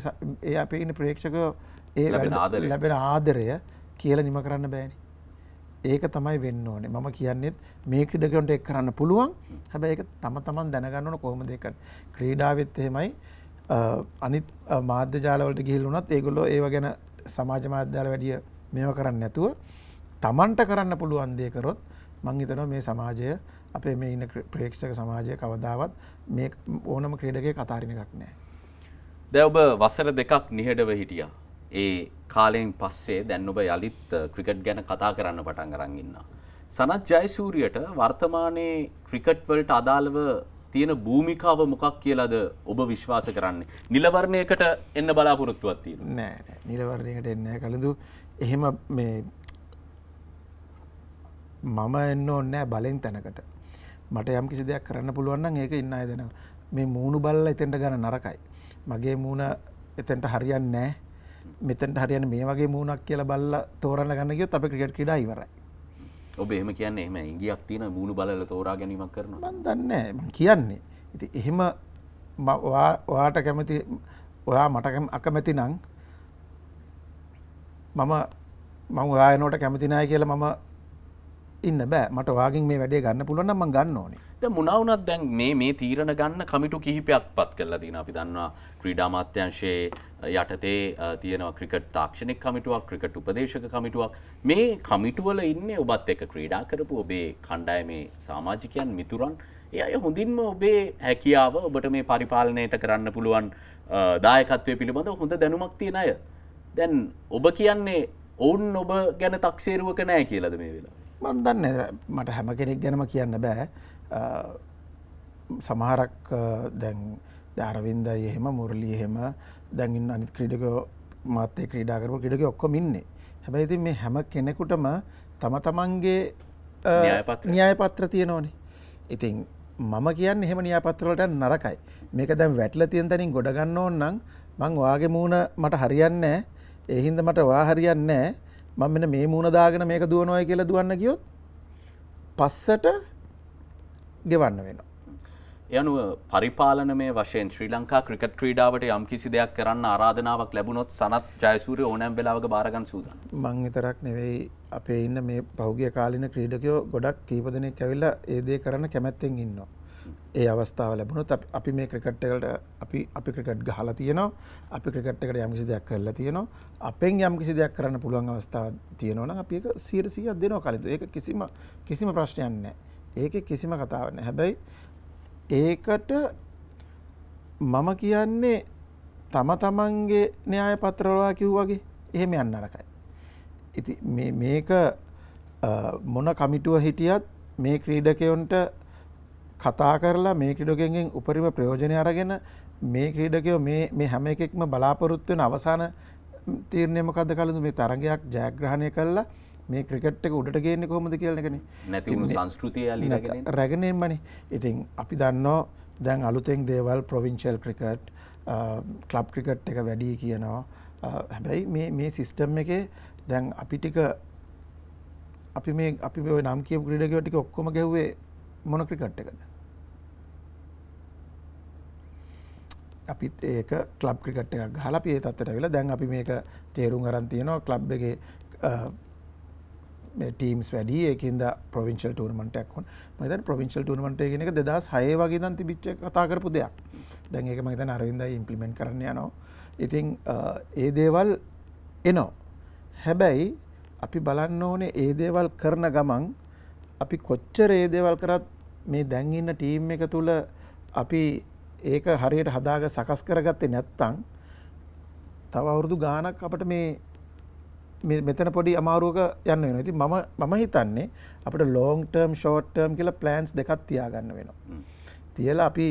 ඒ අපේ ඉන්න ප්‍රේක්ෂකෝ ඒ ලැබෙන ආදරය කියල නිම කරන්න බෑන. ඒක තමයි වෙන්න ඕනේ මම කියන්නෙත් මේ ක්‍රඩකන්ට එක් කරන්න පුළුවන් හැබැ එක තම තමන් දැනගන්නන කොහොම දෙකන් ක්‍රීඩාවෙත් එහෙමයි අනිත් මාධ්‍ය ජාලවලට ගිහිල්ලුනත් ඒගොල්ලෝ ඒව ගැන සමාජ මාධ්‍යාල වැඩිය මේව කරන්න නැතුව තමන්ට කරන්න පුළුවන් දෙකරොත් මංහිතන මේ සමාජය අපේ මේ ඉන්න ප්‍රේක්ෂක සමාජය කවදාවත් මේ ඕනම ක්‍රීඩගේ කතාරණ එකක් නෑ. දැ ඔබ වසර දෙකක් නිහඩව හිටියා ඒ කාලයෙන් පස්සේ දැන් ඔබ යළිත් ක්‍රිකට් uh, ගැන කතා කරන්න පටන් කරන්න. සනත් ජයසූරියට වර්තමානයේ ක්‍රිකට්වලට අදාළව තියෙන භූමිකාව මොකක් කියලාද ඔබ විශ්වාස කරන්නේ. නිලවරණයකට එන්න බලාපොරොත්තුවත් තියෙන නෑ නිලවරණයකට එන්න කළඳු එහෙම මේ මම එන්න ඕන්නෑ බලෙන් තැනකට මට යම් කිසි දෙයක් කරන්න පුළුවන්න ඒක ඉන්න අයදෙන මේ මූුණු බල්ල එතෙන්ට ගන නරකයි. මගේ මූුණ එතෙන්ට හරියන් නෑ මෙතනට හරියන මේ වගේ මූුණක් කියලා බල්ල තෝරන්න ගන්න ගියොත් අප ක්‍රිකට් ක්‍රඩා ඉවරයි ඔබ එහෙම කියන්නේ එම ඉගියක් තියෙන මූුණු බලල තෝරා ගැනීමක් කරන දන්න කියන්නේ ඉති එහෙම වාට කැමති ඔයා මටකම අකමැති නං මම මං යායනෝට කැමතිනය කියලා මම ඉන්න බෑ මට වාගෙන් මේ වැඩේ ගන්න පුළුවන් නම් මම ගන්න ඕනේ. දැන් මුණා වුණත් දැන් මේ මේ තීරණ ගන්න කමිටු කිහිපයක් පත් කරලා තියෙනවා. අපි දන්නවා ක්‍රීඩා අමාත්‍යාංශයේ යටතේ තියෙනවා ක්‍රිකට් තාක්ෂණික කමිටුවක්, ක්‍රිකට් උපදේශක කමිටුවක්. මේ කමිටුවල ඉන්නේ ඔබත් එක්ක ක්‍රීඩා කරපු ඔබේ කණ්ඩායමේ සමාජිකයන් මිතුරන්. ඒ අය හොඳින්ම ඔබේ හැකියාව ඔබට මේ පරිපාලනයට කරන්න පුළුවන් දායකත්වය පිළිබඳව හොඳ දැනුමක් තියෙන අය. දැන් ඔබ කියන්නේ ඔවුන් ඔබ ගැන තක්සේරුවක නෑ කියලාද මේ වෙලාව? මන් දන්න මට හැම කෙනෙක් ගැනම කියන්න බෑ සමහරක් දැන් ධාරවින්ද එහෙම මුරලි එහෙම දැන්ඉන්න අනිත් ක්‍රීඩක මාතේ ක්‍රීඩා කරපු කිඩක ඔක්කොම ඉන්නේ හැබැයි ඉතින් මේ හැම කෙනෙකුටම තම තමන්ගේ න්‍යායපත්‍ර තියෙනෝනේ ඉතින් මම කියන්න එහෙම න්‍යාපත්‍රවලට නරකයි මේක දැම් වැටල තියන් තැනින් ගොඩගන්න ඕන්නම් මං වාගේ මූුණ මට හරියන්න ඒහින්ද මට වා හරියන්න මම මෙන්න මේ මූණ දාගෙන මේක දුවනවා කියලා දුවන්න ගියොත් පස්සට ගෙවන්න වෙනවා. යනුව පරිපාලනමේ වශයෙන් ශ්‍රී ලංකා ක්‍රිකට් ක්‍රීඩාවට යම් කිසි දෙයක් කරන්න ආරාධනාවක් ලැබුණොත් සනත් ජයසූරය ඕනෑම් වෙලාවක බාරගන්න සූදානම්. මං විතරක් නෙවෙයි අපේ ඉන්න මේ පහුගිය කාලින ක්‍රීඩකයෝ ගොඩක් කීප දෙනෙක් ඇවිල්ලා ඒ දේ කරන්න කැමැත්තෙන් ඉන්නවා. ඒ අවස්ථාව ලැබුණොත් අපි මේ ක්‍රිකට් එකට අපි අපි ක්‍රිකට් ගහලා තියෙනවා අපි ක්‍රිකට් එකට යම්කිසි දෙයක් කරලා තියෙනවා අපෙන් යම්කිසි දෙයක් කරන්න පුළුවන් අවස්ථාවක් තියෙනවා නම් අපි ඒක 100ක් දෙනවා කලින් ඒක කිසිම කිසිම ප්‍රශ්නයක් නැහැ ඒකේ කිසිම කතාවක් නැහැ හැබැයි ඒකට මම කියන්නේ තම තමන්ගේ න්‍යාය පත්‍රවලා කිව්වාගේ එහෙම යන්න අරකයි. ඉති මේක මොන කමිටුව හිටියත් මේ ක්‍රීඩකයොන්ට කතා කරලා මේ ක්‍රඩගෙන්ගෙන් උපරිම ප්‍රයෝජනය අරගෙන මේ ක්‍රීඩකයෝ මේ හැම එකෙක්ම බලාපොරොත්වෙන අවසාන තීරණයමකද කලඳු මේ තරගයක් ජයග්‍රහණය කල්ලා මේ ක්‍රිකට්ක උඩට ගේන්න කොහොමද කියලගෙන නැතිුණු සංස්කෘතිය රැගෙනෙන්මන ඉතින් අපි දන්නෝ දැන් අලුතෙන් දේවල් ප්‍රොවිංශල් ක්‍රිකට් කලබ් ක්‍රිකට් එක වැඩී කියනවා හැබැයි මේ සිිස්ටම් එකේ දැන් අපි ටික අපි මේ අපි නම් කිය ක්‍රඩකයෝටික ඔක්කොම ගැව්වේ මොන ක්‍රිකට් එකද? අපිත් ඒක ක්ලබ් ක්‍රිකට් එකක් ගහලා අපි ඒ තත්ත්වයට ඇවිල්ලා දැන් අපි මේක තේරුම් අරන් තියෙනවා ක්ලබ් එකේ මේ ටීම්ස් වැඩි ඒකින්ද ප්‍රොවින්ෂල් ටූර්නමන්ට් එකක් වුණා. මම හිතන්නේ ප්‍රොවින්ෂල් ටූර්නමන්ට් එක කියන එක 2006 වගේ ඉඳන් තිබිච්ච කතා කරපු දෙයක්. දැන් ඒක මම හිතන්නේ අරවින්දයි ඉම්ප්ලිමන්ට් කරන්න යනවා. ඉතින් ඒ දේවල් එනවා. හැබැයි අපි බලන්න ඕනේ ඒ දේවල් කරන ගමන් අපි කොච්චර ඒ දේවල් කරත් මේ දැන් ඉන්න ටීම් එක තුල අපි ඒක හරියට හදාග සකස් කරගත්තේ නැත්නම් තව අවුරුදු ගාණක් අපිට මේ මෙතන පොඩි අමාරුවක යන්න වෙනවා. ඉතින් මම මම හිතන්නේ අපිට long term short term කියලා plans දෙකක් තියාගන්න වෙනවා. තියලා අපි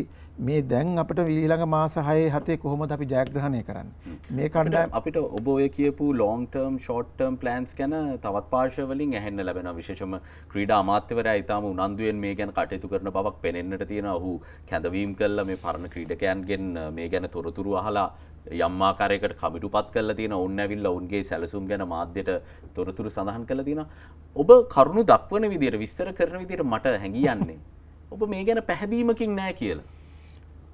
මේ දැන් අපිට ඊළඟ මාස 6 7 කොහොමද අපි ජයග්‍රහණය කරන්නේ මේ කණ්ඩායම අපිට ඔබ ඔය කියපු long term short term plans ගැන තවත් පාර්ශ්ව වලින් ඇහෙන්න ලැබෙනවා විශේෂම ක්‍රීඩා අමාත්‍යවරයා ඊටාම උනන්දුයෙන් මේ ගැන කටයුතු කරන බවක් පෙනෙන්නට තියෙනවා ඔහු කැඳවීම් කළා මේ පරණ ක්‍රීඩකයන්ගෙන් මේ ගැන තොරතුරු අහලා යම් ආකාරයකට කමිටුපත් කරලා තියෙන ඔවුන් ඇවිල්ලා ඔවුන්ගේ සැලසුම් ගැන මාධ්‍යට තොරතුරු සඳහන් කරලා තියෙනවා ඔබ කරුණු දක්වන විදියට විස්තර කරන විදියට මට හැඟියන්නේ ඔබ මේ ගැන පැහැදීමකින් නෑ කියලා.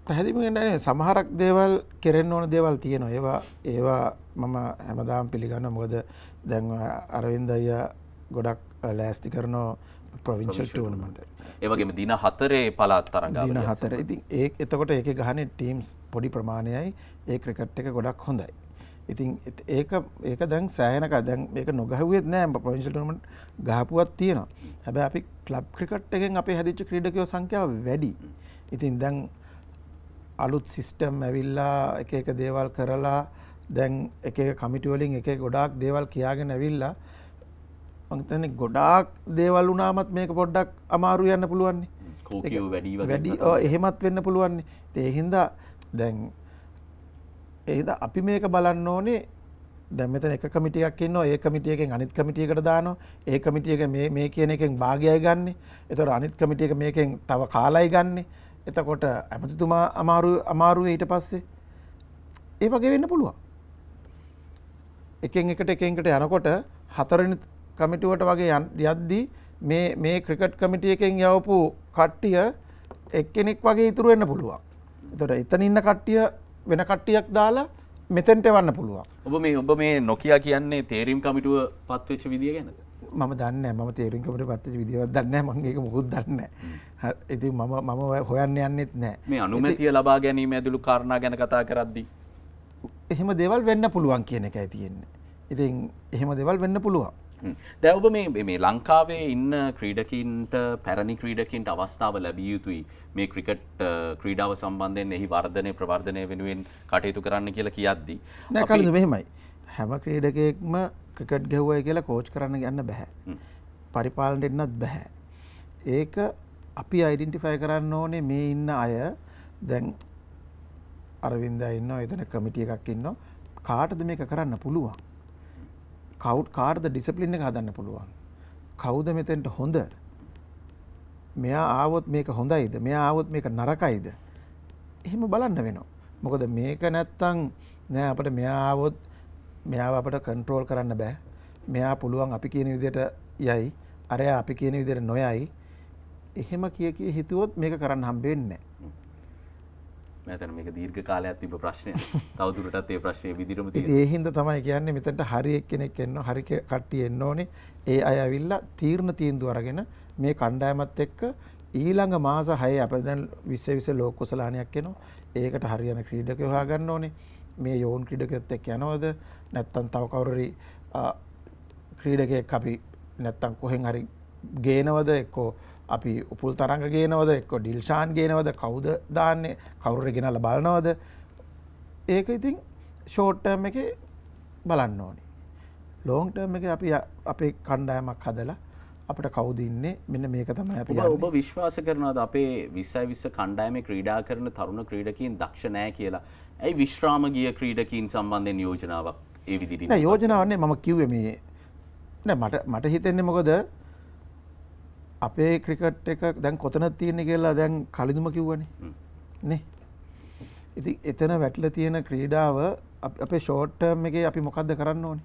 පැහැදිමෙන්ටන සමහරක් දේවල් කෙරෙන් ඕන දේවල් තියෙනවා ඒවා ඒවා මම හැමදාම් පිළිගන්න මොකද දැන් අරවින්ද අය ගොඩක් ලෑස්ති කරනෝ ප්‍රවිංශල් ටනමට ඒවගේම දින හතරේ පලාත් තරග දින හතර ඉති ඒ එතකොට ඒක ගහන ටීම්ස් පොඩි ප්‍රමාණයයි ඒ ක්‍රිකට් එක ගොඩක් හොඳයි ඉතින් ඒක ඒක දැන් සෑහනක දැන් මේක නොගහුවෙත් නෑ ප්‍රොවින්ෂල් ටෝර්නමන්ට් ගහපුවත් තියෙනවා. හැබැයි අපි ක්ලබ් ක්‍රිකට් එකෙන් අපේ හැදිච්ච ක්‍රීඩකයෝ සංඛ්‍යාව වැඩි. ඉතින් දැන් අලුත් සිස්ටම් ඇවිල්ලා එක එක දේවල් කරලා දැන් එක එක කමිටි වලින් එක එක ගොඩාක් දේවල් කියාගෙන ඇවිල්ලා මම හිතන්නේ ගොඩාක් දේවල් වුණාමත් මේක පොඩ්ඩක් අමාරු යන්න පුළුවන්. කෝකියෝ වැඩි වගේ. වැඩි එහෙමත් වෙන්න පුළුවන්. ඒ හින්දා දැන් එහෙනම් අපි මේක බලන්න ඕනේ දැන් මෙතන එක කමිටියක් ඉන්නවා ඒ කමිටියකින් අනිත් කමිටියකට දානවා ඒ කමිටියක මේ මේ කියන එකෙන් භාගයයි ගන්නෙ එතකොට අනිත් කමිටියක මේකෙන් තව කාලයි ගන්නෙ එතකොට ඇමතිතුමා අමාරු අමාරුවේ ඊට පස්සේ ඒ වගේ වෙන්න පුළුවන් එකෙන් එකට එකෙන් එකට යනකොට හතරවෙනි කමිටුවට වගේ යද්දී මේ මේ ක්‍රිකට් කමිටිය එකෙන් යවපු කට්ටිය එක්කෙනෙක් වගේ ඉතුරු වෙන්න පුළුවන්. එතකොට එතන ඉන්න කට්ටිය වෙන කට්ටියක් දාලා මෙතැන්ට වන්න පුළුවන් ඔබ මේ ඔබ මේ නොකයා කියන්නේ තේරීම් කමිටුව පත්වෙච්ච විදිිය ගැනද මම දන්න ම තේරකමට පත්ත විදිව දන්න මගේක මුකුත් දන්න ඉති මම මම හොයන්න යන්නෙත් නෑ මේ අනුමැතිය ලබා ගැනීම ඇදුළු කාරණා ගැන කතා කරද්දි. එහෙම දෙවල් වෙන්න පුළුවන් කියන එක ඇතියෙන්නේ. ඉතින් එහෙම දෙවල් වෙන්න පුළුවන්. දැ ඔබ මේ ලංකාවේ ඉන්න ක්‍රීඩකින්ට පැරණි ක්‍රීඩකින්ට අවස්ථාව ලැබිය යුතුයි මේ ක්‍රිකට් ක්‍රීඩාව සම්බන්ධයෙන් එහි වර්ධනය ප්‍රවර්ධනය වෙනුවෙන් කටයුතු කරන්න කියලා කියද්දී. නැකලද මෙහෙමයි හැම ක්‍රීඩකයෙක්ම ක්‍රිකට් ගැව්වය කියලා කෝච් කරන්න ගන්න බැහැ. පරිපාලට එන්නත් බැහැ. ඒක අපි අයිඩෙන්ටිෆයි කරන්න ඕනේ මේ ඉන්න අය දැන් අරවින්ද ඉන්න එතන කමිටිය එකක් ඉන්න කාටද මේක කරන්න පුළුවන්. කවුට් කාර්ද ඩිසපලින් එක හදන්න පුළුවන් කවුද මෙතෙන්ට හොඳ මෙයා ආවොත් මේක හොඳයිද මෙයා ආවොත් මේක නරකයිද එහෙම බලන්න වෙනවා මොකද මේක නැත්තං නෑ අපට මෙයා ආවොත් මෙයා අපට කන්ට්‍රෝල් කරන්න බෑ මෙයා පුළුවන් අපි කියන විදියට යයි අරයා අපි කියන විදියට නොයයි එහෙම කිය කිය හිතුවොත් මේක කරන්න හම්බෙන්නේ නැහැ මෙතන මේක දීර්ඝ කාලයක් තිබ්බ ප්‍රශ්නය. තවදුරටත් ඒ ප්‍රශ්නේ විදිහටම තියෙනවා. ඒ හින්දා තමයි කියන්නේ මෙතනට හරි එක්කෙනෙක් එන්න හරි කට්ටිය එන්න ඕනේ. ඒ අය ඇවිල්ලා තීරණ තීන්දුව අරගෙන මේ කණ්ඩායමත් එක්ක ඊළඟ මාස 6 අපිට දැන් 20 20 ලෝක කුසලාණයක් එනවා. ඒකට හරියන ක්‍රීඩකයෝ හොයාගන්න ඕනේ. මේ යෝන් ක්‍රීඩකයොත් එක්ක යනවද? නැත්තම් තව කවුරුරි ක්‍රීඩකයෙක් අපි නැත්තම් කොහෙන් හරි ගේනවද? එක්කෝ අපි උපුල් තරඟ ගේනවද එක්ක ඩිල්ෂාන් ගේනවද කවුද දාන්නේ කවුරු ගෙනල්ල බලනවද ඒක ඉතින් ෂෝට්ටර්ම් එක බලන්න ඕනි ලෝන්ටර්ම් එක අපි අපේ කණ්ඩායමක් හදලා අපට කවුදන්නේ මෙන්න මේක තමයි අපි ඔබ විශ්වාස කරනවද අපේ විස්සයි විස්ස කණ්ඩායම ක්‍රීඩා කරන තරුණ ක්‍රීඩකින් දක්ෂ නෑ කියලා ඇයි විශ්‍රාම ගිය ක්‍රීඩකින් සම්බන්ධයෙන් යෝජනාවක් ඒ විදිහට යෝජනාවන්නේ මම කිව්වේ මේ නෑ මට මට හිතෙන්නේ මොකද අපේ ක්‍රිකට් එක දැන් කොතන තියෙන කියලා දැන් කලින්ම කිව්වනේ නේ ඉති එතන වැටල තියෙන ක්‍රීඩාව අපේ ෂෝට්ටර්ම් එක අපි මොකක්ද කරන්න ඕනි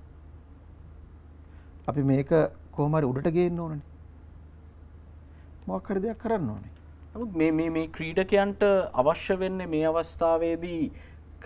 අපි මේක කෝමරි උඩට ගේන්න ඕනන මොක්කර දෙයක් කරන්න ඕනේ නමුත් මේ මේ ක්‍රීඩකයන්ට අවශ්‍ය වෙන්නේ මේ අවස්ථාවේදී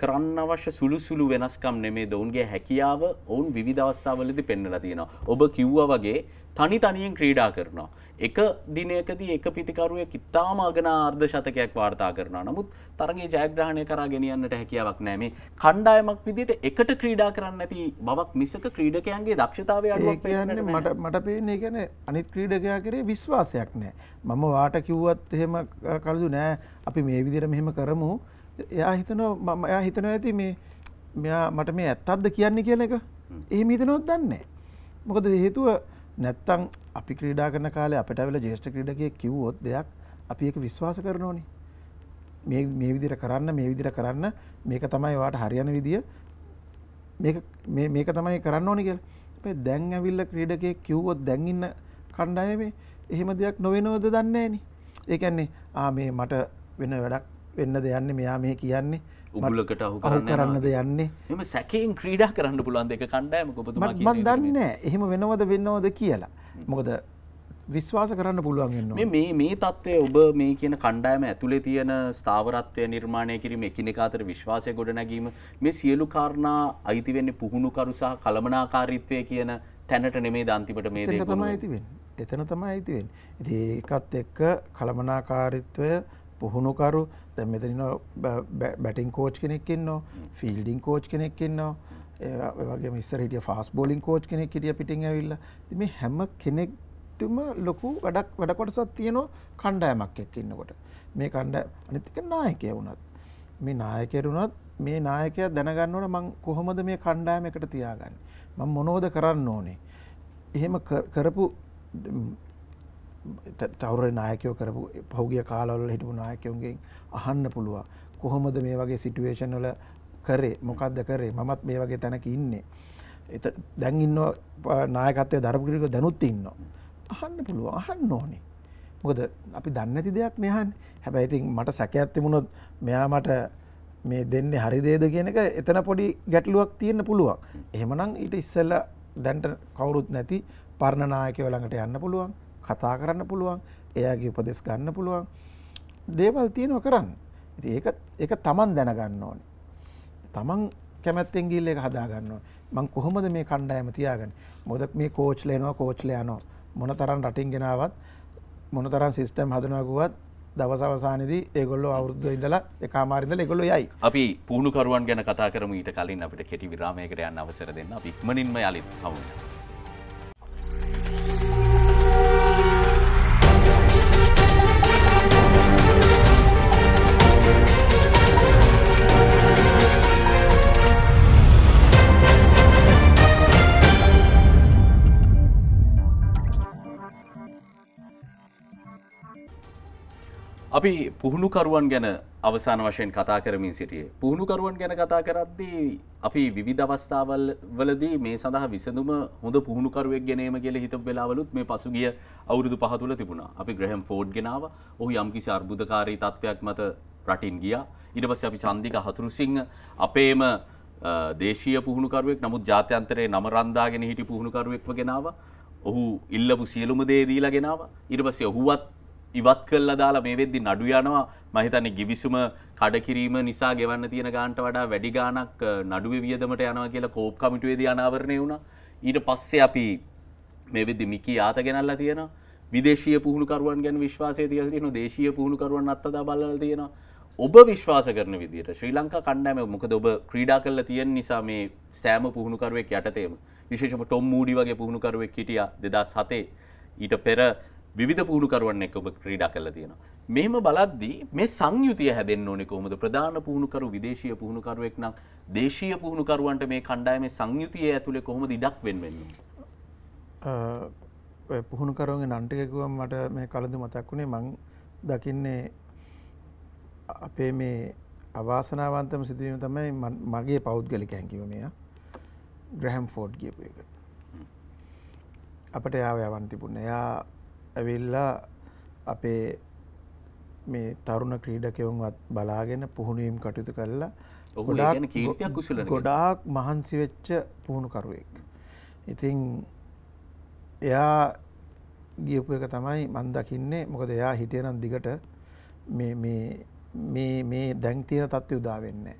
කරන්න අවශ්‍ය සුළු සුළු වෙනස්කම් නෙමේ ඔවුන්ගේ හැකියාව ඔවුන් විධවස්ථාවලද පෙන්නල තියෙනවා. ඔබ කිව්ව වගේ තනි තනියෙන් ක්‍රීඩා කරනවා. එක දිනයකදී එක පිතිකරුවෙක් ඉතාම අගනා අර්ධ ශතකයක් වාර්තා කරනවා. නමුත් තරගේ ජයග්‍රහණය කරා ගෙනියන්නට හැකියාවක් නැහැ. මේ කණ්ඩායමක් විදිහට එකට ක්‍රීඩා කරන්න නැති බවක් මිසක ක්‍රීඩකයන්ගේ දක්ෂතාවය අඩුවක් පේන්නේ මට මට පේන්නේ කියන්නේ අනිත් ක්‍රීඩකයා කරේ විශ්වාසයක් නැහැ. මම වාට කිව්වත් එහෙම කලදු නෑ. අපි මේ විදිහට මෙහෙම කරමු. එයා හිතනවා මම එයා හිතනවා ඇති මේ මෙයා මට මේ ඇත්තක්ද කියන්නේ කියන එක. එහෙම හිතනවත් දන්නේ නැහැ. මොකද හේතුව නැත්තම් අපි ක්‍රීඩා කරන කාලේ අපිට ඇවිල්ලා ජ්‍යෙෂ්ඨ ක්‍රීඩකයෙක් කිව්වොත් දෙයක් අපි ඒක විශ්වාස කරනෝනේ. මේ මේ විදිහට කරන්න මේ විදිහට කරන්න මේක තමයි ඔයාට හරියන විදිය. මේක මේ මේක තමයි කරන්න ඕනේ කියලා. හැබැයි දැන් ඇවිල්ලා ක්‍රීඩකයෙක් කිව්වොත් දැන් ඉන්න කණ්ඩායමේ එහෙම දෙයක් නොවෙනවද දන්නේ නැහෙනි. ඒ කියන්නේ ආ මේ මට වෙන වැඩක් වෙන්න දෙයන්නේ මෙයා මේ කියන්නේ උගුලකට අහු කරන්නද යන්නේ එම සැකෙන් ක්‍රීඩා කරන්න පුළුවන් දෙක කණ්ඩෑම කොපතුමා මන් දන්නේ එහෙම වෙනවද වෙන්නවද කියලා මොකද විශ්වාස කරන්න පුළුවන්න්න මේ මේ තත්ත්වය ඔබ මේ කියන කණ්ඩෑම ඇතුළේ තියෙන ස්ථාවරත්වය නිර්මාණය කිරීම එකනික අතර විශ්වාසය ගොඩනැගීම මේ සියලු කාරණා අයිතිවෙන්නේ පුහුණුකරු සහ කළමනාකාරීත්වය කියන තැනට නෙමේ දන්තිපට මේ තමයි ඇතිවෙන් එතන තමයි ඇතිවෙන් ඒකත් එක්ක කළමනාකාරිත්වය පුහුණුකරු දැ මෙතනින බැටින් කෝච් කෙනෙක්කන්නවා ෆිල්ඩිං කෝච් කෙනෙක්කන්නවා ඒවගේ මිස්සරටිය ෆස් බෝලින් කෝච් කෙනෙක් කිටිය පිටිං ඇවිල්ල මේ හැම කෙනෙක්ටම ලොකු වැඩක් වැඩකොටසත් තියනවා කණ්ඩෑමක් එක්කන්නකොට මේ කණ්ඩ අනිතික නායකය වුණත් මේ නායකෙරුණත් මේ නායකය දැනගන්නවට මං කොහොමද මේ කණ්ඩායම එකට තියාගන්න. මං මොනෝද කරන්න ඕනේ. එහෙම කරපු තවර නායකයෝ කරපු පහුගිය කාලවල හිටපු නායකයුන්ගෙන් අහන්න පුළුවන් කොහොමද මේ වගේ සිටුවේෂන් වල කරේ මොකක්ද කරේ මමත් මේ වගේ තැනක ඉන්නේ එත දැන් ඉන්න නායකත්වය දරපු කෙනෙක් දැනුත් ඉන්නවා අහන්න පුළුවන් අහන්න ඕනේ මොකද අපි දන්නේ නැති දෙයක් නේ අහන්නේ හැබැයි ඉතින් මට සැකයක් තිබුණොත් මෙයා මට මේ දෙන්නේ හරි දෙයද කියන එක එතන පොඩි ගැටලුවක් තියෙන්න පුළුවන් එහෙමනම් ඊට ඉස්සෙල්ලා දැන්ට කවුරුත් නැති පර්ණ නායකයෝ ළඟට යන්න පුළුවන් කතා කරන්න පුළුවන් එයාගේ උපදෙස් ගන්න පුළුවන් දේවල් තියෙනව කරන්න ඉති ඒක තමන් දැනගන්න ඕනේ තමන් කැමැත්තෙන් ගිල්ල එක හදාගන්න මං කොහොමද මේ කණ්ඩායම තියාගන්න මොදක් මේ කෝච්ල එනවා කෝච්ල යනෝ මොන තරම් රටින් ගෙනාවත් මොන තරම් සිස්ටම් හදනවාගුවත් දවසවසානදී ඒගොල්ල අවුද්ධ ඉඳලා එකමාරිදල එකොලො යයි අපි පුහුණුකරුවන් ගැන කතා කරම ඊට කලින් අපිට කෙටි විරාමයකට යන්න අවසර දෙන්න ඉක්මනින්ම යලිත් හවුන්. අපි පුහුණුකරුවන් ගැන අවසාන වශයෙන් කතා කරමින් සිටියේ. පුහුණුකරුවන් ගැන කතා කරද්දී අපි විවිධ අවස්ථාවල් වලදී මේ සඳහා විසඳුම හොඳ පුහුණුකරුවෙක් ගෙනීම කියලා හිතපු වෙලාවලුත් මේ පසුගිය අවුරුදු පහ තුල තිබුණා. අපි ග්‍රැහම් ෆෝඩ් ගෙනාව. ඔහු යම්කිසි අර්බුදකාරී තත්වයක් මත රටින් ගියා. ඊට පස්සේ අපි චන්දික හතුරුසිංහ අපේම දේශීය පුහුණුකරුවෙක් නමුත් ජාත්‍යන්තරයේ නම රන්දාගෙන හිටි පුහුණුකරුවෙක්ව ගෙනාව. ඔහු ඉල්ලපු සියලුම දේ දීලා ගෙනාව. ඊට පස්සේ ඔහුවත් ඉවත් කල්ලා දාලා මේ වෙද්දි නඩු යනවා මහිතන්නේ ගිවිසුම කඩකිරීම නිසා ගෙවන්න තියෙන ගාන්ට වඩා වැඩි ගානක් නඩුවේ වියදමට යනවා කියලා කෝප් කමිටුවේදී අනාවරණය වුණා. ඊට පස්සේ අපි මේ වෙද්දි මිකී ආත ගෙනල්ලා තියෙනවා. විදේශීය පුහුණුකරුවන් ගැන විශ්වාසය තියලා තියෙනවා. දේශීය පුහුණුකරුවන් අත්දැක බලලා තියෙනවා. ඔබ විශ්වාස කරන විදියට ශ්‍රී ලංකා කණ්ඩෑම මොකද ඔබ ක්‍රීඩා කරලා තියෙන නිසා මේ සෑම පුහුණුකරුවෙක් යටතේම විශේෂම ටොම් මූඩි වගේ පුහුණුකරුවෙක් හිටියා 2007 ඊට පෙර විධ පුහුණුකරුවන් එක්ක ඔබ ක්‍රීඩා කරලා තියෙනවා. මෙහෙම බලද්දී මේ සංයුතිය හැදෙන්න ඕනේ කොහොමද? ප්‍රධාන පුහුණුකරු විදේශීය පුහුණුකරුවෙක් නම් දේශීය පුහුණුකරුවන්ට මේ කණ්ඩායමේ සංයුතිය ඇතුලේ කොහොමද ඉඩක් වෙන්නේ? ඔය පුහුණුකරුවන්ගේ නම් ටික කිව්වම මට මේ කලඳු මතක් වුණේ මං දකින්නේ අපේ මේ අවාසනාවන්තම සිදුවීම තමයි මගේ පෞද්ගලික හැඟීම මෙයා. ග්‍රැහම් ෆෝඩ් කියපු එක. අපිට යාව යවන්න තිබුණේ. එයා ඇවිල්ලා අපේ මේ තරුණ ක්‍රීඩකවුන්වත් බලාගෙන පුහුණුවීම් කටයුතු කරලා ගොඩාක් මහන්සි වෙච්ච පුහුණුකරුවෙක්. ඉතිං එයා ගියපු එක තමයි මන් දකින්නේ මොකද එයා හිටියනම් දිගට මේ දැන්තියන තත්ත්ව උදාවෙන්නේ.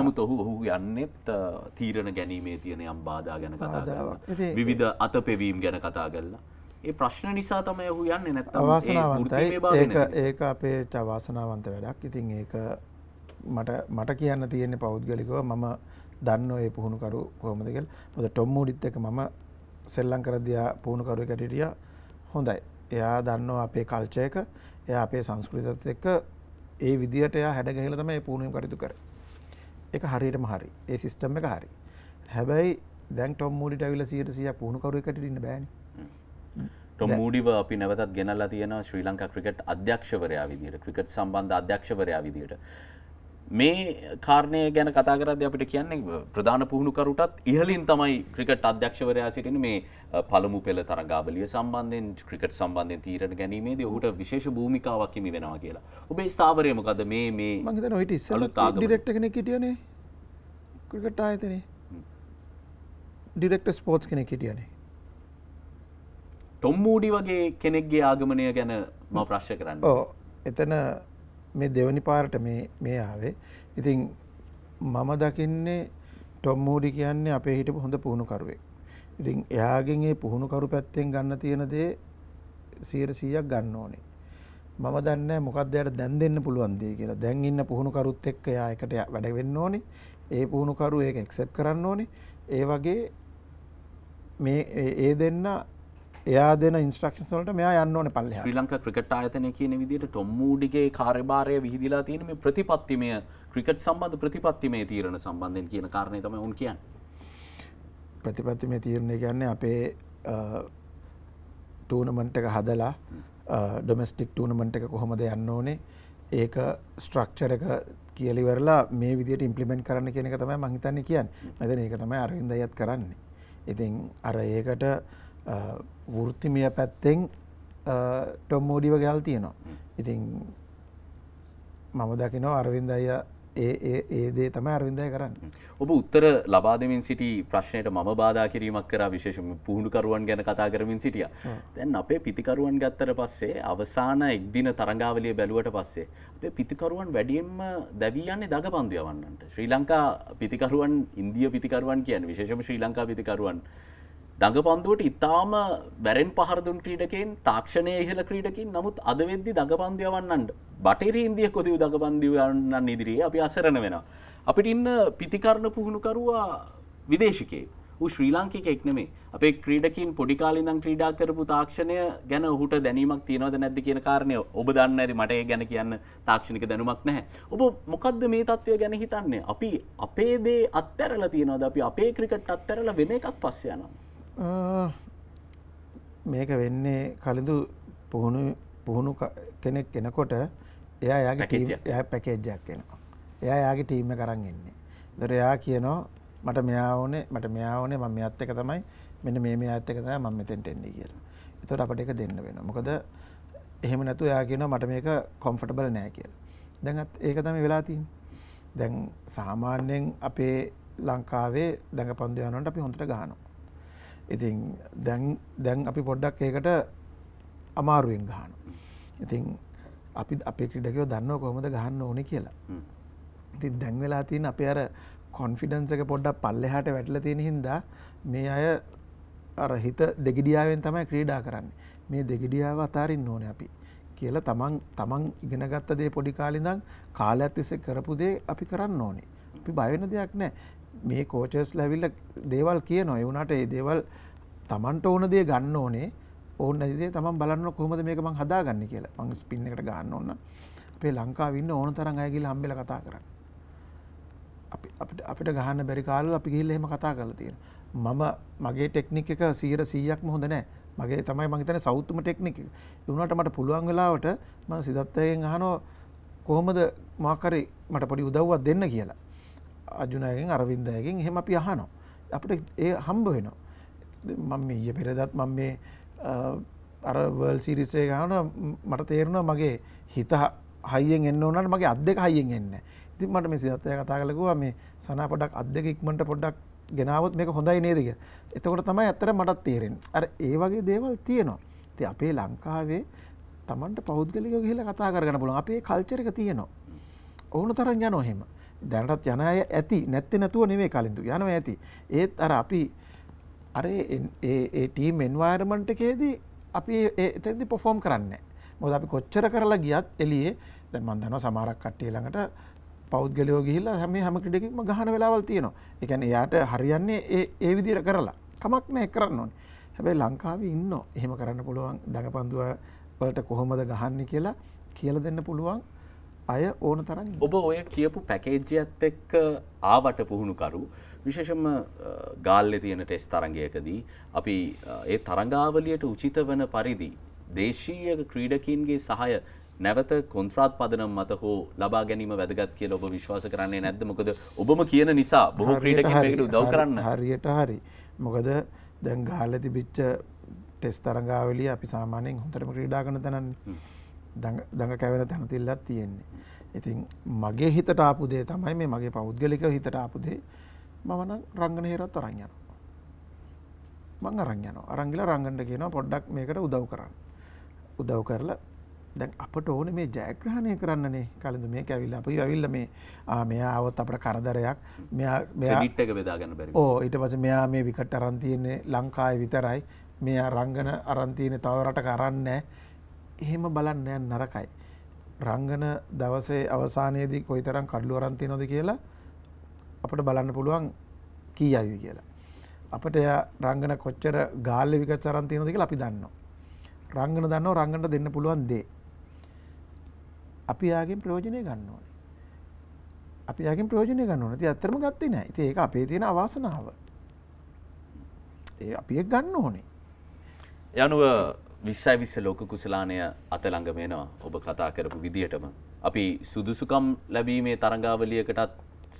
නමුත් ඔහු ඔහු යන්නෙත් තීරණ ගැනීමේ තියෙන යම් බාධා ගැන කතා විවිධ අත පෙවීම් ගැන කතා කරලා ඒ ප්‍රශ්න නිසා තමයි ඔහු යන්නේ නැත්තම් අවාසනාවන්තයි ඒක අපේට අවාසනාවන්ත වැඩක් ඉතින් ඒක මට මට කියන්න තියෙන්නේ පෞද්ගලිකව මම දන්න ඒ පුහුණුකරු කොහොමද කියලා මොකද ටොම් මූඩිත් එක මම සෙල්ලම් කරද්දී ආ පුහුණුකරුවෙක් හිටියා හොඳයි එයා දන්නවා අපේ කල්චර් එක එයා අපේ සංස්කෘතියත් එක්ක ඒ විදිහට එයා හැඩගැහිලා තමයි මේ පුහුණුවම කටයුතු කරන්නේ ඒක හරියටම හරි ඒ සිස්ටම් එක හරි හැබැයි දැන් ටොම් මූඩිට අවිලා 100 100 පුහුණුකරුවෙක් හිටින්න බෑනේ ටොමූඩිව අපි නැවතත් ගෙනල්ලා තියෙන ශ්‍රී ලංකා ක්‍රිකට් අධ්‍යක්ෂවරයා විදියට ක්‍රිකට් සම්බන්ධ අධ්‍යක්ෂවරයා විදියට මේ කාරණය ගැන කතාකරද අපිට කියන්නේ ප්‍රධාන පුහුණුකරුටත් ඉහලින් තමයි ක්‍රිකට් අධ්‍යක්ෂවරයා සිටින මේ පළමු පෙළ තරගාවලිය සම්බන්ධයෙන් ක්‍රිකට් සම්බන්ධය තීරණ ගැනීමේදී ඔහුට විශේෂ භූමිකාවක් හිමි වෙනවා කියලා. ඔබේ ස්ථාවරය මොකද මේ මේ මම ඔයිට ඉස්සෙල්ලා ඩිරෙක්ටර් කෙනෙක් හිටියනේ ක්‍රිකට් ආයතනේ ඩිරෙක්ටර් ස්පෝර්ට්ස් කෙනෙක් හිටියනේ ටොම්මූඩි වගේ කෙනෙක්ගේ ආගමනය ගැන ම ප්‍රශ්ය කරන්න ඕ එතන මේ දෙවනි පාරට මේ ආවේ ඉතින් මම දකින්නේ ටොම්මූඩි කියන්නේ අපේ හිටපු හොඳ පුහුණුකරුවේ ඉතින් එයාගෙන් ඒ පුහුණුකරු පැත්තෙන් ගන්න තියෙන දේ සියයට සීයක් ගන්න ඕනේ මම දන්න මොකක්ද යට දැන් දෙන්න පුළුවන් දේ කියලා දැන් ඉන්න පුහුණුකරුත් එක්ක එයා එකට වැඩ වෙන්න ඕනේ ඒ පුහුණුකරු ඒක එක්සෙප් කරන්න ඕනේ ඒ වගේ මේ ඒ දෙන්න එයා දෙන ඉන්ස්ට්‍රක්ෂන් වලට මෙයා යන්න ඕනේ පල්ලෙහාට. ශ්‍රී ලංකා ක්‍රිකට් ආයතනය කියන විදිහට ටොම් මූඩිගේ කාර්යභාරය විහිදලා තියෙන මේ ප්‍රතිපත්තිමය ක්‍රිකට් සම්බන්ධ ප්‍රතිපත්තිමය තීරණ සම්බන්ධයෙන් කියන කාරණේ තමයි උන් කියන්නේ. ප්‍රතිපත්තිමය තීරණය කියන්නේ අපේ ටූර්නමන්ට් එක හදලා ඩොමෙස්ටික් ටූර්නමන්ට් එක කොහොමද යන්න ඕනේ ඒක ස්ට්‍රක්චර් එක කියලිවරලා මේ විදිට ඉම්පලිමෙන්ට් කරන්න කියන එක තමයි මහිතන්නේ කියන්න මෙතන ඒක තමයි අරහින්දයත් කරන්නේ ඉතින් අර ඒකට වෘත්තිමය පැත්තෙන් ටොම් මෝඩිව ගැල් තියෙනවා. ඉතින් මම දකිනෝ අරවින්ද අය ඒ ඒදේ තම අරවින්දය කරන්න. ඔබ උත්තර ලබාදමින් සිටි ප්‍රශ්නයට ම බාධා කිරීමක් කර විශේෂම පුහුණුකරුවන් ගැන කතා කරමින් සිටිය. දැන් අපේ පිතිකරුවන් ගත්තර පස්සේ අවසාන එක්දින තරංගාවලිය බැලුවට පස්සේ. අපේ පිතිකරුවන් වැඩියෙන්ම දැවී යන්නේ දග පන්දුයවන්නට. ශ්‍රී ලංකා පිතිකරුවන් ඉන්දිය පිතිකරුවන් කියන විශේෂම ශ්‍රී ලංකා පිතිකරුවන්. දඟ පන්දුවට ඉතාම බැරෙන් පහරදුන් ක්‍රීඩකෙන් තාක්ෂණය ඉහල ක්‍රීඩකින් නමුත් අද වෙද්දි දඟ පන්දියවන්නන්ට බටේර ඉන්දිය කොදව දඟ පන්දිවන්න ඉදිරියේ අපි අසරණ වෙන. අපිට ඉන්න පිතිකරණ පුහුණුකරවා විදේශිකේ ශ්‍රී ලාංකික එක්නෙමේ අපේ ක්‍රීඩකින් පොඩිකාලිඳං ක්‍රීඩා කරපු තාක්ෂණය ගැන හුට දැනීමක් තියනවද නැද කියන කාරණය ඔබ දන්න ඇති මට ගැන කියන්න තාක්ෂණික දැනුමක් නැහැ. ඔබ මොකක්ද මේ තත්ත්වය ගැන හිතන්නේ අපි අපේ දේ අත්තරල තියනවද අපි අපේ ක්‍රිකට් අත්තරල වෙන එකක් පස්සයනවා. මේක වෙන්නේ කලින්දු පුහුණු පුහුණු කෙනෙක් එනකොට එයා යාගේ එය පැකේජ්ජයක් එනවා. එයා යාගේ ටීම කරන් එන්නේ. දොර එයා කියනෝ මට මෙයාඕනේ මට මෙයාඕනේ ම මෙත් එක තමයි මෙන්න මේ මේ අත්තක තම මම මෙතෙන්ට එන්නේ කියලා. එතොට අපට එක දෙන්න වෙන. මොකද එහෙම නැතු යා කියන මට මේක කොම්ෆටබල් නෑ කියල. දැඟත් ඒක තම වෙලාතින් දැන් සාමාන්‍යයෙන් අපේ ලංකාවේ දැඟ පන්දයනට අපි හොඳට ගානවා. ඉතින් දැන් දැන් අපි පොඩ්ඩක් ඒකට අමාරුවෙන් ගහන. ඉතින් අපි අපේ ක්‍රඩකයෝ දන්න කොහොමද ගහන්න ඕන කියලා. ඉති දැන් වෙලා තියන් අපි අර කොන්ෆිඩන්ස එක පොඩ්ඩක් පල්ලෙහට වැටල තියෙන හින්දා මේ අය අර හිත දෙගිඩියාවෙන් තමයි ක්‍රීඩා කරන්න මේ දෙගිඩියාව අතාරින් ඕන අපි කියලා තමන් තමන් ඉගෙනගත්ත දේ පොඩි කාලිඳං කාලයක් තිස කරපු දේ අපි කරන්න ඕනේ. අපි බයවෙන දෙයක් නෑ මේ කෝචස් ලැවිල්ල දේවල් කියන ඔය වුණට ඒ දේවල් තමන්ට ඕන දේ ගන්න ඕනේ ඕන දේ තමන් බලන්න කොහොමද මේක මං හදාගන්නේ කියලා. මං ස්පින් එකට ගන්න ඕන. අපේ ලංකාවේ ඉන්න ඕන තරම් අය ගිහලා හම්බෙලා කතා කරන්නේ. අපි අපිට අපිට ගහන්න බැරි කාලවල අපි ගිහලා එහෙම කතා කරලා තියෙනවා. මම මගේ ටෙක්නික් එක 100%ක්ම හොඳ නැහැ. මගේ තමයි මං හිතන්නේ සෞතුම ටෙක්නික් එක. ඒ වුණාට මට පුළුවන් වෙලාවට මම සිතත්තයෙන් අහනවා කොහොමද මොකක් හරි මට පොඩි උදව්වක් දෙන්න කියලා. අජුනයගෙන් අරවින්දයගෙන් එහෙම අපි අහනවා. අපිට ඒ හම්බ වෙනවා. මම ඊය පෙරදත් මම මේ අර වර්ල් සිරිසේ ගහන මට තේරුණා මගේ හිත හයියෙන් එන්න ඕනට මගේ අත් දෙක හයියෙන් එන්න ඉතින් මට මේ සිදත්තය කතා කලකුවා මේ සනා පොඩක් අත් දෙක ඉක්මට පොඩ්ඩක් ගෙනාවත් මේක හොඳයි නේදක එතකොට තමයි ඇත්තට මටත් තේරෙන් අර ඒ වගේ දේවල් තියෙනවා ති අපේ ලංකාවේ තමන්ට පෞද්ගලික ගහිල කතා කරගන්න පුලන් අපේ කල්චරක තියෙනවා ඕනු තරන් යනොහෙම දැනටත් යනය ඇති නැත්ත නැතුව නෙවේ කලින්තු යනව ඇති ඒත් අර අපි අර ඒ ටීම් එන්වයර්මන්ට් එකේදී අපි එතෙන්දි පොෆෝම් කරන්නේ. මොකද අපි කොච්චර කරලා ගියත් එළියේ දැන් මම දන්නවා සමහරක් කට්ටිය ළඟට පෞද්ගලයෝ ගිහිල්ලා හැම හැම ක්‍රීඩකෙක්ම ගහන වෙලාවල් තියෙනවා. ඒ කියන්නේ එයාට හරියන්නේ ඒ ඒ විදිහට කරලා. කමක් නැහැ කරන්න ඕනේ. හැබැයි ලංකාවේ ඉන්නවා. එහෙම කරන්න පුළුවන් දඟපන්දුව වලට කොහොමද ගහන්නේ කියලා කියලා දෙන්න පුළුවන් අය ඕන තරම්. ඔබ ඔය කියපු පැකේජ්ජයත් එක්ක ආවට පුහුණුකරු විශේෂම ගාල්ලෙ තියෙන ටෙස් තරගයකදී අපි ඒ තරගාවලියට උචිත වන පරිදි දේශීය ක්‍රීඩකින්ගේ සහය නැවත කොන්ත්‍රාත් පදනම් මත හෝ ලබා ගැනීම වැදගත් කියලා ඔබ විශ්වාස කරන්නේ නැද්ද මොකද ඔබම කියන නිසා බොහෝ ක්‍රීඩකින් මේකට උදව් කරන්න හරියට හරි මොකද දැන් ගාල්ලෙ තිබිච්ච ටෙස් තරගාවලිය අපි සාමාන්‍යයෙන් හොඳටම ක්‍රීඩා කරන තැනන්නේ දඟ කැවෙන තැනතිල්ලත් තියෙන්නේ. ඉතින් මගේ හිතට ආපුදේ තමයි මේ මගේ පෞද්ගලික හිතට ආපුදේ මම නම් රංගන හේරත් අරන් යනවා. මං අරන් යනවා. අරන් ගිහලා රංගනට කියනවා පොඩ්ඩක් මේකට උදව් කරන්න. උදව් කරලා දැන් අපට ඕනේ මේ ජයග්‍රහණය කරන්නනේ කලින්ද මේක ඇවිල්ලා අපි ඇවිල්ලා මේ ආ මෙයා આવොත් අපට කරදරයක් මෙයා මෙයා ක්‍රෙඩිට් එක බෙදා ගන්න බැරි. ඕ ඊට පස්සේ මෙයා මේ විකට් අරන් තියෙන්නේ ලංකාවේ විතරයි. මෙයා රංගන අරන් තියෙන්නේ තව රටක අරන් නැහැ. එහෙම බලන්න නරකයි. රංගන දවසේ අවසානයේදී කොයිතරම් කඩලු අරන් තියනවද කියලා අපට බලන්න පුළුවන් කීයයිද කියලා. අපට එයා රංගන කොච්චර ගාල්ල විකත් තරම් තියෙනවද කියලා අපි දන්නවා. රංගන දන්නවා රංගනට දෙන්න පුළුවන් දේ. අපි යාගෙන් ප්‍රයෝජනය ගන්න ඕනේ. අපි යාගෙන් ප්‍රයෝජනය ගන්න ඕනේ. ඉතින් ඇත්තටම ගත්තේ නැහැ. ඉතින් ඒක අපේ තියෙන අවාසනාව. ඒ අපි ඒක ගන්න ඕනේ. යනුව 20යි 20 ලෝක කුසලාණය අත ළඟම එනවා. ඔබ කතා කරපු විදියටම අපි සුදුසුකම් ලැබීමේ තරඟාවලියකටත්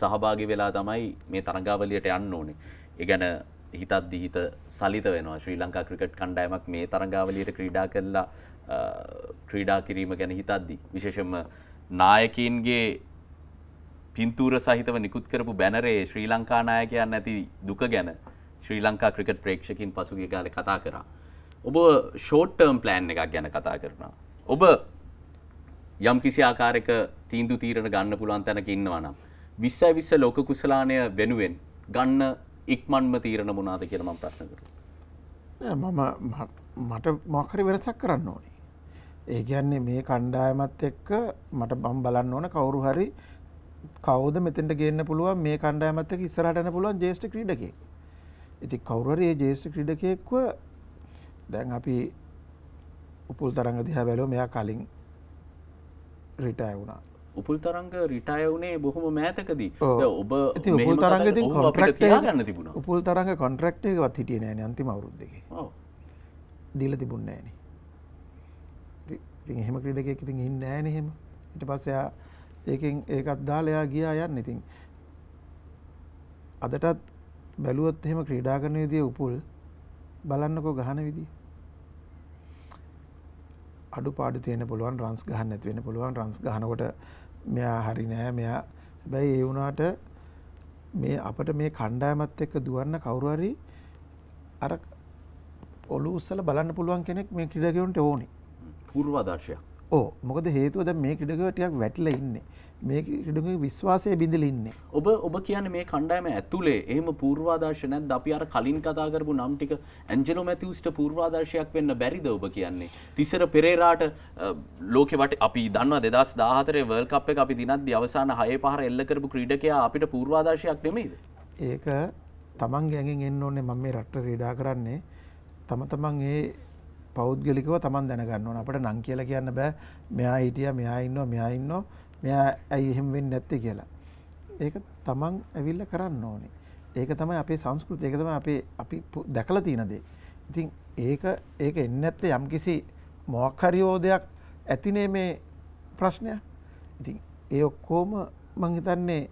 සහභාගි වෙලා තමයි මේ තරගාවලියට යන්න ඕනේ. ඒගැන හිතත් දිහිත සලිත වෙනවා ශ්‍රී ලංකා ක්‍රිකට් කණ්ඩායමක් මේ තරගාවලියට ක්‍රීඩා කරලා ක්‍රීඩා කිරීම ගැන හිතද්දී. විශේෂම නායකීන්ගේ පින්තූර සහිතව නිකුත් කරපු බැනරේ ශ්‍රී ලංකා නායකයන් නැති දුක ගැන ශ්‍රී ලංකා ක්‍රිකට් ප්‍රේක්ෂකින් පසුගේ කාලෙ කතා කරා. ඔබ ෂෝට්ටර්ම් ප්ලෑන් එකක් ගැන කතා කරනවා. ඔබ යම් කිසි ආකාරයක තීන්දු තීරණ ගන්න පුළුවන් තැනක ඉන්නවනම් විස්සයි විස්ස ලෝක කුසලානය වෙනුවෙන් ගන්න ඉක්මන්ම තීරණ මුණනාද කියලම ප්‍රශ්න කර. මම මට මොකරි වෙනසක් කරන්න ඕනේ. ඒ කියන්නේ මේ කණ්ඩායමත් එක්ක මට බම් බලන්න ඕන කවුරු හරි කවුද මෙතෙන්ට ගේන්න පුළුවන් මේ කණ්ඩායමත් එක්ක ඉස්සරහට යන්න පුළුවන් ජේෂ්ඨ ක්‍රීඩකයෙක්. ඉතින් කවුරු හරි ඒ ජේෂ්ඨ ක්‍රීඩකයෙක්ව දැන් අපි උපුල් තරඟ දිහා බැලුවොත් මෙයා කලින් රිටයර් වුණා. උපුල් තරංග රිටය වුණේ බොහොම මෑතකදී ඔබ උපුල් තරග කොටක්ට ගන්න තිබුණ උපුල් තරග කොන්ට්‍රක්ටේවත් හිටිය නෑන අන්තිම අවරුද්දක දීල තිබුන්න ෑන එහෙම ක්‍රඩක ඉතින් ඉන්න ෑන හෙම ඉට පස්සයා ඒකෙන් ඒකත් දාලයා ගියා යන්න ඉතින් අදටත් බැලුවත් එහෙම ක්‍රීඩාගනය දිය උපුල් බලන්නකෝ ගහන විදිී අඩු පාඩු තියෙන පුළුවන් රන්ස් ගහන්න ඇතිවෙන පුළුවන් රන්ස් ගහනකොට මෙයා හරි නෑ මෙයා හැබැයි ඒ වුණාට මේ අපිට මේ කණ්ඩායමත් එක්ක දුවන්න කවුරු හරි අර ඔලුව උස්සලා බලන්න පුළුවන් කෙනෙක් මේ ක්‍රීඩකයන්ට ඕනේ. පූර්වාදර්ශයක්. ඕ මොකද හේතුව දැන් මේ ක්‍රීඩකයෝ ටිකක් වැටිලා ඉන්නේ. මේ විශ්වාසය බිඳලින්නේ. ඔබ ඔබ කියන මේ කණ්ඩායම ඇතුළේ එහම පූර්වාදර්ශනැත් අපි අර කලින් කතා කරපු නම් ටික ඇන්ජලෝ මැතිවස්ට පූර්වාදර්ශයක් වෙන්න බැරිද ඔබ කියන්නේ. තිසර පෙරේරාට ලෝකෙවට අපි දන්න දෙදස් දාහතරේ වර්ල්කප් එක අපි දිනත් අවසාන හය පහර එල්ල කරපු ක්‍රීඩකයා අපිට පූර්වාදර්ශයක් නෙමෙයිද. ඒක තමන් ගැගෙන් එන්න ඕන්නේ මම මේ රට්ට රීඩා කරන්නේ තම තමන් ඒ පෞද්ගලිකව තමන් දැනගන්න ඕන අපට නං කියලා කියන්න බෑ මෙයා හිටිය මෙයා ඉන්නවා මෙයා ඉන්නවා මෙයා ඇයි එහෙම වෙන්නේ නැත්තේ කියලා. ඒක තමන් ඇවිල්ලා කරන්න ඕනේ. ඒක තමයි අපේ සංස්කෘතිය. ඒක තමයි අපේ අපි දැකලා තියෙන දේ. ඉතින් ඒක ඒක එන්නේ නැත්තේ යම්කිසි මොහක් හරිෝදයක් ඇතිනේ මේ ප්‍රශ්නය. ඉතින් ඒ ඔක්කොම මං හිතන්නේ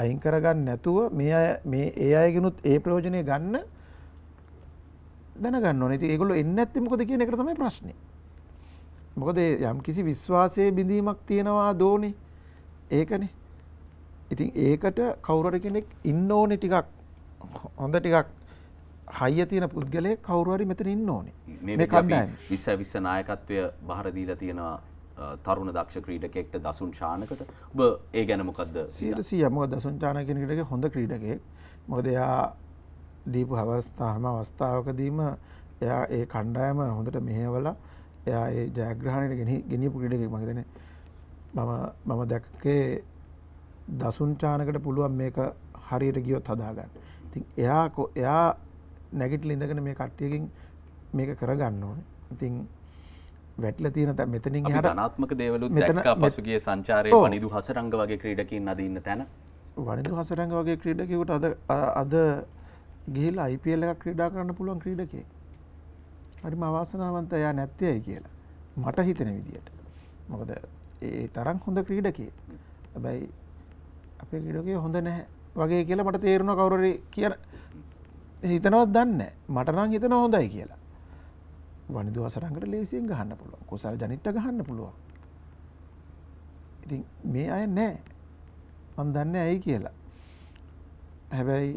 අයින් කරගන්න නැතුව මේ අය මේ ඒ අයගෙනුත් ඒ ප්‍රයෝජනය ගන්න දැනගන්න ඕනේ. ඉතින් ඒගොල්ලෝ එන්නේ නැත්තේ මොකද කියන එක තමයි ප්‍රශ්නේ. මොකද යම් කිසි විශ්වාසයේ බිඳීමක් තියෙනවා දෝනේ. ඒකනේ. ඉතින් ඒකට කවුරු කෙනෙක් ඉන්න ඕනේ ටිකක් හොඳ ටිකක් හයිය තියෙන පුද්ගලයෙක් කවුරු හරි මෙතන ඉන්න ඕනේ. මේ කණ්ඩායම 20 20 නායකත්වය බහර දීලා තියෙනවා තරුණ දක්ෂ ක්‍රීඩකෙක්ට දසුන් ශානකට ඔබ ඒ ගැන මොකක්ද සියට සිය මොක දසුන් චාන කෙනෙකටක හොඳ ක්‍රීඩකෙක් මොකද එයා දීපු හවස්ථාම අවස්ථාවකදීම එයා ඒ කණ්ඩායම හොඳට මෙහෙවලා එයා ඒ ජයග්‍රහණයට ගෙන ගෙනියපු ක්‍රීඩකෙක් මම හිතන්නේ මම මම දැක්කේ දසුන් චානකට පුළුවන් මේක හරියට ගියොත් හදාගන්න. ඉතින් එයා එයා නැගිටලා ඉඳගෙන මේ කට්ටියකින් මේක කරගන්න ඕනේ. ඉතින් වැටල තියන ත මෙතනින් හට නාත්මක දේවලු දැක්කා පසුගේ සංචාරය වනිදු හසරංග වගේ ක්‍රීඩකින් අද ඉන්න තැන වනිදු හසරංග වගේ ක්‍රීඩකෙකුට අද අද ගිහිල් අයිපල් එක ක්‍රීඩා කරන්න පුළුවන් ක්‍රීඩකේ හරිම අවාසනාවන්තයා නැත්තේයි කියලා මට හිතෙන විදිහට. මොකද ඒ තරම් හොඳ ක්‍රීඩකයෙක්. හැබැයි අපේ ක්‍රීඩකයෝ හොඳ නැහැ වගේ කියලා මට තේරෙනවා කවුරු හරි කියන හිතනවත් දන්නේ මට නම් හිතනවා හොඳයි කියලා. වනිදු වසරංගට ලේසියෙන් ගහන්න පුළුවන්. කුසල් ජනිත ගහන්න පුළුවන්. ඉතින් මේ අය නැහැ. මම දන්නේ ඇයි කියලා. හැබැයි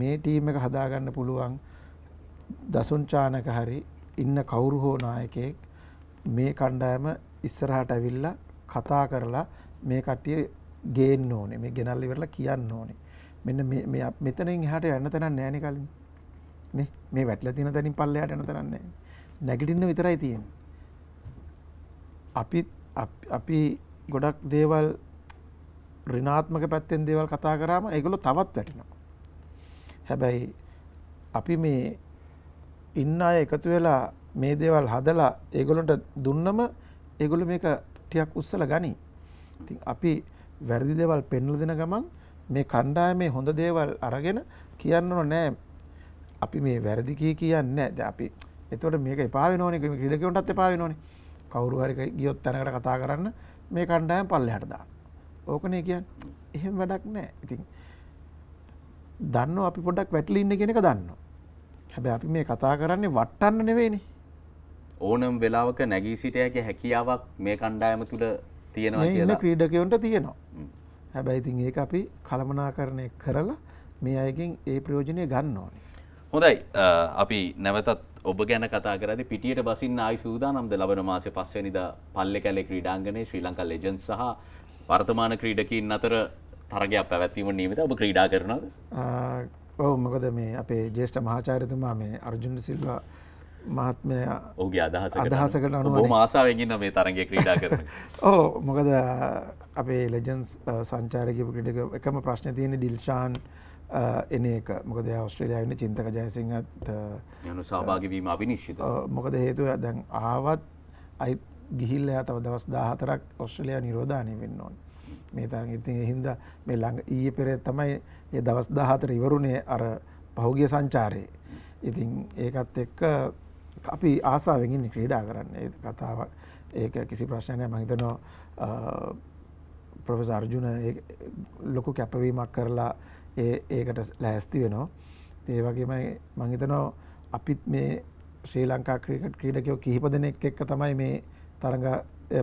මේ ටීම් එක හදාගන්න පුළුවන් දසුන් චානක හරි ඉන්න කවුරු හෝ නායකයෙක් මේ කණ්ඩායම ඉස්සරහට ඇවිල්ලා කතා කරලා මේ කට්ටිය ගේන්න ඕනේ මේ ගෙනල්ල ඉවරලා කියන්න ඕනේ මෙන්න මේ මේ මෙතනින් එහාට යන්න තැනක් නැහැ නේ කලින් නේ මේ වැටලා තියෙන තැනින් පල්ලෙහාට යන තැනක් නැහැ නැගිටින්න විතරයි තියෙන්නේ අපි අපි ගොඩක් දේවල් ඍණාත්මක පැත්තෙන් දේවල් කතා කරාම ඒගොල්ලෝ තවත් වැටෙනවා හැබැයි අපි මේ ඉන්න අය එකතු වෙලා මේ දේවල් හදලා ඒගොල්ලන්ට දුන්නම ඒගොල්ලෝ මේක ටිකක් උස්සලා ගනි. ඉතින් අපි වැරදි දේවල් පෙන්වලා දෙන ගමන් මේ කණ්ඩායමේ හොඳ දේවල් අරගෙන කියන්න නෑ. අපි මේ වැරදි කී කියන්නේ නෑ. අපි එතකොට මේක එපා වෙනෝනේ ක්‍රීඩකයන්ටත් එපා වෙනෝනේ. කවුරු හරි ගියොත් තැනකට කතා කරන්න මේ කණ්ඩායම පල්ලෙහාට දාන්න. ඕකනේ කියන්නේ. එහෙම වැඩක් නෑ. ඉතින් දන්නෝ අපි පොඩ්ඩක් වැටලි ඉන්නේ කියන එක දන්නවා. හැබැ අපි මේ කතා කරන්නේ වට්ටන්න නෙවෙයිනි ඕනම් වෙලාවක නැගී සිටයක හැකියාවක් මේ කණ්ඩායම තුළ තියෙනවා කියලා ක්‍රීඩකයොන්ට තියෙනවා හැබැයි ඉතින් ඒක අපි කළමනාකරණය කරලා මේ අයකින් ඒ ප්‍රයෝජනය ගන්න ඕනේ හොඳයි අපි නැවතත් ඔබ ගැන කතා කරදි පිටියට බසින් ආයි සූදානම්ද ලබන මාස පස්වනිද පල්ලෙ කැලෙ ක්‍රීඩාංගනය ශ්‍රී ලංකා ලෙජන් සහ වර්තමාන ක්‍රීඩකින් අතර තරගයක් පැවැත්වීම නීමත ඔබ ක්‍රීඩා කරනද ඔව් මොකද මේ අපේ ජේෂ්ඨ මහාචාර්යතුමා මේ අර්ජුන් සිල්වා මහත්මයා ඔහුගේ අදහස අදහසකට අනුව බොහොම ආසාවෙන් ඉන්න මේ තරඟය ක්‍රීඩා කරන. *laughs* ඔව් මොකද අපේ ලෙජන්ඩ්ස් සංචාරය කියපු ක්‍රීඩක එකම ප්‍රශ්නේ තියෙන්නේ ඩිල්ෂාන් එන එක මොකද ඔස්ට්‍රේලයා ඉන්න චින්තක ජයසිංහත් යන සහභාගීවීම අවිනිශ්චිත. මොකද හේතුව දැන් ආවත් අයි ගිහිල්ලා තව දවස් 14ක් ඔස්ට්‍රේලියා නිරෝධානය වෙන්න ඕනේ. මේ තරම් ඉතින් ඒ හින්දා මේ ළඟ ඊයේ පෙර තමයි ඒ දවස් 14 ඉවරුනේ අර පහුගිය සංචාරයේ. ඉතින් ඒකත් එක්ක අපි ආසාවෙන් ඉන්නේ ක්‍රීඩා කරන්න. ඒ කතාව ඒක කිසි ප්‍රශ්නයක් නෑ මම හිතනවා ප්‍රොෆෙසර් අර්ජුන ලොකු කැපවීමක් කරලා ඒ ඒකට ලෑස්ති වෙනවා. ඒ වගේම මම හිතනවා අපිත් මේ ශ්‍රී ලංකා ක්‍රිකට් ක්‍රීඩකයෝ කිහිප දෙනෙක් එක්ක තමයි මේ තරඟ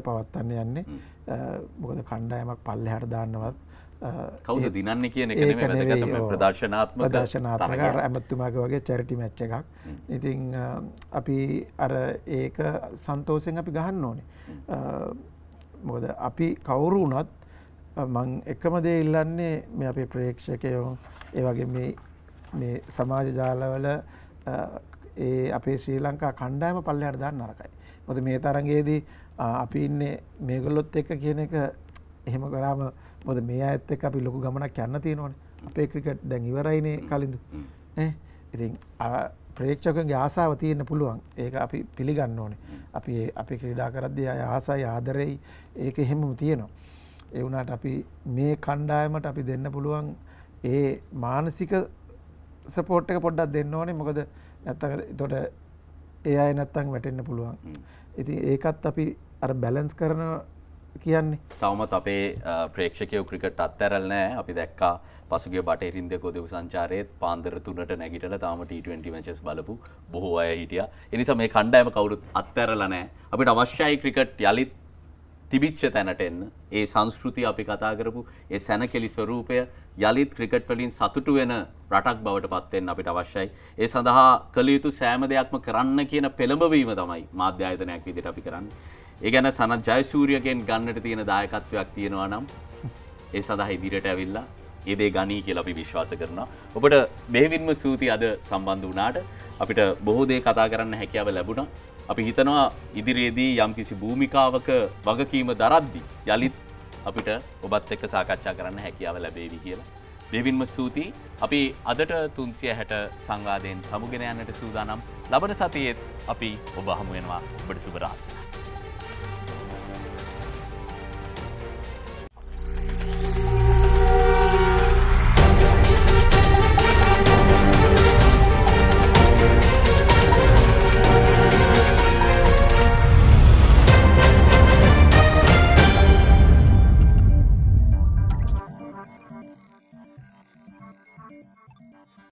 පවත්වන්න යන්නේ. මොකද කණ්ඩායමක් පල්ලෙහට දාන්නවත් කවුද දිනන්න කියන එක නෙමෙයි ප්‍රදර්ශනාත්මක ප්‍රදර්ශනාත්මක අර ඇමතුමාගේ වගේ චැරිටි මැච් එකක්. ඉතින් අපි අර ඒක සන්තෝෂෙන් අපි ගහන්න ඕනේ. මොකද අපි කවුරු වුණත් මං එකම දේ ඉල්ලන්නේ මේ අපේ ප්‍රේක්ෂකයෝ ඒ වගේ මේ මේ සමාජ ජාලවල ඒ අපේ ශ්‍රී ලංකා කණ්ඩායම පල්ලෙහාට දාන්න නරකයි. මොකද මේ තරඟයේදී අපි ඉන්නේ මේගොල්ලොත් එක්ක කියන එක එහෙම කරාම මොකද මේ අයත් එක්ක අපි ලොකු ගමනක් යන්න තියෙනවනේ අපේ ක්‍රිකට් දැන් ඉවරයිනේ කලින්දු ඈ ඉතින් ප්‍රේක්ෂකයන්ගේ ආසාව තියෙන්න පුළුවන් ඒක අපි පිළිගන්න ඕනේ අපි අපි ක්‍රීඩා කරද්දී අය ආසයි ආදරෙයි ඒක එහෙමම තියෙනවා ඒ වුණාට අපි මේ කණ්ඩායමට අපි දෙන්න පුළුවන් ඒ මානසික සපෝට් එක පොඩ්ඩක් දෙන්න ඕනේ මොකද නැත්තම් එතකොට ඒ අය නැත්තම් වැටෙන්න පුළුවන්. ඉතින් ඒකත් අපි අර බැලන්ස් කරන කියන්නේ තවමත් අපේ ප්‍රේක්ෂකයෝ ක්‍රිකට අත්තරල් නෑ අපි දැක්කා පසුගේ බටහිරින්ද කොදව සංචාරයත් පාන්දර තුනට නැගිටල තාම ට මචස් බලපු බොහෝ අය හිටිය එනිසා මේ කණ්ඩෑම කවුරුත් අත්තරලනෑ අපිට අවශ්‍යයි ක්‍රිකට් යළිත් තිබිච්ච තැනට එන්න ඒ සංස්කෘති අපි කතා කරපු ඒ සැන කෙලි ස්වරූපය යළිත් ක්‍රිකට් වලින් සතුටු වෙන රටක් බවට පත්වෙන්න අපිට අවශ්‍යයි. ඒ සඳහා කළ යුතු සෑම දෙයක්ම කරන්න කියන පෙළඹවීම තමයි මාධ්‍ය ආයතනයක් විදිහට අපි කරන්නේ. ඒ ගැන සනත් ජයසූරියකෙන් ගන්නට තියෙන දායකත්වයක් තියෙනවා නම් ඒ සඳහා ඉදිරියට ඇවිල්ලා ඒදේ ගනී කියලා අපි විශ්වාස කරනවා. ඔබට බේවින්ම සූති අද සම්බන්ධ වනාට අපිට බොහෝදේ කතා කරන්න හැකියාව ලැබුණ අපි හිතනවා ඉදිරියේදී යම් කිසි භූමිකාවක වගකීම දරද්දි යළිත් අපිට ඔබත් එක්ක සාකච්ඡා කරන්න හැකියාව ලැබේවි කියලා. දෙවින්ම සූති අපි අදට තුන්සිය හැට සංවාධයෙන් සමුගෙනයන්නට සූදානම් ලබන සතියේත් අපි ඔබ හමුවෙනවා ඔබට සුබරාත්.